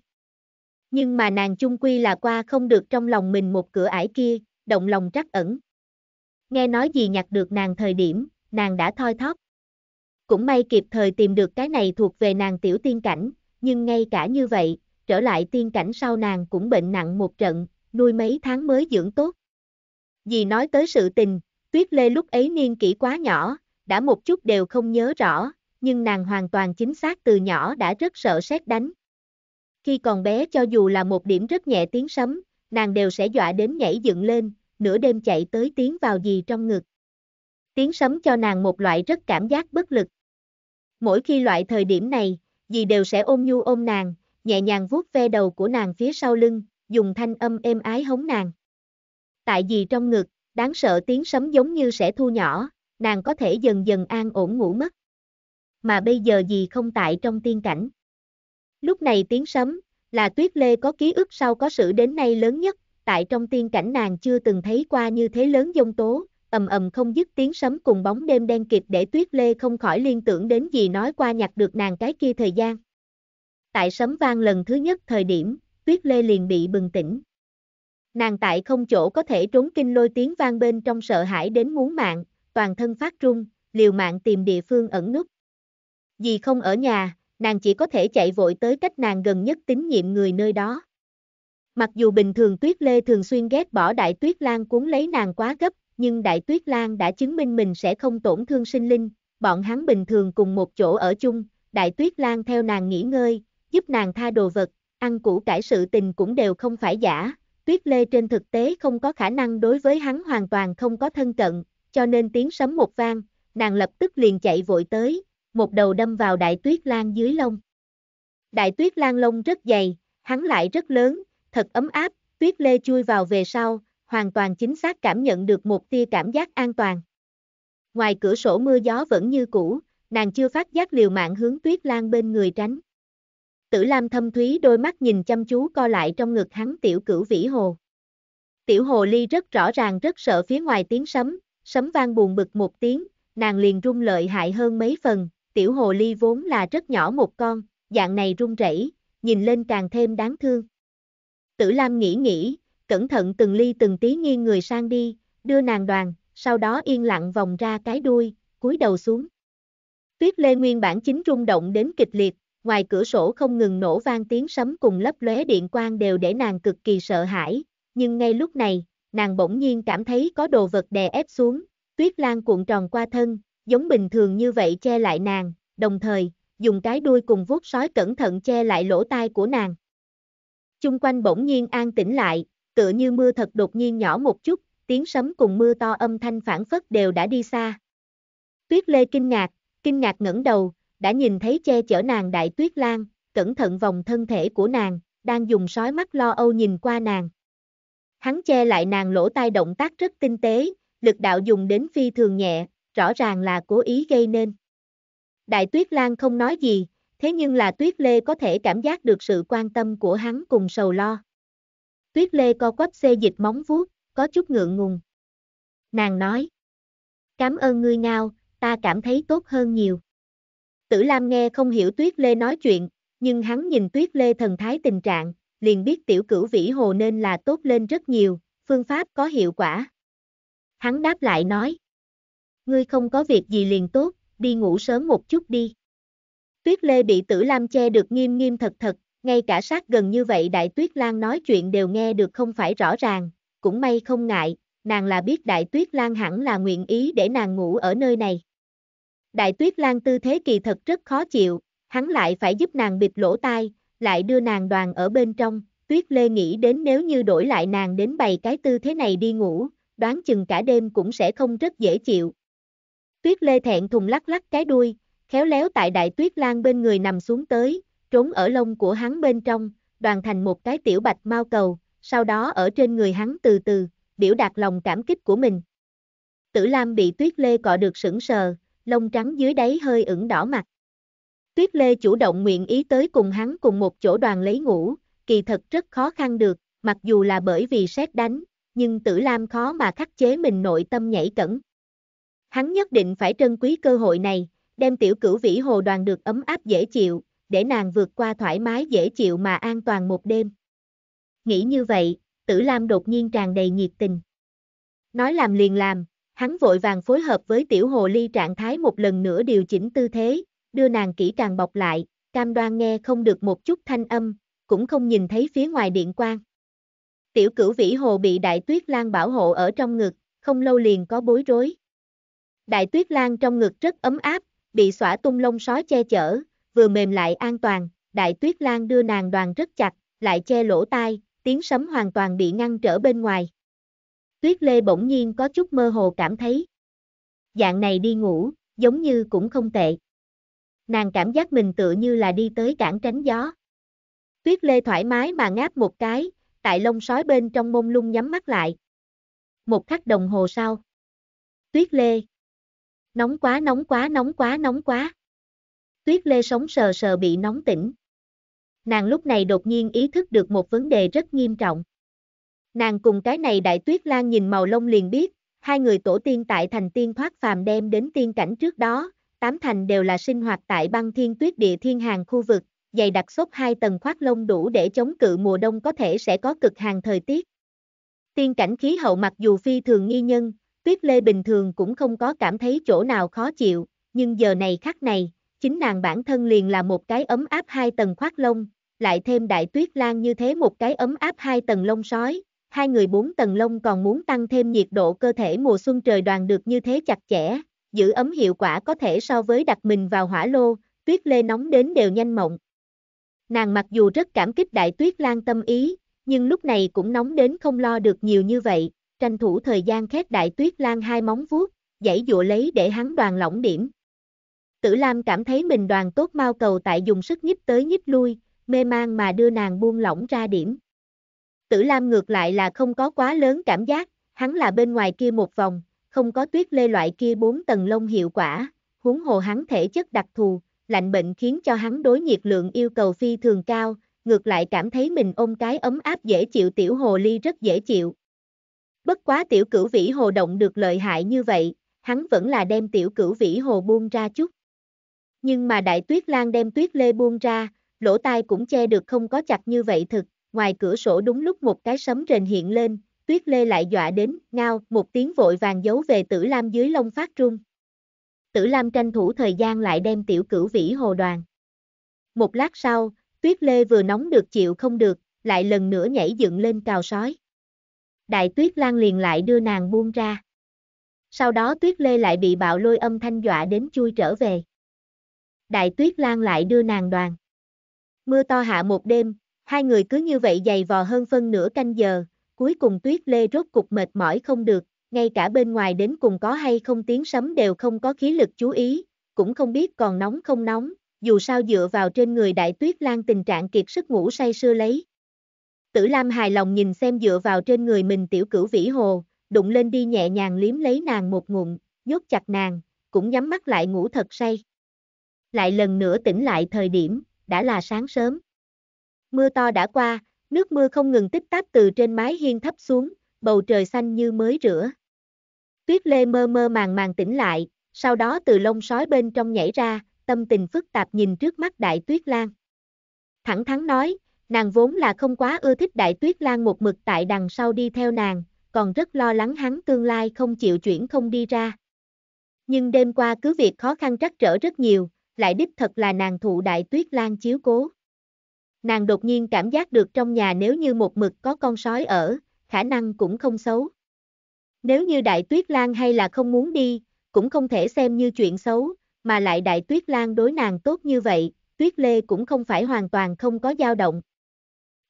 [SPEAKER 1] Nhưng mà nàng chung quy là qua không được trong lòng mình một cửa ải kia, động lòng trắc ẩn. Nghe nói gì nhặt được nàng thời điểm, nàng đã thoi thóp. Cũng may kịp thời tìm được cái này thuộc về nàng tiểu tiên cảnh, nhưng ngay cả như vậy, trở lại tiên cảnh sau nàng cũng bệnh nặng một trận, nuôi mấy tháng mới dưỡng tốt. Dì nói tới sự tình, Tuyết Lê lúc ấy niên kỷ quá nhỏ, đã một chút đều không nhớ rõ, nhưng nàng hoàn toàn chính xác từ nhỏ đã rất sợ xét đánh. Khi còn bé cho dù là một điểm rất nhẹ tiếng sấm, nàng đều sẽ dọa đến nhảy dựng lên, nửa đêm chạy tới tiến vào gì trong ngực. Tiếng sấm cho nàng một loại rất cảm giác bất lực. Mỗi khi loại thời điểm này, dì đều sẽ ôm nhu ôm nàng, nhẹ nhàng vuốt ve đầu của nàng phía sau lưng, dùng thanh âm êm ái hống nàng. Tại dì trong ngực, đáng sợ tiếng sấm giống như sẽ thu nhỏ, nàng có thể dần dần an ổn ngủ mất. Mà bây giờ gì không tại trong tiên cảnh. Lúc này tiếng sấm, là tuyết lê có ký ức sau có sự đến nay lớn nhất, tại trong tiên cảnh nàng chưa từng thấy qua như thế lớn dông tố, ầm ầm không dứt tiếng sấm cùng bóng đêm đen kịp để tuyết lê không khỏi liên tưởng đến gì nói qua nhặt được nàng cái kia thời gian. Tại sấm vang lần thứ nhất thời điểm, tuyết lê liền bị bừng tỉnh. Nàng tại không chỗ có thể trốn kinh lôi tiếng vang bên trong sợ hãi đến muốn mạng, toàn thân phát run, liều mạng tìm địa phương ẩn nút. Vì không ở nhà, nàng chỉ có thể chạy vội tới cách nàng gần nhất tín nhiệm người nơi đó. Mặc dù bình thường Tuyết Lê thường xuyên ghét bỏ Đại Tuyết Lan cuốn lấy nàng quá gấp, nhưng Đại Tuyết Lan đã chứng minh mình sẽ không tổn thương sinh linh, bọn hắn bình thường cùng một chỗ ở chung, Đại Tuyết Lan theo nàng nghỉ ngơi, giúp nàng tha đồ vật, ăn củ cải sự tình cũng đều không phải giả, Tuyết Lê trên thực tế không có khả năng đối với hắn hoàn toàn không có thân cận, cho nên tiếng sấm một vang, nàng lập tức liền chạy vội tới, một đầu đâm vào đại tuyết lan dưới lông. Đại tuyết lan lông rất dày, hắn lại rất lớn, thật ấm áp, tuyết lê chui vào về sau, hoàn toàn chính xác cảm nhận được một tia cảm giác an toàn. Ngoài cửa sổ mưa gió vẫn như cũ, nàng chưa phát giác liều mạng hướng tuyết lan bên người tránh. Tử Lam thâm thúy đôi mắt nhìn chăm chú co lại trong ngực hắn tiểu cửu vĩ hồ. Tiểu hồ ly rất rõ ràng rất sợ phía ngoài tiếng sấm, sấm vang buồn bực một tiếng, nàng liền rung lợi hại hơn mấy phần, tiểu hồ ly vốn là rất nhỏ một con, dạng này rung rẩy, nhìn lên càng thêm đáng thương. Tử Lam nghĩ nghĩ, cẩn thận từng ly từng tí nghiêng người sang đi, đưa nàng đoàn, sau đó yên lặng vòng ra cái đuôi, cúi đầu xuống. Tuyết lê nguyên bản chính rung động đến kịch liệt, ngoài cửa sổ không ngừng nổ vang tiếng sấm cùng lấp lóe điện quang đều để nàng cực kỳ sợ hãi, nhưng ngay lúc này, nàng bỗng nhiên cảm thấy có đồ vật đè ép xuống, tuyết lan cuộn tròn qua thân, giống bình thường như vậy che lại nàng, đồng thời, dùng cái đuôi cùng vuốt sói cẩn thận che lại lỗ tai của nàng. Trung quanh bỗng nhiên an tĩnh lại, tựa như mưa thật đột nhiên nhỏ một chút, tiếng sấm cùng mưa to âm thanh phản phất đều đã đi xa. Tuyết lê kinh ngạc, kinh ngạc ngẩng đầu, đã nhìn thấy che chở nàng đại tuyết lan, cẩn thận vòng thân thể của nàng, đang dùng sói mắt lo âu nhìn qua nàng. Hắn che lại nàng lỗ tai động tác rất tinh tế, lực đạo dùng đến phi thường nhẹ, rõ ràng là cố ý gây nên. Đại tuyết lan không nói gì, thế nhưng là tuyết lê có thể cảm giác được sự quan tâm của hắn cùng sầu lo. Tuyết lê co quắp xê dịch móng vuốt, có chút ngượng ngùng. Nàng nói, cảm ơn ngươi ngao, ta cảm thấy tốt hơn nhiều. Tử Lam nghe không hiểu Tuyết Lê nói chuyện, nhưng hắn nhìn Tuyết Lê thần thái tình trạng, liền biết tiểu cửu vĩ hồ nên là tốt lên rất nhiều, phương pháp có hiệu quả. Hắn đáp lại nói. Ngươi không có việc gì liền tốt, đi ngủ sớm một chút đi. Tuyết lê bị tử lam che được nghiêm nghiêm thật thật, ngay cả sát gần như vậy đại tuyết lan nói chuyện đều nghe được không phải rõ ràng, cũng may không ngại, nàng là biết đại tuyết lan hẳn là nguyện ý để nàng ngủ ở nơi này. Đại tuyết lan tư thế kỳ thật rất khó chịu, hắn lại phải giúp nàng bịt lỗ tai, lại đưa nàng đoàn ở bên trong, tuyết lê nghĩ đến nếu như đổi lại nàng đến bày cái tư thế này đi ngủ, đoán chừng cả đêm cũng sẽ không rất dễ chịu. Tuyết lê thẹn thùng lắc lắc cái đuôi, khéo léo tại đại tuyết lan bên người nằm xuống tới, trốn ở lông của hắn bên trong, đoàn thành một cái tiểu bạch mau cầu, sau đó ở trên người hắn từ từ, biểu đạt lòng cảm kích của mình. Tử Lam bị tuyết lê cọ được sững sờ, lông trắng dưới đáy hơi ửng đỏ mặt. Tuyết Lê chủ động nguyện ý tới cùng hắn cùng một chỗ đoàn lấy ngủ, kỳ thật rất khó khăn được, mặc dù là bởi vì xét đánh, nhưng Tử Lam khó mà khắc chế mình nội tâm nhảy cẩn. Hắn nhất định phải trân quý cơ hội này, đem tiểu cửu vĩ hồ đoàn được ấm áp dễ chịu, để nàng vượt qua thoải mái dễ chịu mà an toàn một đêm. Nghĩ như vậy, Tử Lam đột nhiên tràn đầy nhiệt tình. Nói làm liền làm, hắn vội vàng phối hợp với tiểu hồ ly trạng thái một lần nữa điều chỉnh tư thế, đưa nàng kỹ càng bọc lại, cam đoan nghe không được một chút thanh âm, cũng không nhìn thấy phía ngoài điện quan. Tiểu cửu vĩ hồ bị đại tuyết lan bảo hộ ở trong ngực, không lâu liền có bối rối. Đại tuyết lan trong ngực rất ấm áp, bị xỏa tung lông sói che chở, vừa mềm lại an toàn, đại tuyết lan đưa nàng đoàn rất chặt, lại che lỗ tai, tiếng sấm hoàn toàn bị ngăn trở bên ngoài. Tuyết lê bỗng nhiên có chút mơ hồ cảm thấy. Dạng này đi ngủ, giống như cũng không tệ nàng cảm giác mình tựa như là đi tới cảng tránh gió. Tuyết lê thoải mái mà ngáp một cái, tại lông sói bên trong mông lung nhắm mắt lại. Một khắc đồng hồ sau. Tuyết lê. Nóng quá nóng quá nóng quá nóng quá. Tuyết lê sống sờ sờ bị nóng tỉnh. Nàng lúc này đột nhiên ý thức được một vấn đề rất nghiêm trọng. Nàng cùng cái này đại tuyết lan nhìn màu lông liền biết, hai người tổ tiên tại thành tiên thoát phàm đem đến tiên cảnh trước đó, tám thành đều là sinh hoạt tại băng thiên tuyết địa thiên hàng khu vực, dày đặc xốp hai tầng khoác lông đủ để chống cự mùa đông có thể sẽ có cực hàng thời tiết. Tiên cảnh khí hậu mặc dù phi thường nghi nhân, tuyết lê bình thường cũng không có cảm thấy chỗ nào khó chịu, nhưng giờ này khắc này, chính nàng bản thân liền là một cái ấm áp hai tầng khoác lông, lại thêm đại tuyết lan như thế một cái ấm áp hai tầng lông sói, hai người bốn tầng lông còn muốn tăng thêm nhiệt độ cơ thể mùa xuân trời đoàn được như thế chặt chẽ, giữ ấm hiệu quả có thể so với đặt mình vào hỏa lô, tuyết lê nóng đến đều nhanh mộng. Nàng mặc dù rất cảm kích đại tuyết lan tâm ý, nhưng lúc này cũng nóng đến không lo được nhiều như vậy, tranh thủ thời gian khét đại tuyết lan hai móng vuốt, dãy dụa lấy để hắn đoàn lỏng điểm. Tử Lam cảm thấy mình đoàn tốt mau cầu tại dùng sức nhíp tới nhíp lui, mê mang mà đưa nàng buông lỏng ra điểm. Tử Lam ngược lại là không có quá lớn cảm giác, hắn là bên ngoài kia một vòng, không có tuyết lê loại kia bốn tầng lông hiệu quả, huống hồ hắn thể chất đặc thù, lạnh bệnh khiến cho hắn đối nhiệt lượng yêu cầu phi thường cao, ngược lại cảm thấy mình ôm cái ấm áp dễ chịu tiểu hồ ly rất dễ chịu. Bất quá tiểu cửu vĩ hồ động được lợi hại như vậy, hắn vẫn là đem tiểu cửu vĩ hồ buông ra chút. Nhưng mà đại tuyết lan đem tuyết lê buông ra, lỗ tai cũng che được không có chặt như vậy thực, ngoài cửa sổ đúng lúc một cái sấm rền hiện lên, Tuyết Lê lại dọa đến, ngao, một tiếng vội vàng giấu về Tử Lam dưới lông phát trung. Tử Lam tranh thủ thời gian lại đem tiểu cửu vĩ hồ đoàn. Một lát sau, Tuyết Lê vừa nóng được chịu không được, lại lần nữa nhảy dựng lên cào sói. Đại Tuyết Lan liền lại đưa nàng buông ra. Sau đó Tuyết Lê lại bị bạo lôi âm thanh dọa đến chui trở về. Đại Tuyết Lan lại đưa nàng đoàn. Mưa to hạ một đêm, hai người cứ như vậy dày vò hơn phân nửa canh giờ, cuối cùng tuyết lê rốt cục mệt mỏi không được, ngay cả bên ngoài đến cùng có hay không tiếng sấm đều không có khí lực chú ý, cũng không biết còn nóng không nóng, dù sao dựa vào trên người đại tuyết lan tình trạng kiệt sức ngủ say sưa lấy. Tử Lam hài lòng nhìn xem dựa vào trên người mình tiểu cửu vĩ hồ, đụng lên đi nhẹ nhàng liếm lấy nàng một ngụm, nhốt chặt nàng, cũng nhắm mắt lại ngủ thật say. Lại lần nữa tỉnh lại thời điểm, đã là sáng sớm. Mưa to đã qua, Nước mưa không ngừng tích tắc từ trên mái hiên thấp xuống, bầu trời xanh như mới rửa. Tuyết lê mơ mơ màng màng tỉnh lại, sau đó từ lông sói bên trong nhảy ra, tâm tình phức tạp nhìn trước mắt đại tuyết lan. Thẳng thắn nói, nàng vốn là không quá ưa thích đại tuyết lan một mực tại đằng sau đi theo nàng, còn rất lo lắng hắn tương lai không chịu chuyển không đi ra. Nhưng đêm qua cứ việc khó khăn trắc trở rất nhiều, lại đích thật là nàng thụ đại tuyết lan chiếu cố. Nàng đột nhiên cảm giác được trong nhà nếu như một mực có con sói ở, khả năng cũng không xấu. Nếu như đại tuyết lan hay là không muốn đi, cũng không thể xem như chuyện xấu, mà lại đại tuyết lan đối nàng tốt như vậy, tuyết lê cũng không phải hoàn toàn không có dao động.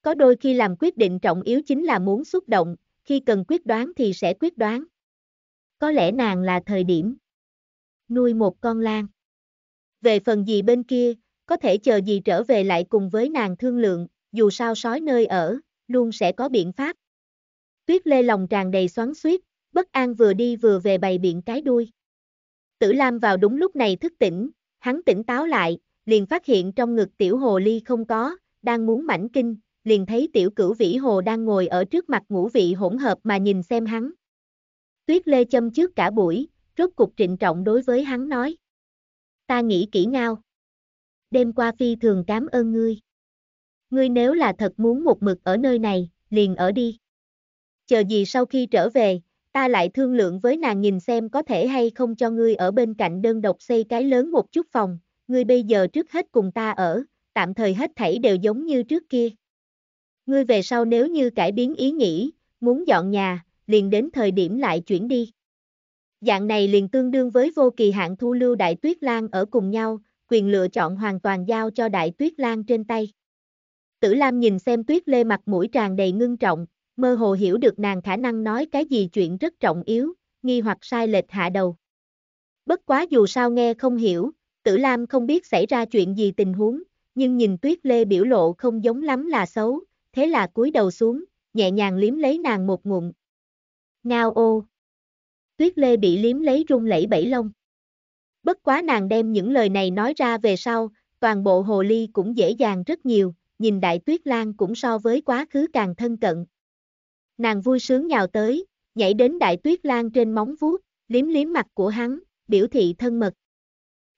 [SPEAKER 1] Có đôi khi làm quyết định trọng yếu chính là muốn xúc động, khi cần quyết đoán thì sẽ quyết đoán. Có lẽ nàng là thời điểm nuôi một con lan. Về phần gì bên kia, có thể chờ gì trở về lại cùng với nàng thương lượng, dù sao sói nơi ở, luôn sẽ có biện pháp. Tuyết lê lòng tràn đầy xoắn suýt, bất an vừa đi vừa về bày biện cái đuôi. Tử Lam vào đúng lúc này thức tỉnh, hắn tỉnh táo lại, liền phát hiện trong ngực tiểu hồ ly không có, đang muốn mảnh kinh, liền thấy tiểu cửu vĩ hồ đang ngồi ở trước mặt ngũ vị hỗn hợp mà nhìn xem hắn. Tuyết lê châm trước cả buổi, rốt cục trịnh trọng đối với hắn nói. Ta nghĩ kỹ ngao đêm qua phi thường cảm ơn ngươi. Ngươi nếu là thật muốn một mực ở nơi này, liền ở đi. Chờ gì sau khi trở về, ta lại thương lượng với nàng nhìn xem có thể hay không cho ngươi ở bên cạnh đơn độc xây cái lớn một chút phòng, ngươi bây giờ trước hết cùng ta ở, tạm thời hết thảy đều giống như trước kia. Ngươi về sau nếu như cải biến ý nghĩ, muốn dọn nhà, liền đến thời điểm lại chuyển đi. Dạng này liền tương đương với vô kỳ hạn thu lưu đại tuyết lan ở cùng nhau, quyền lựa chọn hoàn toàn giao cho đại tuyết lan trên tay. Tử Lam nhìn xem tuyết lê mặt mũi tràn đầy ngưng trọng, mơ hồ hiểu được nàng khả năng nói cái gì chuyện rất trọng yếu, nghi hoặc sai lệch hạ đầu. Bất quá dù sao nghe không hiểu, Tử Lam không biết xảy ra chuyện gì tình huống, nhưng nhìn tuyết lê biểu lộ không giống lắm là xấu, thế là cúi đầu xuống, nhẹ nhàng liếm lấy nàng một ngụm. Ngao ô! Tuyết lê bị liếm lấy rung lẫy bảy lông. Bất quá nàng đem những lời này nói ra về sau, toàn bộ hồ ly cũng dễ dàng rất nhiều, nhìn đại tuyết lan cũng so với quá khứ càng thân cận. Nàng vui sướng nhào tới, nhảy đến đại tuyết lan trên móng vuốt, liếm liếm mặt của hắn, biểu thị thân mật.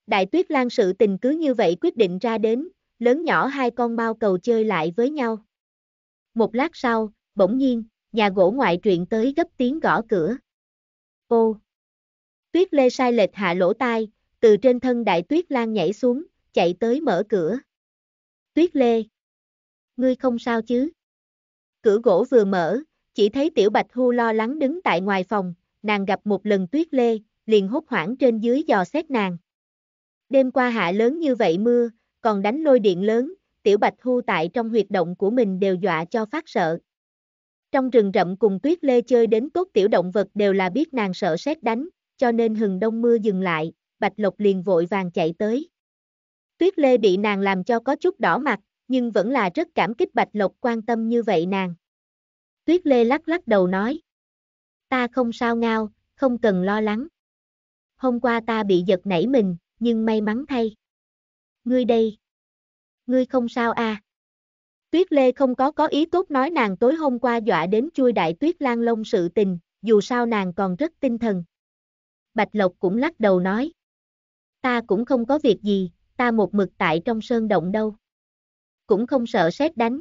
[SPEAKER 1] Đại tuyết lan sự tình cứ như vậy quyết định ra đến, lớn nhỏ hai con bao cầu chơi lại với nhau. Một lát sau, bỗng nhiên, nhà gỗ ngoại truyện tới gấp tiếng gõ cửa. Ô, Tuyết lê sai lệch hạ lỗ tai, từ trên thân đại tuyết lan nhảy xuống, chạy tới mở cửa. Tuyết lê. Ngươi không sao chứ? Cửa gỗ vừa mở, chỉ thấy tiểu bạch hưu lo lắng đứng tại ngoài phòng, nàng gặp một lần tuyết lê, liền hốt hoảng trên dưới dò xét nàng. Đêm qua hạ lớn như vậy mưa, còn đánh lôi điện lớn, tiểu bạch hưu tại trong huyệt động của mình đều dọa cho phát sợ. Trong rừng rậm cùng tuyết lê chơi đến tốt tiểu động vật đều là biết nàng sợ xét đánh, cho nên hừng đông mưa dừng lại, Bạch Lộc liền vội vàng chạy tới. Tuyết Lê bị nàng làm cho có chút đỏ mặt, nhưng vẫn là rất cảm kích Bạch Lộc quan tâm như vậy nàng. Tuyết Lê lắc lắc đầu nói. Ta không sao ngao, không cần lo lắng. Hôm qua ta bị giật nảy mình, nhưng may mắn thay. Ngươi đây. Ngươi không sao à. Tuyết Lê không có có ý tốt nói nàng tối hôm qua dọa đến chui đại tuyết lan lông sự tình, dù sao nàng còn rất tinh thần. Bạch Lộc cũng lắc đầu nói. Ta cũng không có việc gì, ta một mực tại trong sơn động đâu. Cũng không sợ sét đánh.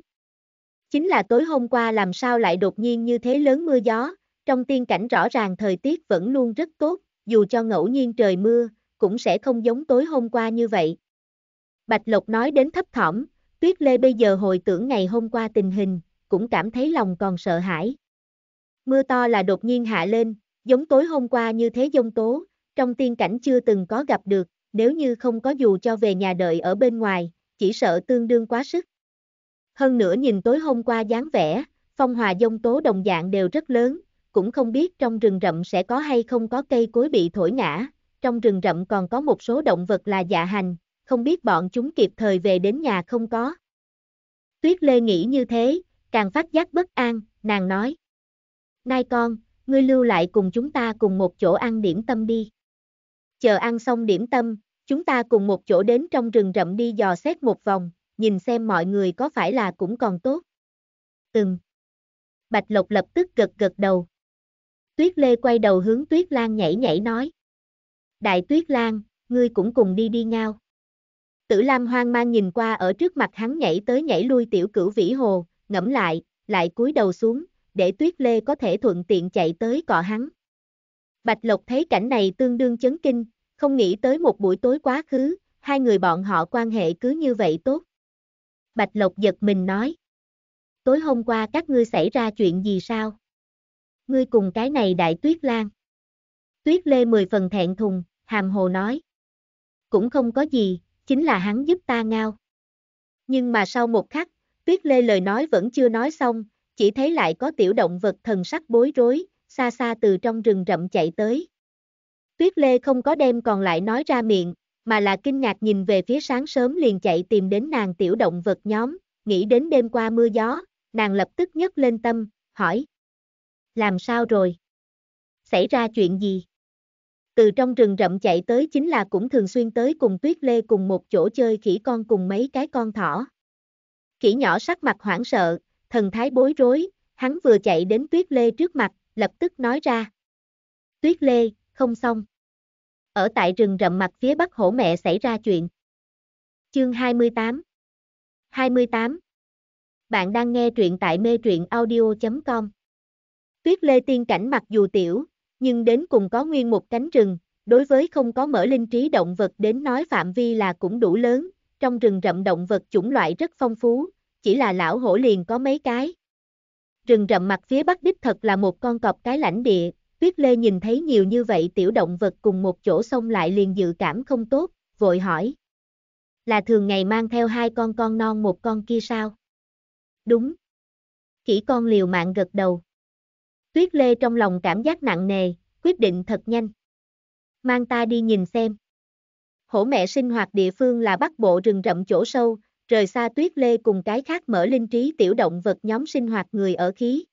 [SPEAKER 1] Chính là tối hôm qua làm sao lại đột nhiên như thế lớn mưa gió, trong tiên cảnh rõ ràng thời tiết vẫn luôn rất tốt, dù cho ngẫu nhiên trời mưa, cũng sẽ không giống tối hôm qua như vậy. Bạch Lộc nói đến thấp thỏm, Tuyết Lê bây giờ hồi tưởng ngày hôm qua tình hình, cũng cảm thấy lòng còn sợ hãi. Mưa to là đột nhiên hạ lên, Giống tối hôm qua như thế dông tố, trong tiên cảnh chưa từng có gặp được, nếu như không có dù cho về nhà đợi ở bên ngoài, chỉ sợ tương đương quá sức. Hơn nữa nhìn tối hôm qua dáng vẻ, phong hòa dông tố đồng dạng đều rất lớn, cũng không biết trong rừng rậm sẽ có hay không có cây cối bị thổi ngã, trong rừng rậm còn có một số động vật là dạ hành, không biết bọn chúng kịp thời về đến nhà không có. Tuyết Lê nghĩ như thế, càng phát giác bất an, nàng nói. Nai con, ngươi lưu lại cùng chúng ta cùng một chỗ ăn điểm tâm đi. Chờ ăn xong điểm tâm, chúng ta cùng một chỗ đến trong rừng rậm đi dò xét một vòng, nhìn xem mọi người có phải là cũng còn tốt. Từng. Bạch Lộc lập tức gật gật đầu. Tuyết Lê quay đầu hướng Tuyết Lan nhảy nhảy nói. Đại Tuyết Lan, ngươi cũng cùng đi đi ngao. Tử Lam hoang mang nhìn qua ở trước mặt hắn nhảy tới nhảy lui tiểu cửu vĩ hồ, ngẫm lại, lại cúi đầu xuống, để tuyết lê có thể thuận tiện chạy tới cọ hắn. Bạch Lộc thấy cảnh này tương đương chấn kinh, không nghĩ tới một buổi tối quá khứ, hai người bọn họ quan hệ cứ như vậy tốt. Bạch Lộc giật mình nói. Tối hôm qua các ngươi xảy ra chuyện gì sao? Ngươi cùng cái này đại tuyết lan. Tuyết lê mười phần thẹn thùng, hàm hồ nói. Cũng không có gì, chính là hắn giúp ta ngao. Nhưng mà sau một khắc, tuyết lê lời nói vẫn chưa nói xong, chỉ thấy lại có tiểu động vật thần sắc bối rối, xa xa từ trong rừng rậm chạy tới. Tuyết Lê không có đem còn lại nói ra miệng, mà là kinh ngạc nhìn về phía sáng sớm liền chạy tìm đến nàng tiểu động vật nhóm, nghĩ đến đêm qua mưa gió, nàng lập tức nhấc lên tâm, hỏi. Làm sao rồi? Xảy ra chuyện gì? Từ trong rừng rậm chạy tới chính là cũng thường xuyên tới cùng Tuyết Lê cùng một chỗ chơi khỉ con cùng mấy cái con thỏ. Khỉ nhỏ sắc mặt hoảng sợ, thần thái bối rối, hắn vừa chạy đến Tuyết Lê trước mặt, lập tức nói ra. Tuyết Lê, không xong. Ở tại rừng rậm mặt phía bắc hổ mẹ xảy ra chuyện. Chương 28 28 Bạn đang nghe truyện tại mê truyện audio.com Tuyết Lê tiên cảnh mặc dù tiểu, nhưng đến cùng có nguyên một cánh rừng, đối với không có mở linh trí động vật đến nói phạm vi là cũng đủ lớn, trong rừng rậm động vật chủng loại rất phong phú, chỉ là lão hổ liền có mấy cái. Rừng rậm mặt phía bắc đích thật là một con cọp cái lãnh địa, Tuyết Lê nhìn thấy nhiều như vậy tiểu động vật cùng một chỗ xông lại liền dự cảm không tốt, vội hỏi. Là thường ngày mang theo hai con con non một con kia sao? Đúng. kỹ con liều mạng gật đầu. Tuyết Lê trong lòng cảm giác nặng nề, quyết định thật nhanh. Mang ta đi nhìn xem. Hổ mẹ sinh hoạt địa phương là bắc bộ rừng rậm chỗ sâu, rời xa tuyết lê cùng cái khác mở linh trí tiểu động vật nhóm sinh hoạt người ở khí.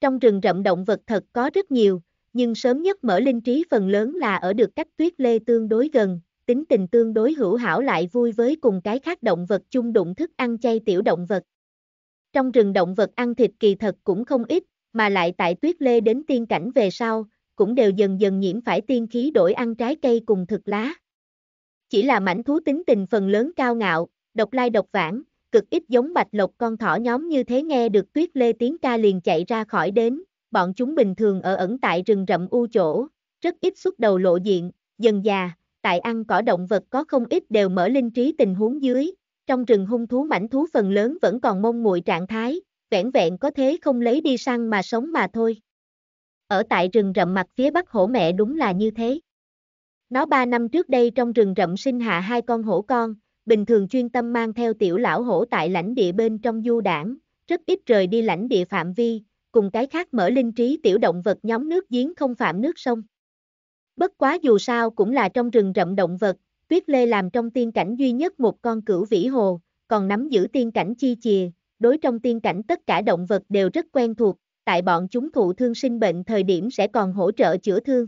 [SPEAKER 1] Trong rừng rậm động vật thật có rất nhiều, nhưng sớm nhất mở linh trí phần lớn là ở được cách tuyết lê tương đối gần, tính tình tương đối hữu hảo lại vui với cùng cái khác động vật chung đụng thức ăn chay tiểu động vật. Trong rừng động vật ăn thịt kỳ thật cũng không ít, mà lại tại tuyết lê đến tiên cảnh về sau, cũng đều dần dần nhiễm phải tiên khí đổi ăn trái cây cùng thực lá. Chỉ là mảnh thú tính tình phần lớn cao ngạo, độc lai độc vãng, cực ít giống bạch lộc con thỏ nhóm như thế nghe được tuyết lê tiếng ca liền chạy ra khỏi đến, bọn chúng bình thường ở ẩn tại rừng rậm u chỗ, rất ít xuất đầu lộ diện, dần già, tại ăn cỏ động vật có không ít đều mở linh trí tình huống dưới, trong rừng hung thú mảnh thú phần lớn vẫn còn mông muội trạng thái, vẻn vẹn có thế không lấy đi săn mà sống mà thôi. Ở tại rừng rậm mặt phía bắc hổ mẹ đúng là như thế. Nó ba năm trước đây trong rừng rậm sinh hạ hai con hổ con, bình thường chuyên tâm mang theo tiểu lão hổ tại lãnh địa bên trong du đảng, rất ít rời đi lãnh địa phạm vi, cùng cái khác mở linh trí tiểu động vật nhóm nước giếng không phạm nước sông. Bất quá dù sao cũng là trong rừng rậm động vật, tuyết lê làm trong tiên cảnh duy nhất một con cửu vĩ hồ, còn nắm giữ tiên cảnh chi chìa, đối trong tiên cảnh tất cả động vật đều rất quen thuộc, tại bọn chúng thụ thương sinh bệnh thời điểm sẽ còn hỗ trợ chữa thương.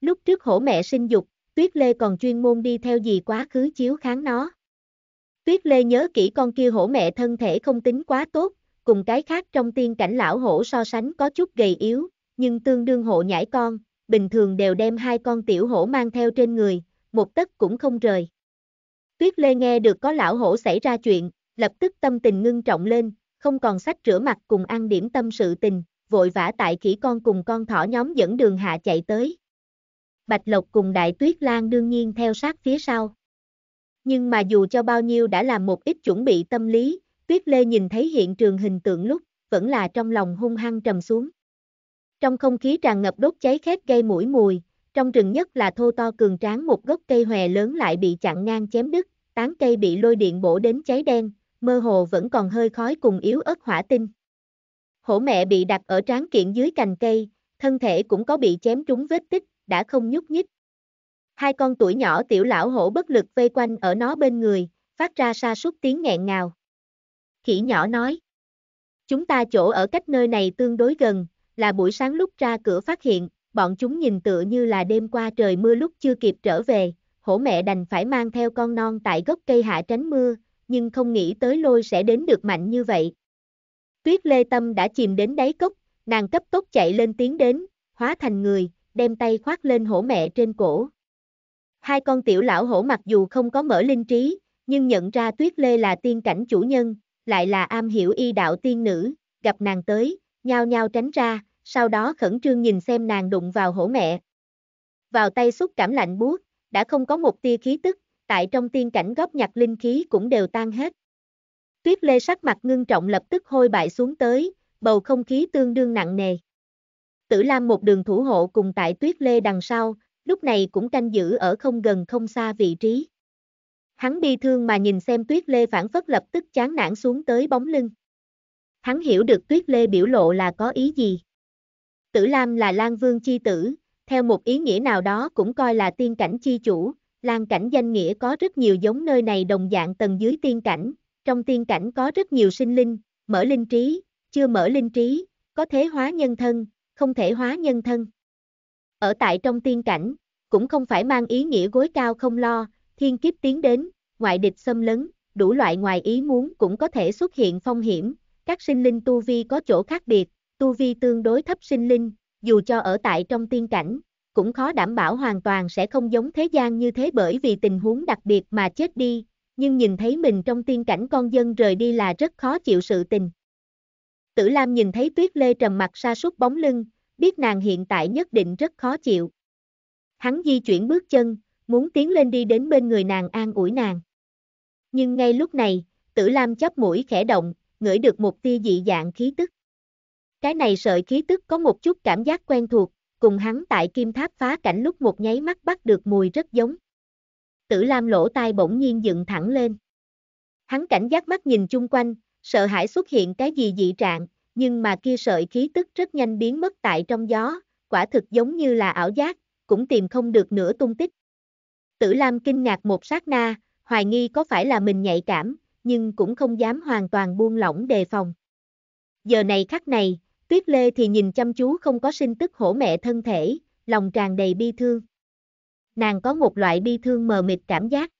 [SPEAKER 1] Lúc trước hổ mẹ sinh dục, Tuyết Lê còn chuyên môn đi theo gì quá khứ chiếu kháng nó. Tuyết Lê nhớ kỹ con kia hổ mẹ thân thể không tính quá tốt, cùng cái khác trong tiên cảnh lão hổ so sánh có chút gầy yếu, nhưng tương đương hộ nhảy con, bình thường đều đem hai con tiểu hổ mang theo trên người, một tấc cũng không rời. Tuyết Lê nghe được có lão hổ xảy ra chuyện, lập tức tâm tình ngưng trọng lên, không còn sách rửa mặt cùng ăn điểm tâm sự tình, vội vã tại khỉ con cùng con thỏ nhóm dẫn đường hạ chạy tới. Bạch Lộc cùng Đại Tuyết Lan đương nhiên theo sát phía sau. Nhưng mà dù cho bao nhiêu đã làm một ít chuẩn bị tâm lý, Tuyết Lê nhìn thấy hiện trường hình tượng lúc, vẫn là trong lòng hung hăng trầm xuống. Trong không khí tràn ngập đốt cháy khét gây mũi mùi, trong rừng nhất là thô to cường tráng một gốc cây hòe lớn lại bị chặn ngang chém đứt, tán cây bị lôi điện bổ đến cháy đen, mơ hồ vẫn còn hơi khói cùng yếu ớt hỏa tinh. Hổ mẹ bị đặt ở trán kiện dưới cành cây, thân thể cũng có bị chém trúng vết tích, đã không nhúc nhích. Hai con tuổi nhỏ tiểu lão hổ bất lực vây quanh ở nó bên người, phát ra sa sút tiếng nghẹn ngào. Khỉ nhỏ nói. Chúng ta chỗ ở cách nơi này tương đối gần, là buổi sáng lúc ra cửa phát hiện, bọn chúng nhìn tựa như là đêm qua trời mưa lúc chưa kịp trở về, hổ mẹ đành phải mang theo con non tại gốc cây hạ tránh mưa, nhưng không nghĩ tới lôi sẽ đến được mạnh như vậy. Tuyết lê tâm đã chìm đến đáy cốc, nàng cấp tốc chạy lên tiến đến, hóa thành người, đem tay khoác lên hổ mẹ trên cổ. Hai con tiểu lão hổ mặc dù không có mở linh trí, nhưng nhận ra tuyết lê là tiên cảnh chủ nhân, lại là am hiểu y đạo tiên nữ, gặp nàng tới, nhao nhao tránh ra, sau đó khẩn trương nhìn xem nàng đụng vào hổ mẹ. Vào tay xúc cảm lạnh buốt, đã không có một tia khí tức, tại trong tiên cảnh góp nhặt linh khí cũng đều tan hết. Tuyết lê sắc mặt ngưng trọng lập tức hôi bại xuống tới, bầu không khí tương đương nặng nề. Tử Lam một đường thủ hộ cùng tại tuyết lê đằng sau, lúc này cũng canh giữ ở không gần không xa vị trí. Hắn bi thương mà nhìn xem tuyết lê phản phất lập tức chán nản xuống tới bóng lưng. Hắn hiểu được tuyết lê biểu lộ là có ý gì. Tử Lam là Lan Vương chi tử, theo một ý nghĩa nào đó cũng coi là tiên cảnh chi chủ, Lan cảnh danh nghĩa có rất nhiều giống nơi này đồng dạng tầng dưới tiên cảnh, trong tiên cảnh có rất nhiều sinh linh, mở linh trí, chưa mở linh trí, có thế hóa nhân thân, không thể hóa nhân thân. Ở tại trong tiên cảnh, cũng không phải mang ý nghĩa gối cao không lo, thiên kiếp tiến đến, ngoại địch xâm lấn, đủ loại ngoài ý muốn cũng có thể xuất hiện phong hiểm, các sinh linh tu vi có chỗ khác biệt, tu vi tương đối thấp sinh linh, dù cho ở tại trong tiên cảnh, cũng khó đảm bảo hoàn toàn sẽ không giống thế gian như thế bởi vì tình huống đặc biệt mà chết đi, nhưng nhìn thấy mình trong tiên cảnh con dân rời đi là rất khó chịu sự tình, Tử Lam nhìn thấy Tuyết Lê trầm mặt xa sút bóng lưng, biết nàng hiện tại nhất định rất khó chịu. Hắn di chuyển bước chân, muốn tiến lên đi đến bên người nàng an ủi nàng. Nhưng ngay lúc này, Tử Lam chắp mũi khẽ động, ngửi được một tia dị dạng khí tức. Cái này sợi khí tức có một chút cảm giác quen thuộc, cùng hắn tại kim tháp phá cảnh lúc một nháy mắt bắt được mùi rất giống. Tử Lam lỗ tai bỗng nhiên dựng thẳng lên. Hắn cảnh giác mắt nhìn chung quanh, sợ hãi xuất hiện cái gì dị trạng, nhưng mà kia sợi khí tức rất nhanh biến mất tại trong gió, quả thực giống như là ảo giác, cũng tìm không được nửa tung tích. Tử Lam kinh ngạc một sát na, hoài nghi có phải là mình nhạy cảm, nhưng cũng không dám hoàn toàn buông lỏng đề phòng. Giờ này khắc này, Tuyết Lê thì nhìn chăm chú không có sinh tức hổ mẹ thân thể, lòng tràn đầy bi thương. Nàng có một loại bi thương mờ mịt cảm giác.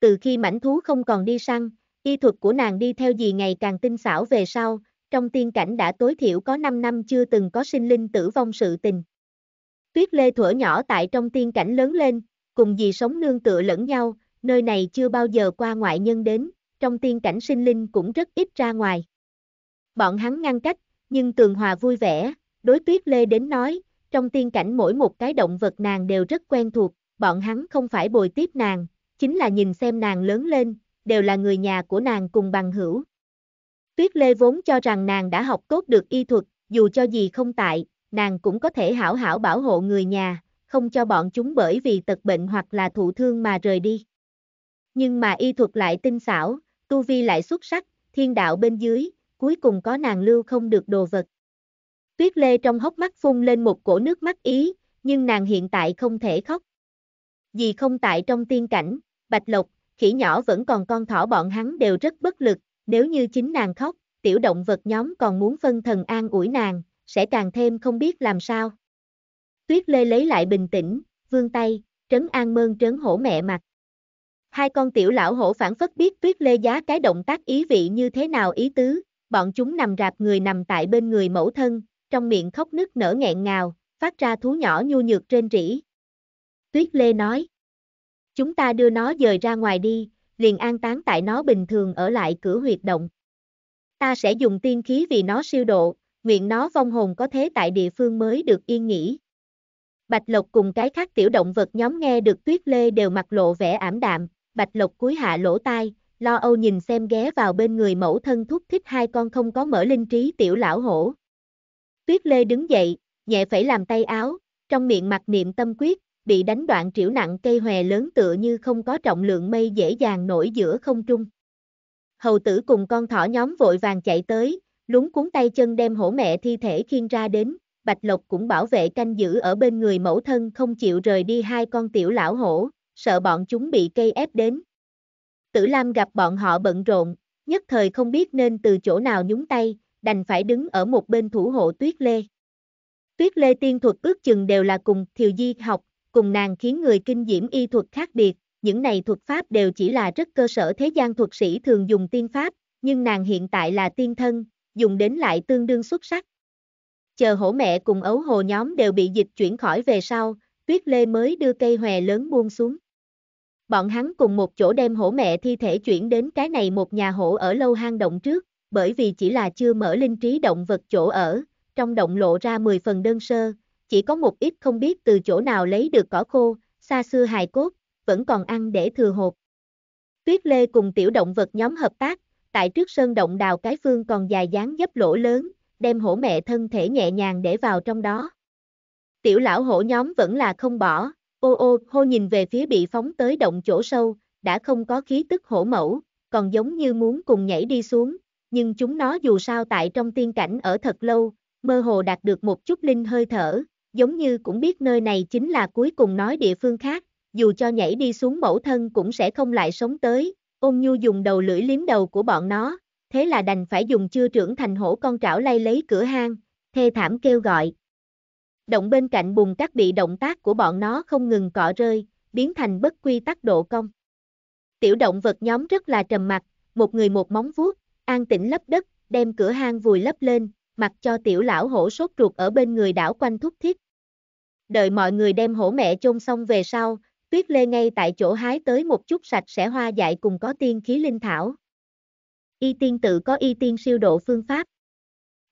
[SPEAKER 1] Từ khi mảnh thú không còn đi săn, Y thuật của nàng đi theo gì ngày càng tinh xảo về sau, trong tiên cảnh đã tối thiểu có 5 năm chưa từng có sinh linh tử vong sự tình. Tuyết lê thuở nhỏ tại trong tiên cảnh lớn lên, cùng dì sống nương tựa lẫn nhau, nơi này chưa bao giờ qua ngoại nhân đến, trong tiên cảnh sinh linh cũng rất ít ra ngoài. Bọn hắn ngăn cách, nhưng tường hòa vui vẻ, đối tuyết lê đến nói, trong tiên cảnh mỗi một cái động vật nàng đều rất quen thuộc, bọn hắn không phải bồi tiếp nàng, chính là nhìn xem nàng lớn lên, đều là người nhà của nàng cùng bằng hữu. Tuyết Lê vốn cho rằng nàng đã học tốt được y thuật, dù cho gì không tại, nàng cũng có thể hảo hảo bảo hộ người nhà, không cho bọn chúng bởi vì tật bệnh hoặc là thụ thương mà rời đi. Nhưng mà y thuật lại tinh xảo, tu vi lại xuất sắc, thiên đạo bên dưới, cuối cùng có nàng lưu không được đồ vật. Tuyết Lê trong hốc mắt phun lên một cổ nước mắt ý, nhưng nàng hiện tại không thể khóc. Vì không tại trong tiên cảnh, Bạch Lộc, khỉ nhỏ vẫn còn con thỏ bọn hắn đều rất bất lực, nếu như chính nàng khóc, tiểu động vật nhóm còn muốn phân thần an ủi nàng, sẽ càng thêm không biết làm sao. Tuyết lê lấy lại bình tĩnh, vương tay, trấn an mơn trấn hổ mẹ mặt. Hai con tiểu lão hổ phản phất biết tuyết lê giá cái động tác ý vị như thế nào ý tứ, bọn chúng nằm rạp người nằm tại bên người mẫu thân, trong miệng khóc nức nở nghẹn ngào, phát ra thú nhỏ nhu nhược trên rỉ. Tuyết lê nói. Chúng ta đưa nó dời ra ngoài đi, liền an táng tại nó bình thường ở lại cửa huyệt động. Ta sẽ dùng tiên khí vì nó siêu độ, nguyện nó vong hồn có thế tại địa phương mới được yên nghỉ. Bạch Lộc cùng cái khác tiểu động vật nhóm nghe được tuyết lê đều mặt lộ vẻ ảm đạm, Bạch Lộc cúi hạ lỗ tai, lo âu nhìn xem ghé vào bên người mẫu thân thúc thích hai con không có mở linh trí tiểu lão hổ. Tuyết lê đứng dậy, nhẹ phải làm tay áo, trong miệng mặc niệm tâm quyết, bị đánh đoạn triểu nặng cây hòe lớn tựa như không có trọng lượng mây dễ dàng nổi giữa không trung. Hầu tử cùng con thỏ nhóm vội vàng chạy tới, lúng cuốn tay chân đem hổ mẹ thi thể khiêng ra đến, Bạch Lộc cũng bảo vệ canh giữ ở bên người mẫu thân không chịu rời đi hai con tiểu lão hổ, sợ bọn chúng bị cây ép đến. Tử Lam gặp bọn họ bận rộn, nhất thời không biết nên từ chỗ nào nhúng tay, đành phải đứng ở một bên thủ hộ Tuyết Lê. Tuyết Lê tiên thuật ước chừng đều là cùng Thiều Di học, cùng nàng khiến người kinh diễm y thuật khác biệt, những này thuật pháp đều chỉ là rất cơ sở thế gian thuật sĩ thường dùng tiên pháp, nhưng nàng hiện tại là tiên thân, dùng đến lại tương đương xuất sắc. Chờ hổ mẹ cùng ấu hồ nhóm đều bị dịch chuyển khỏi về sau, tuyết lê mới đưa cây hòe lớn buông xuống. Bọn hắn cùng một chỗ đem hổ mẹ thi thể chuyển đến cái này một nhà hổ ở lâu hang động trước, bởi vì chỉ là chưa mở linh trí động vật chỗ ở, trong động lộ ra 10 phần đơn sơ, chỉ có một ít không biết từ chỗ nào lấy được cỏ khô, xa xưa hài cốt, vẫn còn ăn để thừa hộp. Tuyết Lê cùng tiểu động vật nhóm hợp tác, tại trước sơn động đào cái phương còn dài dáng dấp lỗ lớn, đem hổ mẹ thân thể nhẹ nhàng để vào trong đó. Tiểu lão hổ nhóm vẫn là không bỏ, ô ô hô nhìn về phía bị phóng tới động chỗ sâu, đã không có khí tức hổ mẫu, còn giống như muốn cùng nhảy đi xuống, nhưng chúng nó dù sao tại trong tiên cảnh ở thật lâu, mơ hồ đạt được một chút linh hơi thở, giống như cũng biết nơi này chính là cuối cùng nói địa phương khác, dù cho nhảy đi xuống mẫu thân cũng sẽ không lại sống tới, ôn nhu dùng đầu lưỡi liếm đầu của bọn nó, thế là đành phải dùng chưa trưởng thành hổ con trảo lay lấy cửa hang, thê thảm kêu gọi. Động bên cạnh bùng cắt bị động tác của bọn nó không ngừng cọ rơi, biến thành bất quy tắc độ công. Tiểu động vật nhóm rất là trầm mặc, một người một móng vuốt, an tĩnh lấp đất, đem cửa hang vùi lấp lên, mặc cho tiểu lão hổ sốt ruột ở bên người đảo quanh thúc thiết đợi mọi người đem hổ mẹ chôn xong về sau, tuyết lê ngay tại chỗ hái tới một chút sạch sẽ hoa dại cùng có tiên khí linh thảo. Y tiên tự có y tiên siêu độ phương pháp.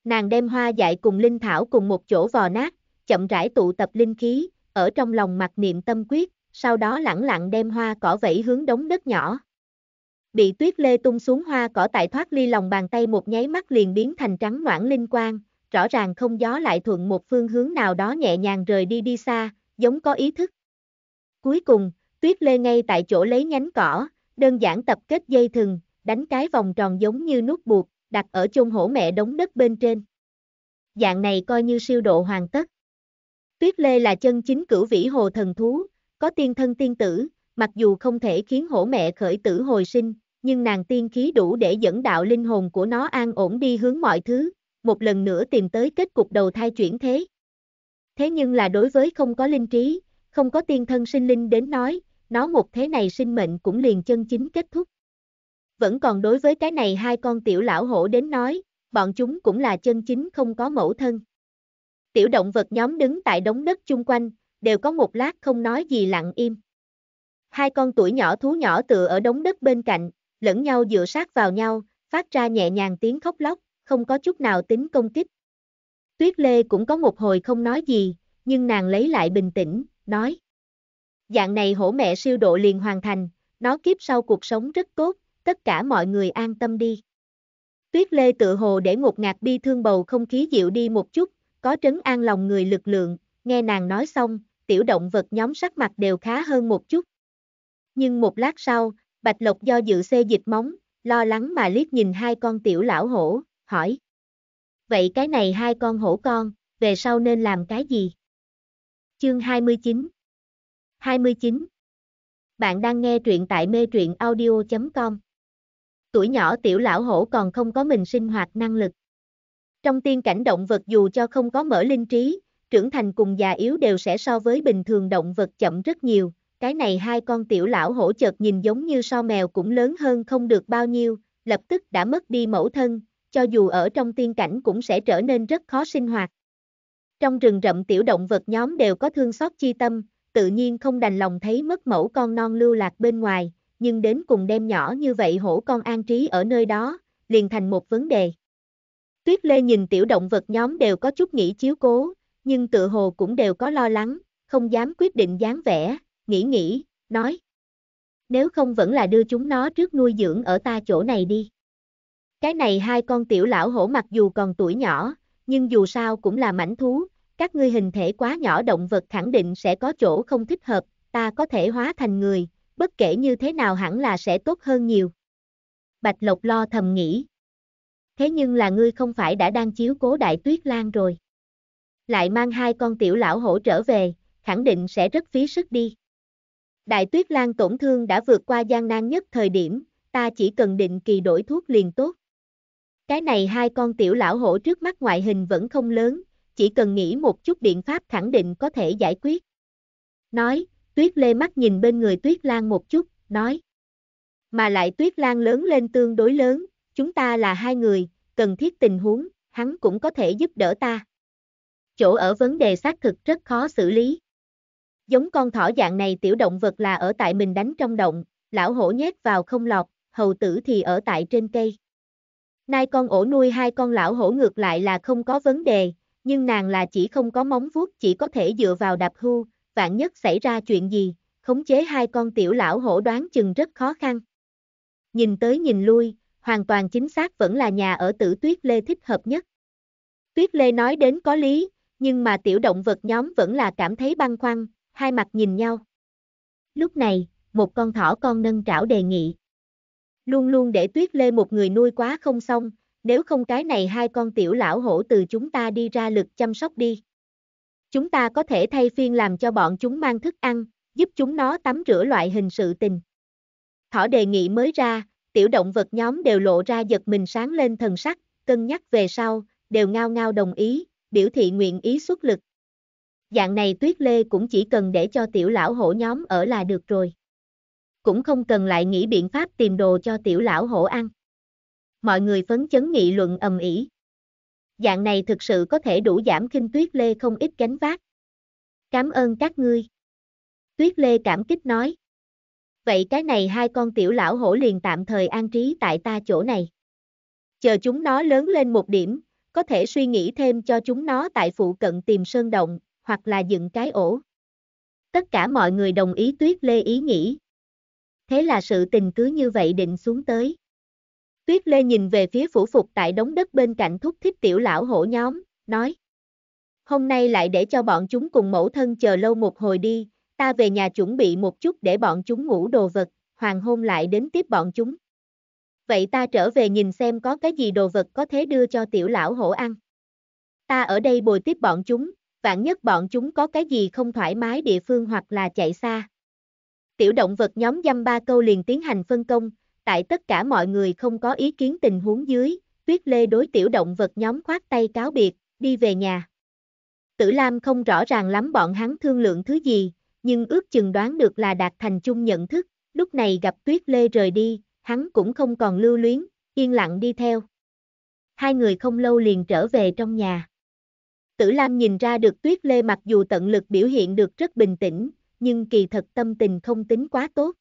[SPEAKER 1] Nàng đem hoa dại cùng linh thảo cùng một chỗ vò nát, chậm rãi tụ tập linh khí, ở trong lòng mặt niệm tâm quyết, sau đó lặng lặng đem hoa cỏ vẫy hướng đống đất nhỏ. Bị tuyết lê tung xuống hoa cỏ tại thoát ly lòng bàn tay một nháy mắt liền biến thành trắng noãn linh quang, rõ ràng không gió lại thuận một phương hướng nào đó nhẹ nhàng rời đi đi xa, giống có ý thức. Cuối cùng, tuyết lê ngay tại chỗ lấy nhánh cỏ, đơn giản tập kết dây thừng, đánh cái vòng tròn giống như nút buộc, đặt ở chôn hổ mẹ đống đất bên trên. Dạng này coi như siêu độ hoàn tất. Tuyết lê là chân chính cửu vĩ hồ thần thú, có tiên thân tiên tử, mặc dù không thể khiến hổ mẹ khởi tử hồi sinh, nhưng nàng tiên khí đủ để dẫn đạo linh hồn của nó an ổn đi hướng mọi thứ, một lần nữa tìm tới kết cục đầu thai chuyển thế. Thế nhưng là đối với không có linh trí, không có tiên thân sinh linh đến nói, nó một thế này sinh mệnh cũng liền chân chính kết thúc. Vẫn còn đối với cái này hai con tiểu lão hổ đến nói, bọn chúng cũng là chân chính không có mẫu thân. Tiểu động vật nhóm đứng tại đống đất chung quanh, đều có một lát không nói gì lặng im. Hai con tuổi nhỏ thú nhỏ tựa ở đống đất bên cạnh, lẫn nhau dựa sát vào nhau, phát ra nhẹ nhàng tiếng khóc lóc không có chút nào tính công kích. Tuyết Lê cũng có một hồi không nói gì, nhưng nàng lấy lại bình tĩnh, nói. Dạng này hổ mẹ siêu độ liền hoàn thành, nó kiếp sau cuộc sống rất tốt, tất cả mọi người an tâm đi. Tuyết Lê tự hồ để ngột ngạt bi thương bầu không khí dịu đi một chút, có trấn an lòng người lực lượng, nghe nàng nói xong, tiểu động vật nhóm sắc mặt đều khá hơn một chút. Nhưng một lát sau, Bạch Lộc do dự xê dịch móng, lo lắng mà liếc nhìn hai con tiểu lão hổ, hỏi. Vậy cái này hai con hổ con, về sau nên làm cái gì? Chương 29 29 Bạn đang nghe truyện tại mê truyện audio.com Tuổi nhỏ tiểu lão hổ còn không có mình sinh hoạt năng lực. Trong tiên cảnh động vật dù cho không có mở linh trí, trưởng thành cùng già yếu đều sẽ so với bình thường động vật chậm rất nhiều. Cái này hai con tiểu lão hổ chợt nhìn giống như so mèo cũng lớn hơn không được bao nhiêu, lập tức đã mất đi mẫu thân, cho dù ở trong tiên cảnh cũng sẽ trở nên rất khó sinh hoạt. Trong rừng rậm tiểu động vật nhóm đều có thương xót chi tâm, tự nhiên không đành lòng thấy mất mẫu con non lưu lạc bên ngoài, nhưng đến cùng đem nhỏ như vậy hổ con an trí ở nơi đó, liền thành một vấn đề. Tuyết Lê nhìn tiểu động vật nhóm đều có chút nghĩ chiếu cố, nhưng tự hồ cũng đều có lo lắng, không dám quyết định dáng vẻ, nghĩ nghĩ, nói. Nếu không vẫn là đưa chúng nó trước nuôi dưỡng ở ta chỗ này đi. Cái này hai con tiểu lão hổ mặc dù còn tuổi nhỏ, nhưng dù sao cũng là mảnh thú, các ngươi hình thể quá nhỏ động vật khẳng định sẽ có chỗ không thích hợp, ta có thể hóa thành người, bất kể như thế nào hẳn là sẽ tốt hơn nhiều. Bạch Lộc lo thầm nghĩ. Thế nhưng là ngươi không phải đã đang chiếu cố đại tuyết lan rồi. Lại mang hai con tiểu lão hổ trở về, khẳng định sẽ rất phí sức đi. Đại tuyết lan tổn thương đã vượt qua gian nan nhất thời điểm, ta chỉ cần định kỳ đổi thuốc liền tốt. Cái này hai con tiểu lão hổ trước mắt ngoại hình vẫn không lớn, chỉ cần nghĩ một chút biện pháp khẳng định có thể giải quyết. Nói, tuyết lê mắt nhìn bên người tuyết lan một chút, nói. Mà lại tuyết lan lớn lên tương đối lớn, chúng ta là hai người, cần thiết tình huống, hắn cũng có thể giúp đỡ ta. Chỗ ở vấn đề xác thực rất khó xử lý. Giống con thỏ dạng này tiểu động vật là ở tại mình đánh trong động, lão hổ nhét vào không lọt, hầu tử thì ở tại trên cây nay con ổ nuôi hai con lão hổ ngược lại là không có vấn đề, nhưng nàng là chỉ không có móng vuốt chỉ có thể dựa vào đạp hưu, vạn nhất xảy ra chuyện gì, khống chế hai con tiểu lão hổ đoán chừng rất khó khăn. Nhìn tới nhìn lui, hoàn toàn chính xác vẫn là nhà ở tử Tuyết Lê thích hợp nhất. Tuyết Lê nói đến có lý, nhưng mà tiểu động vật nhóm vẫn là cảm thấy băn khoăn, hai mặt nhìn nhau. Lúc này, một con thỏ con nâng trảo đề nghị luôn luôn để tuyết lê một người nuôi quá không xong, nếu không cái này hai con tiểu lão hổ từ chúng ta đi ra lực chăm sóc đi. Chúng ta có thể thay phiên làm cho bọn chúng mang thức ăn, giúp chúng nó tắm rửa loại hình sự tình. Thỏ đề nghị mới ra, tiểu động vật nhóm đều lộ ra giật mình sáng lên thần sắc, cân nhắc về sau, đều ngao ngao đồng ý, biểu thị nguyện ý xuất lực. Dạng này tuyết lê cũng chỉ cần để cho tiểu lão hổ nhóm ở là được rồi cũng không cần lại nghĩ biện pháp tìm đồ cho tiểu lão hổ ăn. Mọi người phấn chấn nghị luận ầm ĩ. Dạng này thực sự có thể đủ giảm kinh tuyết lê không ít gánh vác. Cảm ơn các ngươi. Tuyết lê cảm kích nói. Vậy cái này hai con tiểu lão hổ liền tạm thời an trí tại ta chỗ này. Chờ chúng nó lớn lên một điểm, có thể suy nghĩ thêm cho chúng nó tại phụ cận tìm sơn động, hoặc là dựng cái ổ. Tất cả mọi người đồng ý Tuyết Lê ý nghĩ, thế là sự tình cứ như vậy định xuống tới. Tuyết Lê nhìn về phía phủ phục tại đống đất bên cạnh thúc thích tiểu lão hổ nhóm, nói. Hôm nay lại để cho bọn chúng cùng mẫu thân chờ lâu một hồi đi, ta về nhà chuẩn bị một chút để bọn chúng ngủ đồ vật, hoàng hôn lại đến tiếp bọn chúng. Vậy ta trở về nhìn xem có cái gì đồ vật có thể đưa cho tiểu lão hổ ăn. Ta ở đây bồi tiếp bọn chúng, vạn nhất bọn chúng có cái gì không thoải mái địa phương hoặc là chạy xa. Tiểu động vật nhóm dăm ba câu liền tiến hành phân công, tại tất cả mọi người không có ý kiến tình huống dưới, Tuyết Lê đối tiểu động vật nhóm khoát tay cáo biệt, đi về nhà. Tử Lam không rõ ràng lắm bọn hắn thương lượng thứ gì, nhưng ước chừng đoán được là đạt thành chung nhận thức, lúc này gặp Tuyết Lê rời đi, hắn cũng không còn lưu luyến, yên lặng đi theo. Hai người không lâu liền trở về trong nhà. Tử Lam nhìn ra được Tuyết Lê mặc dù tận lực biểu hiện được rất bình tĩnh, nhưng kỳ thật tâm tình không tính quá tốt.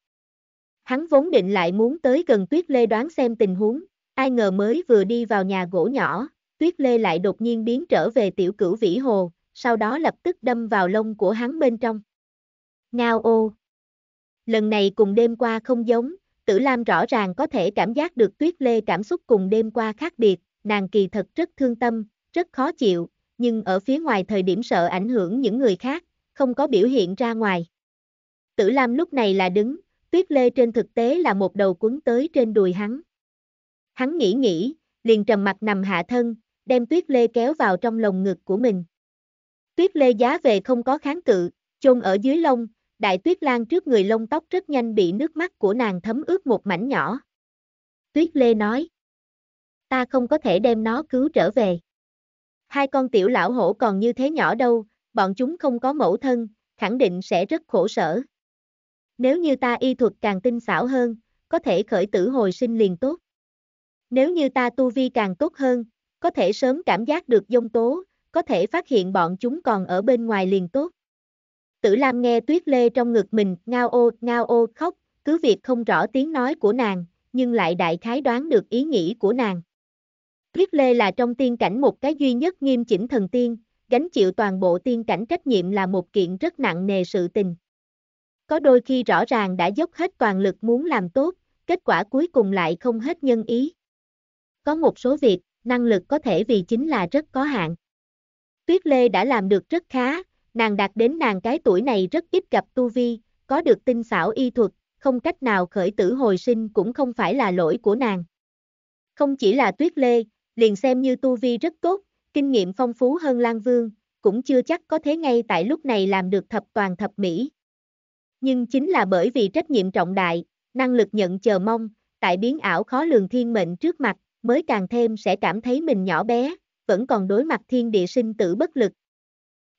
[SPEAKER 1] Hắn vốn định lại muốn tới gần Tuyết Lê đoán xem tình huống, ai ngờ mới vừa đi vào nhà gỗ nhỏ, Tuyết Lê lại đột nhiên biến trở về tiểu cửu vĩ hồ, sau đó lập tức đâm vào lông của hắn bên trong. Ngao ô! Lần này cùng đêm qua không giống, Tử Lam rõ ràng có thể cảm giác được Tuyết Lê cảm xúc cùng đêm qua khác biệt, nàng kỳ thật rất thương tâm, rất khó chịu, nhưng ở phía ngoài thời điểm sợ ảnh hưởng những người khác, không có biểu hiện ra ngoài. Tử Lam lúc này là đứng, Tuyết Lê trên thực tế là một đầu cuốn tới trên đùi hắn. Hắn nghĩ nghĩ, liền trầm mặt nằm hạ thân, đem Tuyết Lê kéo vào trong lồng ngực của mình. Tuyết Lê giá về không có kháng cự, chôn ở dưới lông, đại tuyết lan trước người lông tóc rất nhanh bị nước mắt của nàng thấm ướt một mảnh nhỏ. Tuyết Lê nói, ta không có thể đem nó cứu trở về. Hai con tiểu lão hổ còn như thế nhỏ đâu, bọn chúng không có mẫu thân, khẳng định sẽ rất khổ sở. Nếu như ta y thuật càng tinh xảo hơn, có thể khởi tử hồi sinh liền tốt. Nếu như ta tu vi càng tốt hơn, có thể sớm cảm giác được dông tố, có thể phát hiện bọn chúng còn ở bên ngoài liền tốt. Tử Lam nghe tuyết lê trong ngực mình, ngao ô, ngao ô, khóc, cứ việc không rõ tiếng nói của nàng, nhưng lại đại khái đoán được ý nghĩ của nàng. Tuyết lê là trong tiên cảnh một cái duy nhất nghiêm chỉnh thần tiên, gánh chịu toàn bộ tiên cảnh trách nhiệm là một kiện rất nặng nề sự tình. Có đôi khi rõ ràng đã dốc hết toàn lực muốn làm tốt, kết quả cuối cùng lại không hết nhân ý. Có một số việc, năng lực có thể vì chính là rất có hạn. Tuyết Lê đã làm được rất khá, nàng đạt đến nàng cái tuổi này rất ít gặp tu vi, có được tinh xảo y thuật, không cách nào khởi tử hồi sinh cũng không phải là lỗi của nàng. Không chỉ là Tuyết Lê, liền xem như tu vi rất tốt, kinh nghiệm phong phú hơn Lan Vương, cũng chưa chắc có thế ngay tại lúc này làm được thập toàn thập mỹ, nhưng chính là bởi vì trách nhiệm trọng đại, năng lực nhận chờ mong, tại biến ảo khó lường thiên mệnh trước mặt, mới càng thêm sẽ cảm thấy mình nhỏ bé, vẫn còn đối mặt thiên địa sinh tử bất lực.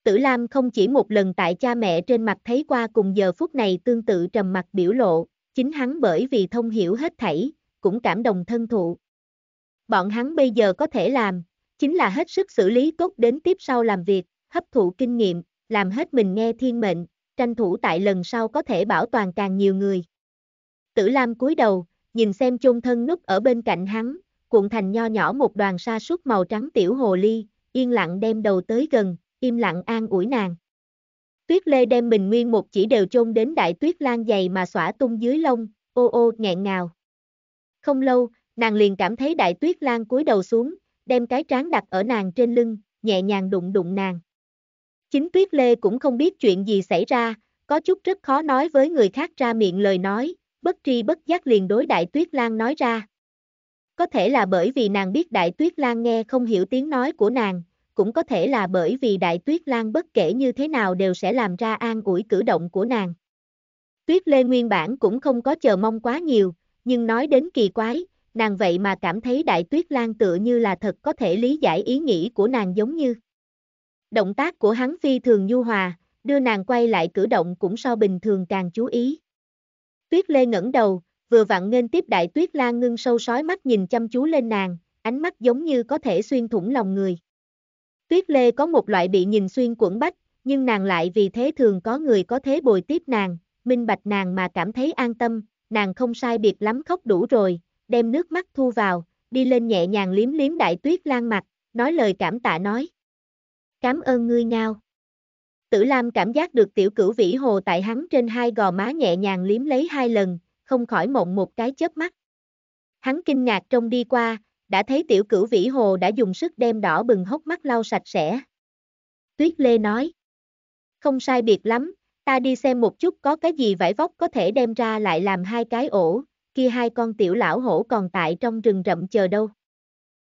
[SPEAKER 1] Tử Lam không chỉ một lần tại cha mẹ trên mặt thấy qua cùng giờ phút này tương tự trầm mặt biểu lộ, chính hắn bởi vì thông hiểu hết thảy, cũng cảm đồng thân thụ. Bọn hắn bây giờ có thể làm, chính là hết sức xử lý tốt đến tiếp sau làm việc, hấp thụ kinh nghiệm, làm hết mình nghe thiên mệnh, tranh thủ tại lần sau có thể bảo toàn càng nhiều người. Tử Lam cúi đầu, nhìn xem chung thân núp ở bên cạnh hắn, cuộn thành nho nhỏ một đoàn sa súc màu trắng tiểu hồ ly, yên lặng đem đầu tới gần, im lặng an ủi nàng. Tuyết lê đem mình nguyên một chỉ đều chôn đến đại tuyết lan dày mà xỏa tung dưới lông, ô ô nghẹn ngào. Không lâu, nàng liền cảm thấy đại tuyết lan cúi đầu xuống, đem cái trán đặt ở nàng trên lưng, nhẹ nhàng đụng đụng nàng. Chính Tuyết Lê cũng không biết chuyện gì xảy ra, có chút rất khó nói với người khác ra miệng lời nói, bất tri bất giác liền đối Đại Tuyết Lan nói ra. Có thể là bởi vì nàng biết Đại Tuyết Lan nghe không hiểu tiếng nói của nàng, cũng có thể là bởi vì Đại Tuyết Lan bất kể như thế nào đều sẽ làm ra an ủi cử động của nàng. Tuyết Lê nguyên bản cũng không có chờ mong quá nhiều, nhưng nói đến kỳ quái, nàng vậy mà cảm thấy Đại Tuyết Lan tựa như là thật có thể lý giải ý nghĩ của nàng giống như. Động tác của hắn phi thường nhu hòa, đưa nàng quay lại cử động cũng so bình thường càng chú ý. Tuyết Lê ngẩng đầu, vừa vặn nên tiếp đại Tuyết Lan ngưng sâu sói mắt nhìn chăm chú lên nàng, ánh mắt giống như có thể xuyên thủng lòng người. Tuyết Lê có một loại bị nhìn xuyên quẩn bách, nhưng nàng lại vì thế thường có người có thế bồi tiếp nàng, minh bạch nàng mà cảm thấy an tâm, nàng không sai biệt lắm khóc đủ rồi, đem nước mắt thu vào, đi lên nhẹ nhàng liếm liếm đại tuyết lan mặt, nói lời cảm tạ nói cảm ơn ngươi ngao. Tử Lam cảm giác được tiểu cửu vĩ hồ tại hắn trên hai gò má nhẹ nhàng liếm lấy hai lần, không khỏi mộng một cái chớp mắt. Hắn kinh ngạc trong đi qua, đã thấy tiểu cửu vĩ hồ đã dùng sức đem đỏ bừng hốc mắt lau sạch sẽ. Tuyết Lê nói. Không sai biệt lắm, ta đi xem một chút có cái gì vải vóc có thể đem ra lại làm hai cái ổ, kia hai con tiểu lão hổ còn tại trong rừng rậm chờ đâu.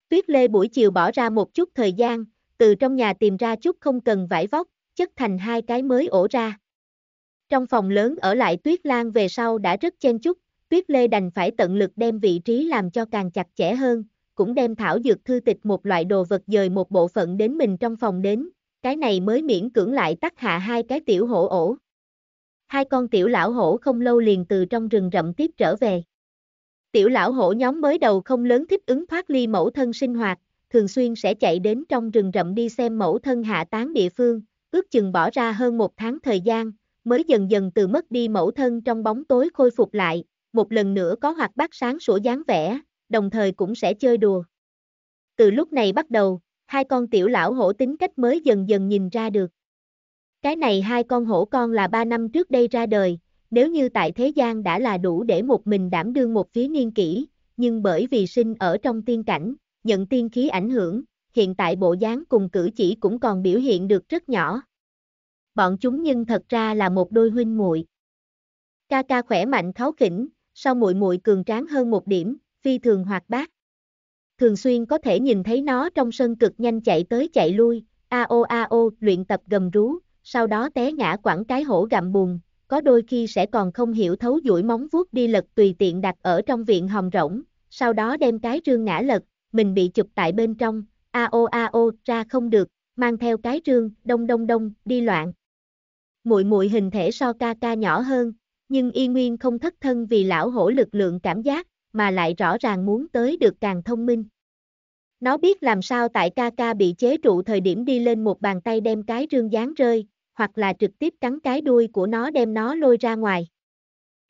[SPEAKER 1] Tuyết Lê buổi chiều bỏ ra một chút thời gian, từ trong nhà tìm ra chút không cần vải vóc, chất thành hai cái mới ổ ra. Trong phòng lớn ở lại Tuyết Lan về sau đã rất chen chúc, Tuyết Lê đành phải tận lực đem vị trí làm cho càng chặt chẽ hơn, cũng đem thảo dược thư tịch một loại đồ vật dời một bộ phận đến mình trong phòng đến, cái này mới miễn cưỡng lại tắt hạ hai cái tiểu hổ ổ. Hai con tiểu lão hổ không lâu liền từ trong rừng rậm tiếp trở về. Tiểu lão hổ nhóm mới đầu không lớn thích ứng thoát ly mẫu thân sinh hoạt, thường xuyên sẽ chạy đến trong rừng rậm đi xem mẫu thân hạ tán địa phương, ước chừng bỏ ra hơn một tháng thời gian, mới dần dần từ mất đi mẫu thân trong bóng tối khôi phục lại, một lần nữa có hoạt bát sáng sủa dáng vẻ, đồng thời cũng sẽ chơi đùa. Từ lúc này bắt đầu, hai con tiểu lão hổ tính cách mới dần dần nhìn ra được. Cái này hai con hổ con là ba năm trước đây ra đời, nếu như tại thế gian đã là đủ để một mình đảm đương một phía niên kỷ, nhưng bởi vì sinh ở trong tiên cảnh, nhận tiên khí ảnh hưởng, hiện tại bộ dáng cùng cử chỉ cũng còn biểu hiện được rất nhỏ. Bọn chúng nhưng thật ra là một đôi huynh muội. Ca ca khỏe mạnh kháo khỉnh, sau muội muội cường tráng hơn một điểm, phi thường hoạt bát. Thường xuyên có thể nhìn thấy nó trong sân cực nhanh chạy tới chạy lui, a o a o luyện tập gầm rú, sau đó té ngã quẳng cái hổ gặm bùn, có đôi khi sẽ còn không hiểu thấu duỗi móng vuốt đi lật tùy tiện đặt ở trong viện hồng rỗng, sau đó đem cái rương ngã lật, mình bị chụp tại bên trong, a o a o ra không được, mang theo cái trương, đông đông đông, đi loạn. Muội muội hình thể so ca ca nhỏ hơn, nhưng y nguyên không thất thân vì lão hổ lực lượng cảm giác, mà lại rõ ràng muốn tới được càng thông minh. Nó biết làm sao tại ca ca bị chế trụ thời điểm đi lên một bàn tay đem cái rương dán rơi, hoặc là trực tiếp cắn cái đuôi của nó đem nó lôi ra ngoài.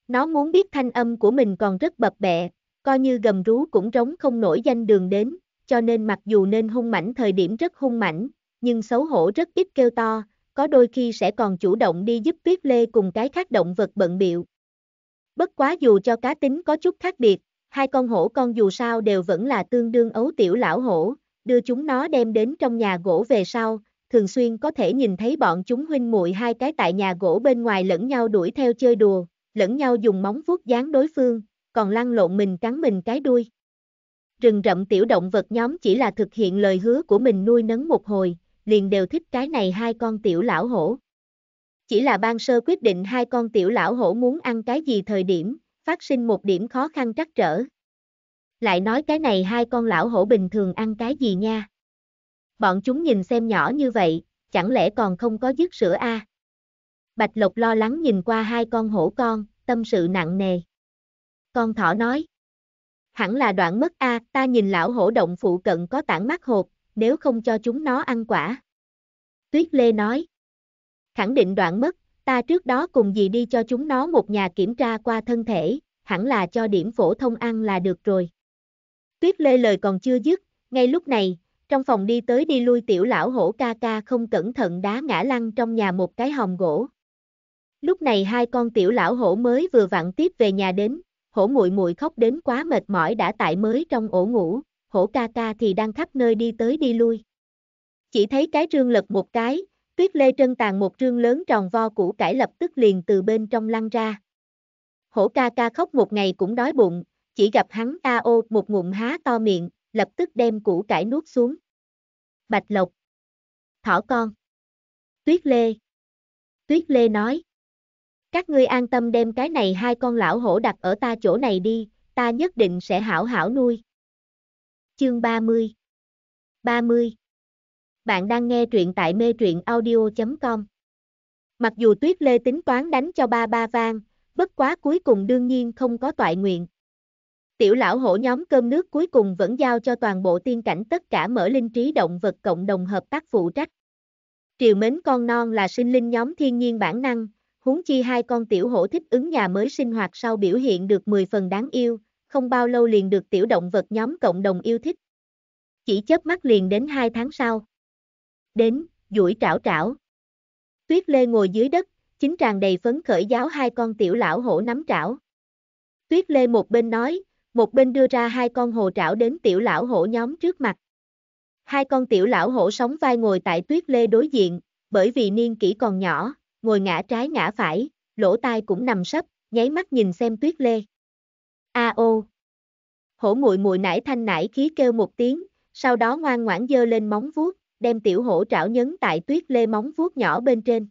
[SPEAKER 1] Nó muốn biết thanh âm của mình còn rất bập bẹ, coi như gầm rú cũng trống không nổi danh đường đến, cho nên mặc dù nên hung mảnh thời điểm rất hung mảnh, nhưng xấu hổ rất ít kêu to, có đôi khi sẽ còn chủ động đi giúp tuyết lê cùng cái khác động vật bận biệu. Bất quá dù cho cá tính có chút khác biệt, hai con hổ con dù sao đều vẫn là tương đương ấu tiểu lão hổ, đưa chúng nó đem đến trong nhà gỗ về sau, thường xuyên có thể nhìn thấy bọn chúng huynh muội hai cái tại nhà gỗ bên ngoài lẫn nhau đuổi theo chơi đùa, lẫn nhau dùng móng vuốt dán đối phương, còn lăn lộn mình cắn mình cái đuôi. Rừng rậm tiểu động vật nhóm chỉ là thực hiện lời hứa của mình nuôi nấng một hồi, liền đều thích cái này hai con tiểu lão hổ. Chỉ là ban sơ quyết định hai con tiểu lão hổ muốn ăn cái gì thời điểm, phát sinh một điểm khó khăn trắc trở. Lại nói cái này hai con lão hổ bình thường ăn cái gì nha? Bọn chúng nhìn xem nhỏ như vậy, chẳng lẽ còn không có dứt sữa a? À? Bạch Lộc lo lắng nhìn qua hai con hổ con, tâm sự nặng nề. Con thỏ nói. Hẳn là đoạn mất a, ta nhìn lão hổ động phụ cận có tảng mắt hột, nếu không cho chúng nó ăn quả. Tuyết Lê nói. Khẳng định đoạn mất, ta trước đó cùng dì đi cho chúng nó một nhà kiểm tra qua thân thể, hẳn là cho điểm phổ thông ăn là được rồi. Tuyết Lê lời còn chưa dứt, ngay lúc này, trong phòng đi tới đi lui tiểu lão hổ ca ca không cẩn thận đá ngã lăn trong nhà một cái hòm gỗ. Lúc này hai con tiểu lão hổ mới vừa vặn tiếp về nhà đến, hổ muội muội khóc đến quá mệt mỏi đã tại mới trong ổ ngủ, hổ ca ca thì đang khắp nơi đi tới đi lui. Chỉ thấy cái rương lật một cái, tuyết lê trân tàn một rương lớn tròn vo củ cải lập tức liền từ bên trong lăn ra. Hổ ca ca khóc một ngày cũng đói bụng, chỉ gặp hắn Ta ô một ngụm há to miệng, lập tức đem củ cải nuốt xuống. Bạch lộc. Thỏ con. Tuyết lê. Tuyết lê nói. Các ngươi an tâm đem cái này hai con lão hổ đặt ở ta chỗ này đi, ta nhất định sẽ hảo hảo nuôi. Chương 30 30 Bạn đang nghe truyện tại mê truyện audio.com Mặc dù Tuyết Lê tính toán đánh cho ba ba vang, bất quá cuối cùng đương nhiên không có toại nguyện. Tiểu lão hổ nhóm cơm nước cuối cùng vẫn giao cho toàn bộ tiên cảnh tất cả mở linh trí động vật cộng đồng hợp tác phụ trách. Triều mến con non là sinh linh nhóm thiên nhiên bản năng, huống chi hai con tiểu hổ thích ứng nhà mới sinh hoạt sau biểu hiện được 10 phần đáng yêu, không bao lâu liền được tiểu động vật nhóm cộng đồng yêu thích. Chỉ chớp mắt liền đến 2 tháng sau. Đến, duỗi trảo trảo. Tuyết Lê ngồi dưới đất, chính tràn đầy phấn khởi giáo hai con tiểu lão hổ nắm trảo. Tuyết Lê một bên nói, một bên đưa ra hai con hồ trảo đến tiểu lão hổ nhóm trước mặt. Hai con tiểu lão hổ sóng vai ngồi tại Tuyết Lê đối diện, bởi vì niên kỷ còn nhỏ, ngồi ngã trái ngã phải, lỗ tai cũng nằm sấp, nháy mắt nhìn xem tuyết lê. A ô! Hổ muội muội nải thanh nải khí kêu một tiếng, sau đó ngoan ngoãn dơ lên móng vuốt, đem tiểu hổ trảo nhấn tại tuyết lê móng vuốt nhỏ bên trên.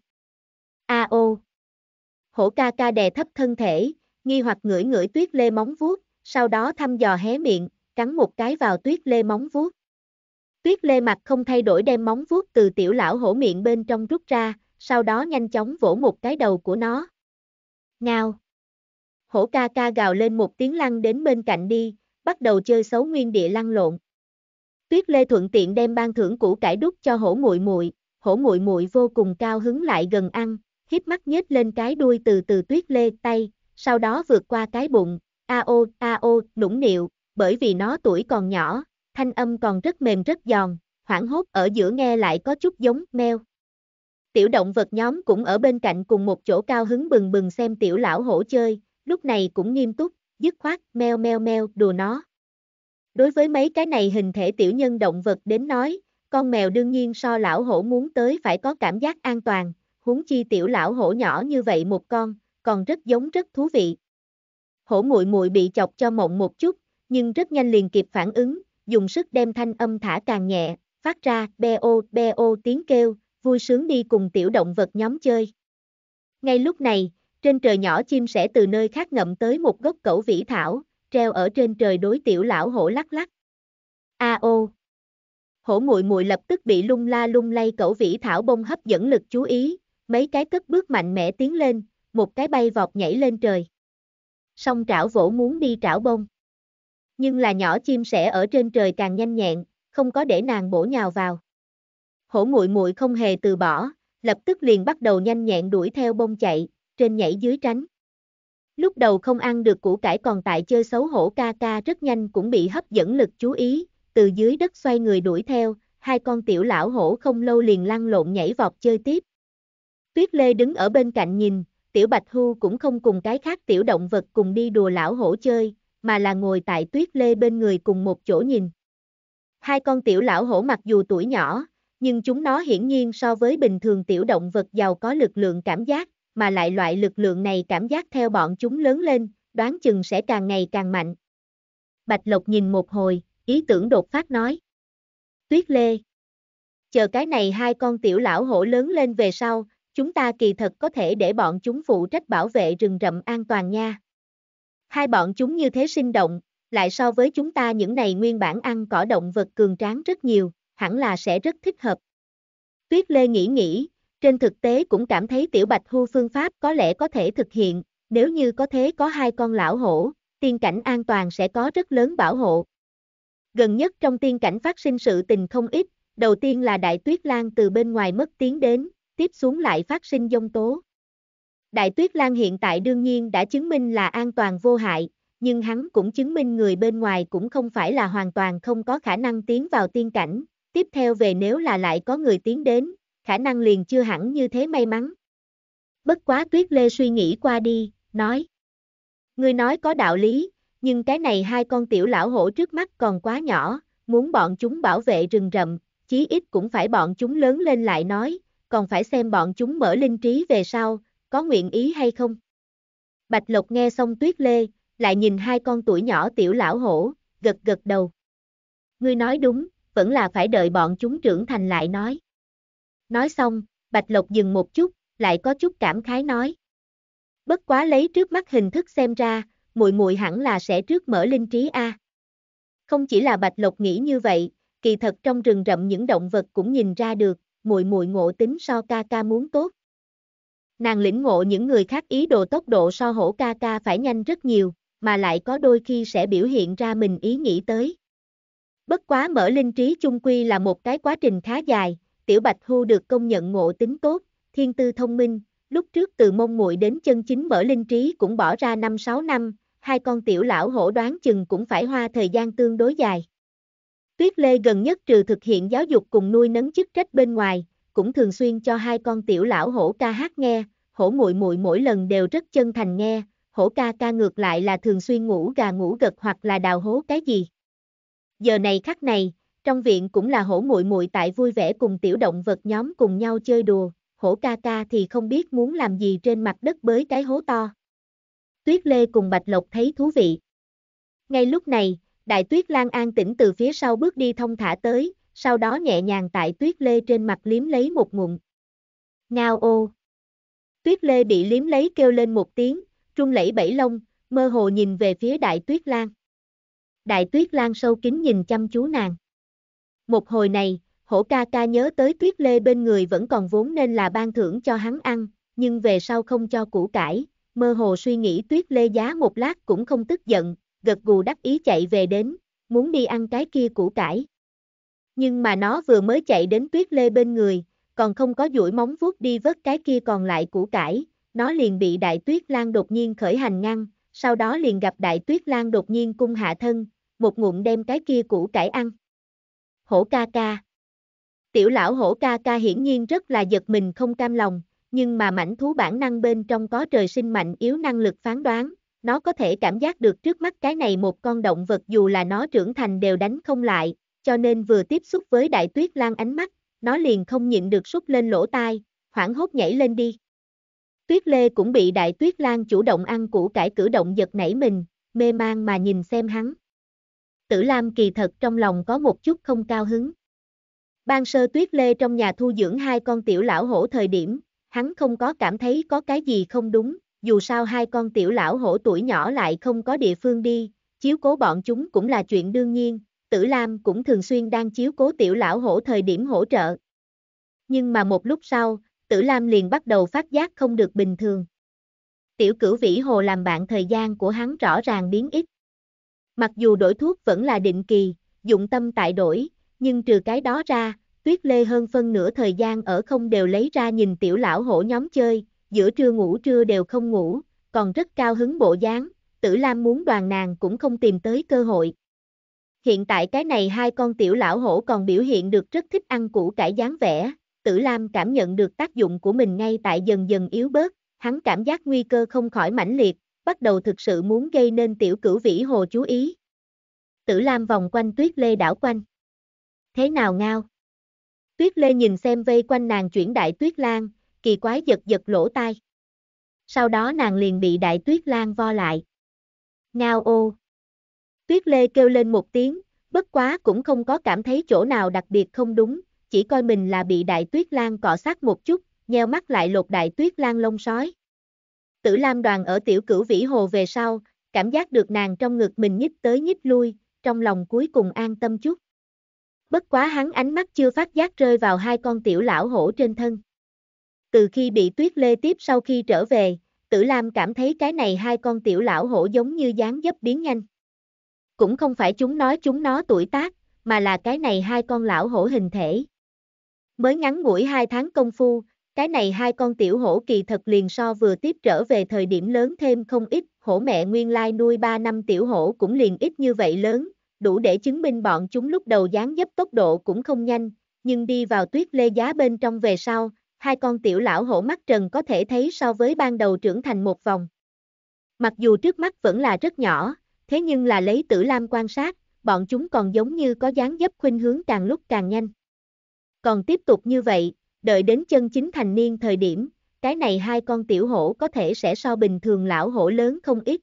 [SPEAKER 1] A ô! Hổ ca ca đè thấp thân thể, nghi hoặc ngửi ngửi tuyết lê móng vuốt, sau đó thăm dò hé miệng, cắn một cái vào tuyết lê móng vuốt. Tuyết lê mặt không thay đổi đem móng vuốt từ tiểu lão hổ miệng bên trong rút ra, sau đó nhanh chóng vỗ một cái đầu của nó. Ngao! Hổ ca ca gào lên một tiếng lăn đến bên cạnh đi, bắt đầu chơi xấu nguyên địa lăn lộn. Tuyết Lê thuận tiện đem ban thưởng củ cải đút cho hổ muội muội, hổ muội muội vô cùng cao hứng lại gần ăn, híp mắt nhếch lên cái đuôi từ từ Tuyết Lê tay, sau đó vượt qua cái bụng, a ô a ô nũng nịu, bởi vì nó tuổi còn nhỏ, thanh âm còn rất mềm rất giòn, hoảng hốt ở giữa nghe lại có chút giống meo. Tiểu động vật nhóm cũng ở bên cạnh cùng một chỗ cao hứng bừng bừng xem tiểu lão hổ chơi, lúc này cũng nghiêm túc, dứt khoát, meo meo meo, đùa nó. Đối với mấy cái này hình thể tiểu nhân động vật đến nói, con mèo đương nhiên so lão hổ muốn tới phải có cảm giác an toàn, huống chi tiểu lão hổ nhỏ như vậy một con, còn rất giống rất thú vị. Hổ muội muội bị chọc cho mộng một chút, nhưng rất nhanh liền kịp phản ứng, dùng sức đem thanh âm thả càng nhẹ, phát ra beo beo tiếng kêu, vui sướng đi cùng tiểu động vật nhóm chơi. Ngay lúc này, trên trời nhỏ chim sẽ từ nơi khác ngậm tới một gốc cẩu vĩ thảo, treo ở trên trời đối tiểu lão hổ lắc lắc. A ô. Hổ muội muội lập tức bị lung la lung lay cẩu vĩ thảo bông hấp dẫn lực chú ý, mấy cái cất bước mạnh mẽ tiến lên, một cái bay vọt nhảy lên trời. Song trảo vỗ muốn đi trảo bông. Nhưng là nhỏ chim sẻ ở trên trời càng nhanh nhẹn, không có để nàng bổ nhào vào hổ muội muội không hề từ bỏ, lập tức liền bắt đầu nhanh nhẹn đuổi theo bông chạy, trên nhảy dưới tránh. Lúc đầu không ăn được củ cải còn tại chơi xấu hổ ca ca rất nhanh cũng bị hấp dẫn lực chú ý, từ dưới đất xoay người đuổi theo, hai con tiểu lão hổ không lâu liền lăn lộn nhảy vọt chơi tiếp. Tuyết Lê đứng ở bên cạnh nhìn, tiểu bạch hưu cũng không cùng cái khác tiểu động vật cùng đi đùa lão hổ chơi, mà là ngồi tại Tuyết Lê bên người cùng một chỗ nhìn. Hai con tiểu lão hổ mặc dù tuổi nhỏ, nhưng chúng nó hiển nhiên so với bình thường tiểu động vật giàu có lực lượng cảm giác, mà lại loại lực lượng này cảm giác theo bọn chúng lớn lên, đoán chừng sẽ càng ngày càng mạnh. Bạch Lộc nhìn một hồi, ý tưởng đột phát nói. Tuyết Lê Chờ cái này hai con tiểu lão hổ lớn lên về sau, chúng ta kỳ thật có thể để bọn chúng phụ trách bảo vệ rừng rậm an toàn nha. Hai bọn chúng như thế sinh động, lại so với chúng ta những này nguyên bản ăn cỏ động vật cường tráng rất nhiều hẳn là sẽ rất thích hợp. Tuyết Lê nghĩ nghĩ, trên thực tế cũng cảm thấy tiểu bạch hưu phương pháp có lẽ có thể thực hiện, nếu như có thế có hai con lão hổ, tiên cảnh an toàn sẽ có rất lớn bảo hộ. Gần nhất trong tiên cảnh phát sinh sự tình không ít, đầu tiên là đại tuyết lan từ bên ngoài mất tiếng đến, tiếp xuống lại phát sinh dông tố. Đại tuyết lan hiện tại đương nhiên đã chứng minh là an toàn vô hại, nhưng hắn cũng chứng minh người bên ngoài cũng không phải là hoàn toàn không có khả năng tiến vào tiên cảnh, Tiếp theo về nếu là lại có người tiến đến, khả năng liền chưa hẳn như thế may mắn. Bất quá Tuyết Lê suy nghĩ qua đi, nói. Ngươi nói có đạo lý, nhưng cái này hai con tiểu lão hổ trước mắt còn quá nhỏ, muốn bọn chúng bảo vệ rừng rậm, chí ít cũng phải bọn chúng lớn lên lại nói, còn phải xem bọn chúng mở linh trí về sau, có nguyện ý hay không. Bạch Lộc nghe xong Tuyết Lê, lại nhìn hai con tuổi nhỏ tiểu lão hổ, gật gật đầu. Ngươi nói đúng, vẫn là phải đợi bọn chúng trưởng thành lại nói. Nói xong, Bạch Lộc dừng một chút, lại có chút cảm khái nói. Bất quá lấy trước mắt hình thức xem ra, muội muội hẳn là sẽ trước mở linh trí a. Không chỉ là Bạch Lộc nghĩ như vậy, kỳ thật trong rừng rậm những động vật cũng nhìn ra được, muội muội ngộ tính so ca ca muốn tốt. Nàng lĩnh ngộ những người khác ý đồ tốc độ so hổ ca ca phải nhanh rất nhiều, mà lại có đôi khi sẽ biểu hiện ra mình ý nghĩ tới. Bất quá mở linh trí chung quy là một cái quá trình khá dài, Tiểu Bạch Hưu được công nhận ngộ tính tốt, thiên tư thông minh, lúc trước từ mông muội đến chân chính mở linh trí cũng bỏ ra 5-6 năm, hai con tiểu lão hổ đoán chừng cũng phải hoa thời gian tương đối dài. Tuyết Lê gần nhất trừ thực hiện giáo dục cùng nuôi nấng chức trách bên ngoài, cũng thường xuyên cho hai con tiểu lão hổ ca hát nghe, hổ muội muội mỗi lần đều rất chân thành nghe, hổ ca ca ngược lại là thường xuyên ngủ gà ngủ gật hoặc là đào hố cái gì. Giờ này khắc này, trong viện cũng là hổ muội muội tại vui vẻ cùng tiểu động vật nhóm cùng nhau chơi đùa, hổ ca ca thì không biết muốn làm gì trên mặt đất bới cái hố to. Tuyết Lê cùng Bạch Lộc thấy thú vị. Ngay lúc này, đại tuyết lan an tĩnh từ phía sau bước đi thông thả tới, sau đó nhẹ nhàng tại tuyết lê trên mặt liếm lấy một ngụm. Ngao ô. Tuyết lê bị liếm lấy kêu lên một tiếng, trung lẫy bảy lông, mơ hồ nhìn về phía đại tuyết lan đại tuyết lan sâu kính nhìn chăm chú nàng. Một hồi này, hổ ca ca nhớ tới tuyết lê bên người vẫn còn vốn nên là ban thưởng cho hắn ăn, nhưng về sau không cho củ cải, mơ hồ suy nghĩ tuyết lê giá một lát cũng không tức giận, gật gù đắc ý chạy về đến, muốn đi ăn cái kia củ cải. Nhưng mà nó vừa mới chạy đến tuyết lê bên người, còn không có duỗi móng vuốt đi vớt cái kia còn lại củ cải, nó liền bị đại tuyết lan đột nhiên khởi hành ngăn, sau đó liền gặp đại tuyết lan đột nhiên cung hạ thân, một ngụm đem cái kia củ cải ăn. Hổ ca ca Tiểu lão hổ ca ca hiển nhiên rất là giật mình không cam lòng, nhưng mà mảnh thú bản năng bên trong có trời sinh mạnh yếu năng lực phán đoán, nó có thể cảm giác được trước mắt cái này một con động vật dù là nó trưởng thành đều đánh không lại, cho nên vừa tiếp xúc với đại tuyết lan ánh mắt, nó liền không nhịn được sút lên lỗ tai, hoảng hốt nhảy lên đi. Tuyết Lê cũng bị Đại Tuyết Lan chủ động ăn củ cải cử động giật nảy mình, mê man mà nhìn xem hắn. Tử Lam kỳ thật trong lòng có một chút không cao hứng. Ban sơ Tuyết Lê trong nhà thu dưỡng hai con tiểu lão hổ thời điểm, hắn không có cảm thấy có cái gì không đúng, dù sao hai con tiểu lão hổ tuổi nhỏ lại không có địa phương đi, chiếu cố bọn chúng cũng là chuyện đương nhiên, Tử Lam cũng thường xuyên đang chiếu cố tiểu lão hổ thời điểm hỗ trợ. Nhưng mà một lúc sau, Tử Lam liền bắt đầu phát giác không được bình thường. Tiểu cửu vĩ hồ làm bạn thời gian của hắn rõ ràng biến ít. Mặc dù đổi thuốc vẫn là định kỳ, dụng tâm tại đổi, nhưng trừ cái đó ra, tuyết lê hơn phân nửa thời gian ở không đều lấy ra nhìn tiểu lão hổ nhóm chơi, giữa trưa ngủ trưa đều không ngủ, còn rất cao hứng bộ dáng, tử lam muốn đoàn nàng cũng không tìm tới cơ hội. Hiện tại cái này hai con tiểu lão hổ còn biểu hiện được rất thích ăn củ cải dáng vẻ, Tử Lam cảm nhận được tác dụng của mình ngay tại dần dần yếu bớt, hắn cảm giác nguy cơ không khỏi mãnh liệt, bắt đầu thực sự muốn gây nên tiểu cửu vĩ hồ chú ý. Tử Lam vòng quanh tuyết lê đảo quanh. Thế nào ngao? Tuyết lê nhìn xem vây quanh nàng chuyển đại tuyết lan, kỳ quái giật giật lỗ tai. Sau đó nàng liền bị đại tuyết lan vo lại. Ngao ô. Tuyết lê kêu lên một tiếng, bất quá cũng không có cảm thấy chỗ nào đặc biệt không đúng, chỉ coi mình là bị đại tuyết lan cọ sát một chút, nheo mắt lại lột đại tuyết lan lông sói. Tử Lam đoàn ở tiểu cửu vĩ hồ về sau, cảm giác được nàng trong ngực mình nhích tới nhích lui, trong lòng cuối cùng an tâm chút. Bất quá hắn ánh mắt chưa phát giác rơi vào hai con tiểu lão hổ trên thân. Từ khi bị tuyết lê tiếp sau khi trở về, Tử Lam cảm thấy cái này hai con tiểu lão hổ giống như dáng dấp biến nhanh. Cũng không phải chúng nói chúng nó tuổi tác, mà là cái này hai con lão hổ hình thể. Mới ngắn ngủi hai tháng công phu, cái này hai con tiểu hổ kỳ thật liền so vừa tiếp trở về thời điểm lớn thêm không ít, hổ mẹ nguyên lai nuôi 3 năm tiểu hổ cũng liền ít như vậy lớn, đủ để chứng minh bọn chúng lúc đầu dáng dấp tốc độ cũng không nhanh, nhưng đi vào tuyết lê giá bên trong về sau, hai con tiểu lão hổ mắt trần có thể thấy so với ban đầu trưởng thành một vòng. Mặc dù trước mắt vẫn là rất nhỏ, thế nhưng là lấy tử lam quan sát, bọn chúng còn giống như có dáng dấp khuynh hướng càng lúc càng nhanh. Còn tiếp tục như vậy, đợi đến chân chính thành niên thời điểm, cái này hai con tiểu hổ có thể sẽ so bình thường lão hổ lớn không ít.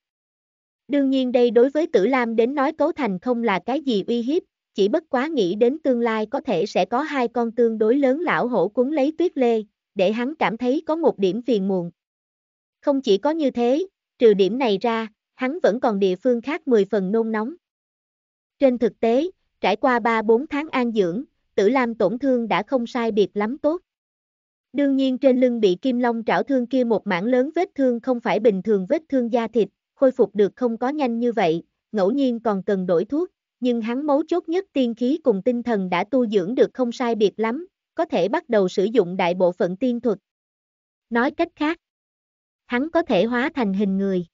[SPEAKER 1] Đương nhiên đây đối với Tử Lam đến nói cấu thành không là cái gì uy hiếp, chỉ bất quá nghĩ đến tương lai có thể sẽ có hai con tương đối lớn lão hổ cuốn lấy tuyết lê, để hắn cảm thấy có một điểm phiền muộn. Không chỉ có như thế, trừ điểm này ra, hắn vẫn còn địa phương khác 10 phần nôn nóng. Trên thực tế, trải qua 3-4 tháng an dưỡng, tử lam tổn thương đã không sai biệt lắm tốt. Đương nhiên trên lưng bị kim long trảo thương kia một mảng lớn vết thương không phải bình thường vết thương da thịt, khôi phục được không có nhanh như vậy, ngẫu nhiên còn cần đổi thuốc, nhưng hắn mấu chốt nhất tiên khí cùng tinh thần đã tu dưỡng được không sai biệt lắm, có thể bắt đầu sử dụng đại bộ phận tiên thuật. Nói cách khác, hắn có thể hóa thành hình người.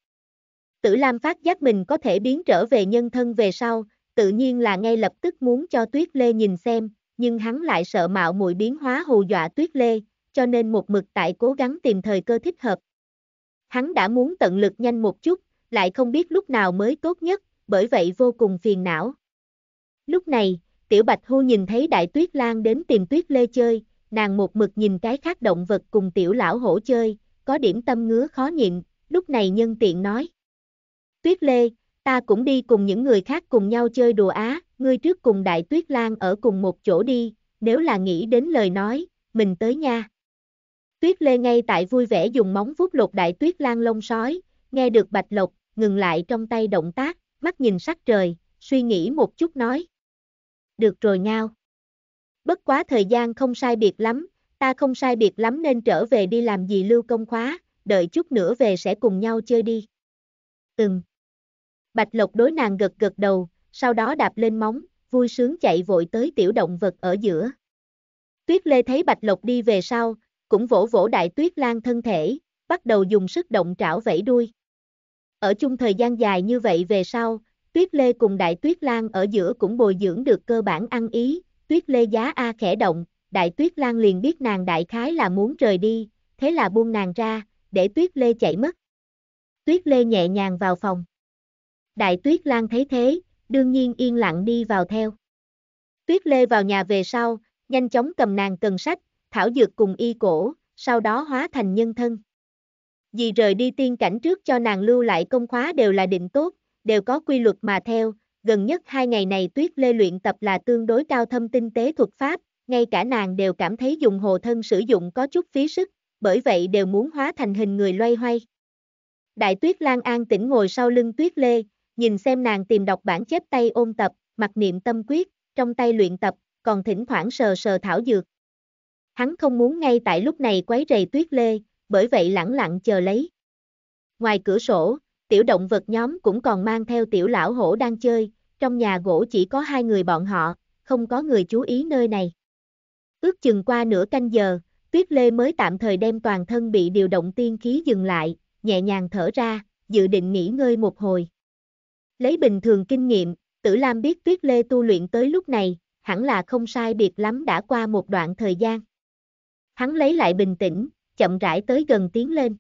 [SPEAKER 1] Tử Lam phát giác mình có thể biến trở về nhân thân về sau, tự nhiên là ngay lập tức muốn cho Tuyết Lê nhìn xem, nhưng hắn lại sợ mạo muội biến hóa hù dọa tuyết lê, cho nên một mực tại cố gắng tìm thời cơ thích hợp. Hắn đã muốn tận lực nhanh một chút, lại không biết lúc nào mới tốt nhất, bởi vậy vô cùng phiền não. Lúc này, Tiểu Bạch Hưu nhìn thấy Đại Tuyết Lan đến tìm Tuyết Lê chơi, nàng một mực nhìn cái khác động vật cùng Tiểu Lão Hổ chơi, có điểm tâm ngứa khó nhịn, lúc này nhân tiện nói. Tuyết Lê, ta cũng đi cùng những người khác cùng nhau chơi đùa á, ngươi trước cùng Đại Tuyết Lan ở cùng một chỗ đi, nếu là nghĩ đến lời nói, mình tới nha. Tuyết Lê ngay tại vui vẻ dùng móng vuốt lột Đại Tuyết Lan lông sói, nghe được Bạch Lộc, ngừng lại trong tay động tác, mắt nhìn sắc trời, suy nghĩ một chút nói. Được rồi ngao. Bất quá thời gian không sai biệt lắm, ta không sai biệt lắm nên trở về đi làm gì lưu công khóa, đợi chút nữa về sẽ cùng nhau chơi đi. Ừm. Bạch Lộc đối nàng gật gật đầu, sau đó đạp lên móng, vui sướng chạy vội tới tiểu động vật ở giữa. Tuyết Lê thấy Bạch Lộc đi về sau, cũng vỗ vỗ đại tuyết lan thân thể, bắt đầu dùng sức động trảo vẫy đuôi. Ở chung thời gian dài như vậy về sau, Tuyết Lê cùng đại tuyết lan ở giữa cũng bồi dưỡng được cơ bản ăn ý, Tuyết Lê giá A khẽ động, đại tuyết lan liền biết nàng đại khái là muốn rời đi, thế là buông nàng ra, để Tuyết Lê chạy mất. Tuyết Lê nhẹ nhàng vào phòng. Đại tuyết lan thấy thế, đương nhiên yên lặng đi vào theo. Tuyết Lê vào nhà về sau, nhanh chóng cầm nàng cần sách, thảo dược cùng y cổ, sau đó hóa thành nhân thân. Dì rời đi tiên cảnh trước cho nàng lưu lại công khóa đều là định tốt, đều có quy luật mà theo, gần nhất hai ngày này Tuyết Lê luyện tập là tương đối cao thâm tinh tế thuật pháp, ngay cả nàng đều cảm thấy dùng hồ thân sử dụng có chút phí sức, bởi vậy đều muốn hóa thành hình người loay hoay. Đại Tuyết Lan an tĩnh ngồi sau lưng Tuyết Lê, Nhìn xem nàng tìm đọc bản chép tay ôn tập, mặc niệm tâm quyết, trong tay luyện tập, còn thỉnh thoảng sờ sờ thảo dược. Hắn không muốn ngay tại lúc này quấy rầy tuyết lê, bởi vậy lẳng lặng chờ lấy. Ngoài cửa sổ, tiểu động vật nhóm cũng còn mang theo tiểu lão hổ đang chơi, trong nhà gỗ chỉ có hai người bọn họ, không có người chú ý nơi này. Ước chừng qua nửa canh giờ, tuyết lê mới tạm thời đem toàn thân bị điều động tiên khí dừng lại, nhẹ nhàng thở ra, dự định nghỉ ngơi một hồi. Lấy bình thường kinh nghiệm, Tử Lam biết Tuyết Lê tu luyện tới lúc này, hẳn là không sai biệt lắm đã qua một đoạn thời gian. Hắn lấy lại bình tĩnh, chậm rãi tới gần tiến lên.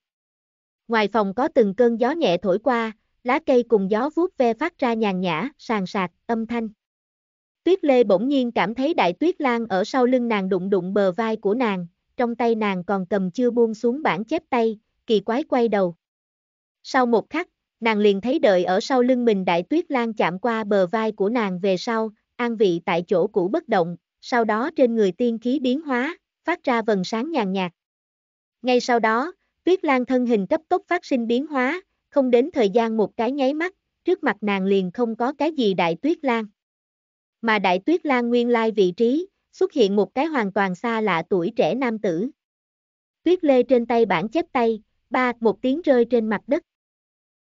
[SPEAKER 1] Ngoài phòng có từng cơn gió nhẹ thổi qua, lá cây cùng gió vuốt ve phát ra nhàn nhã, sàn sạc, âm thanh. Tuyết Lê bỗng nhiên cảm thấy đại tuyết lan ở sau lưng nàng đụng đụng bờ vai của nàng, trong tay nàng còn cầm chưa buông xuống bản chép tay, kỳ quái quay đầu. Sau một khắc, nàng liền thấy đợi ở sau lưng mình đại tuyết lan chạm qua bờ vai của nàng về sau, an vị tại chỗ cũ bất động, sau đó trên người tiên khí biến hóa, phát ra vần sáng nhàn nhạt. Ngay sau đó, tuyết lan thân hình cấp tốc phát sinh biến hóa, không đến thời gian một cái nháy mắt, trước mặt nàng liền không có cái gì đại tuyết lan. Mà đại tuyết lan nguyên lai vị trí, xuất hiện một cái hoàn toàn xa lạ tuổi trẻ nam tử. Tuyết lê trên tay bản chép tay, ba, một tiếng rơi trên mặt đất.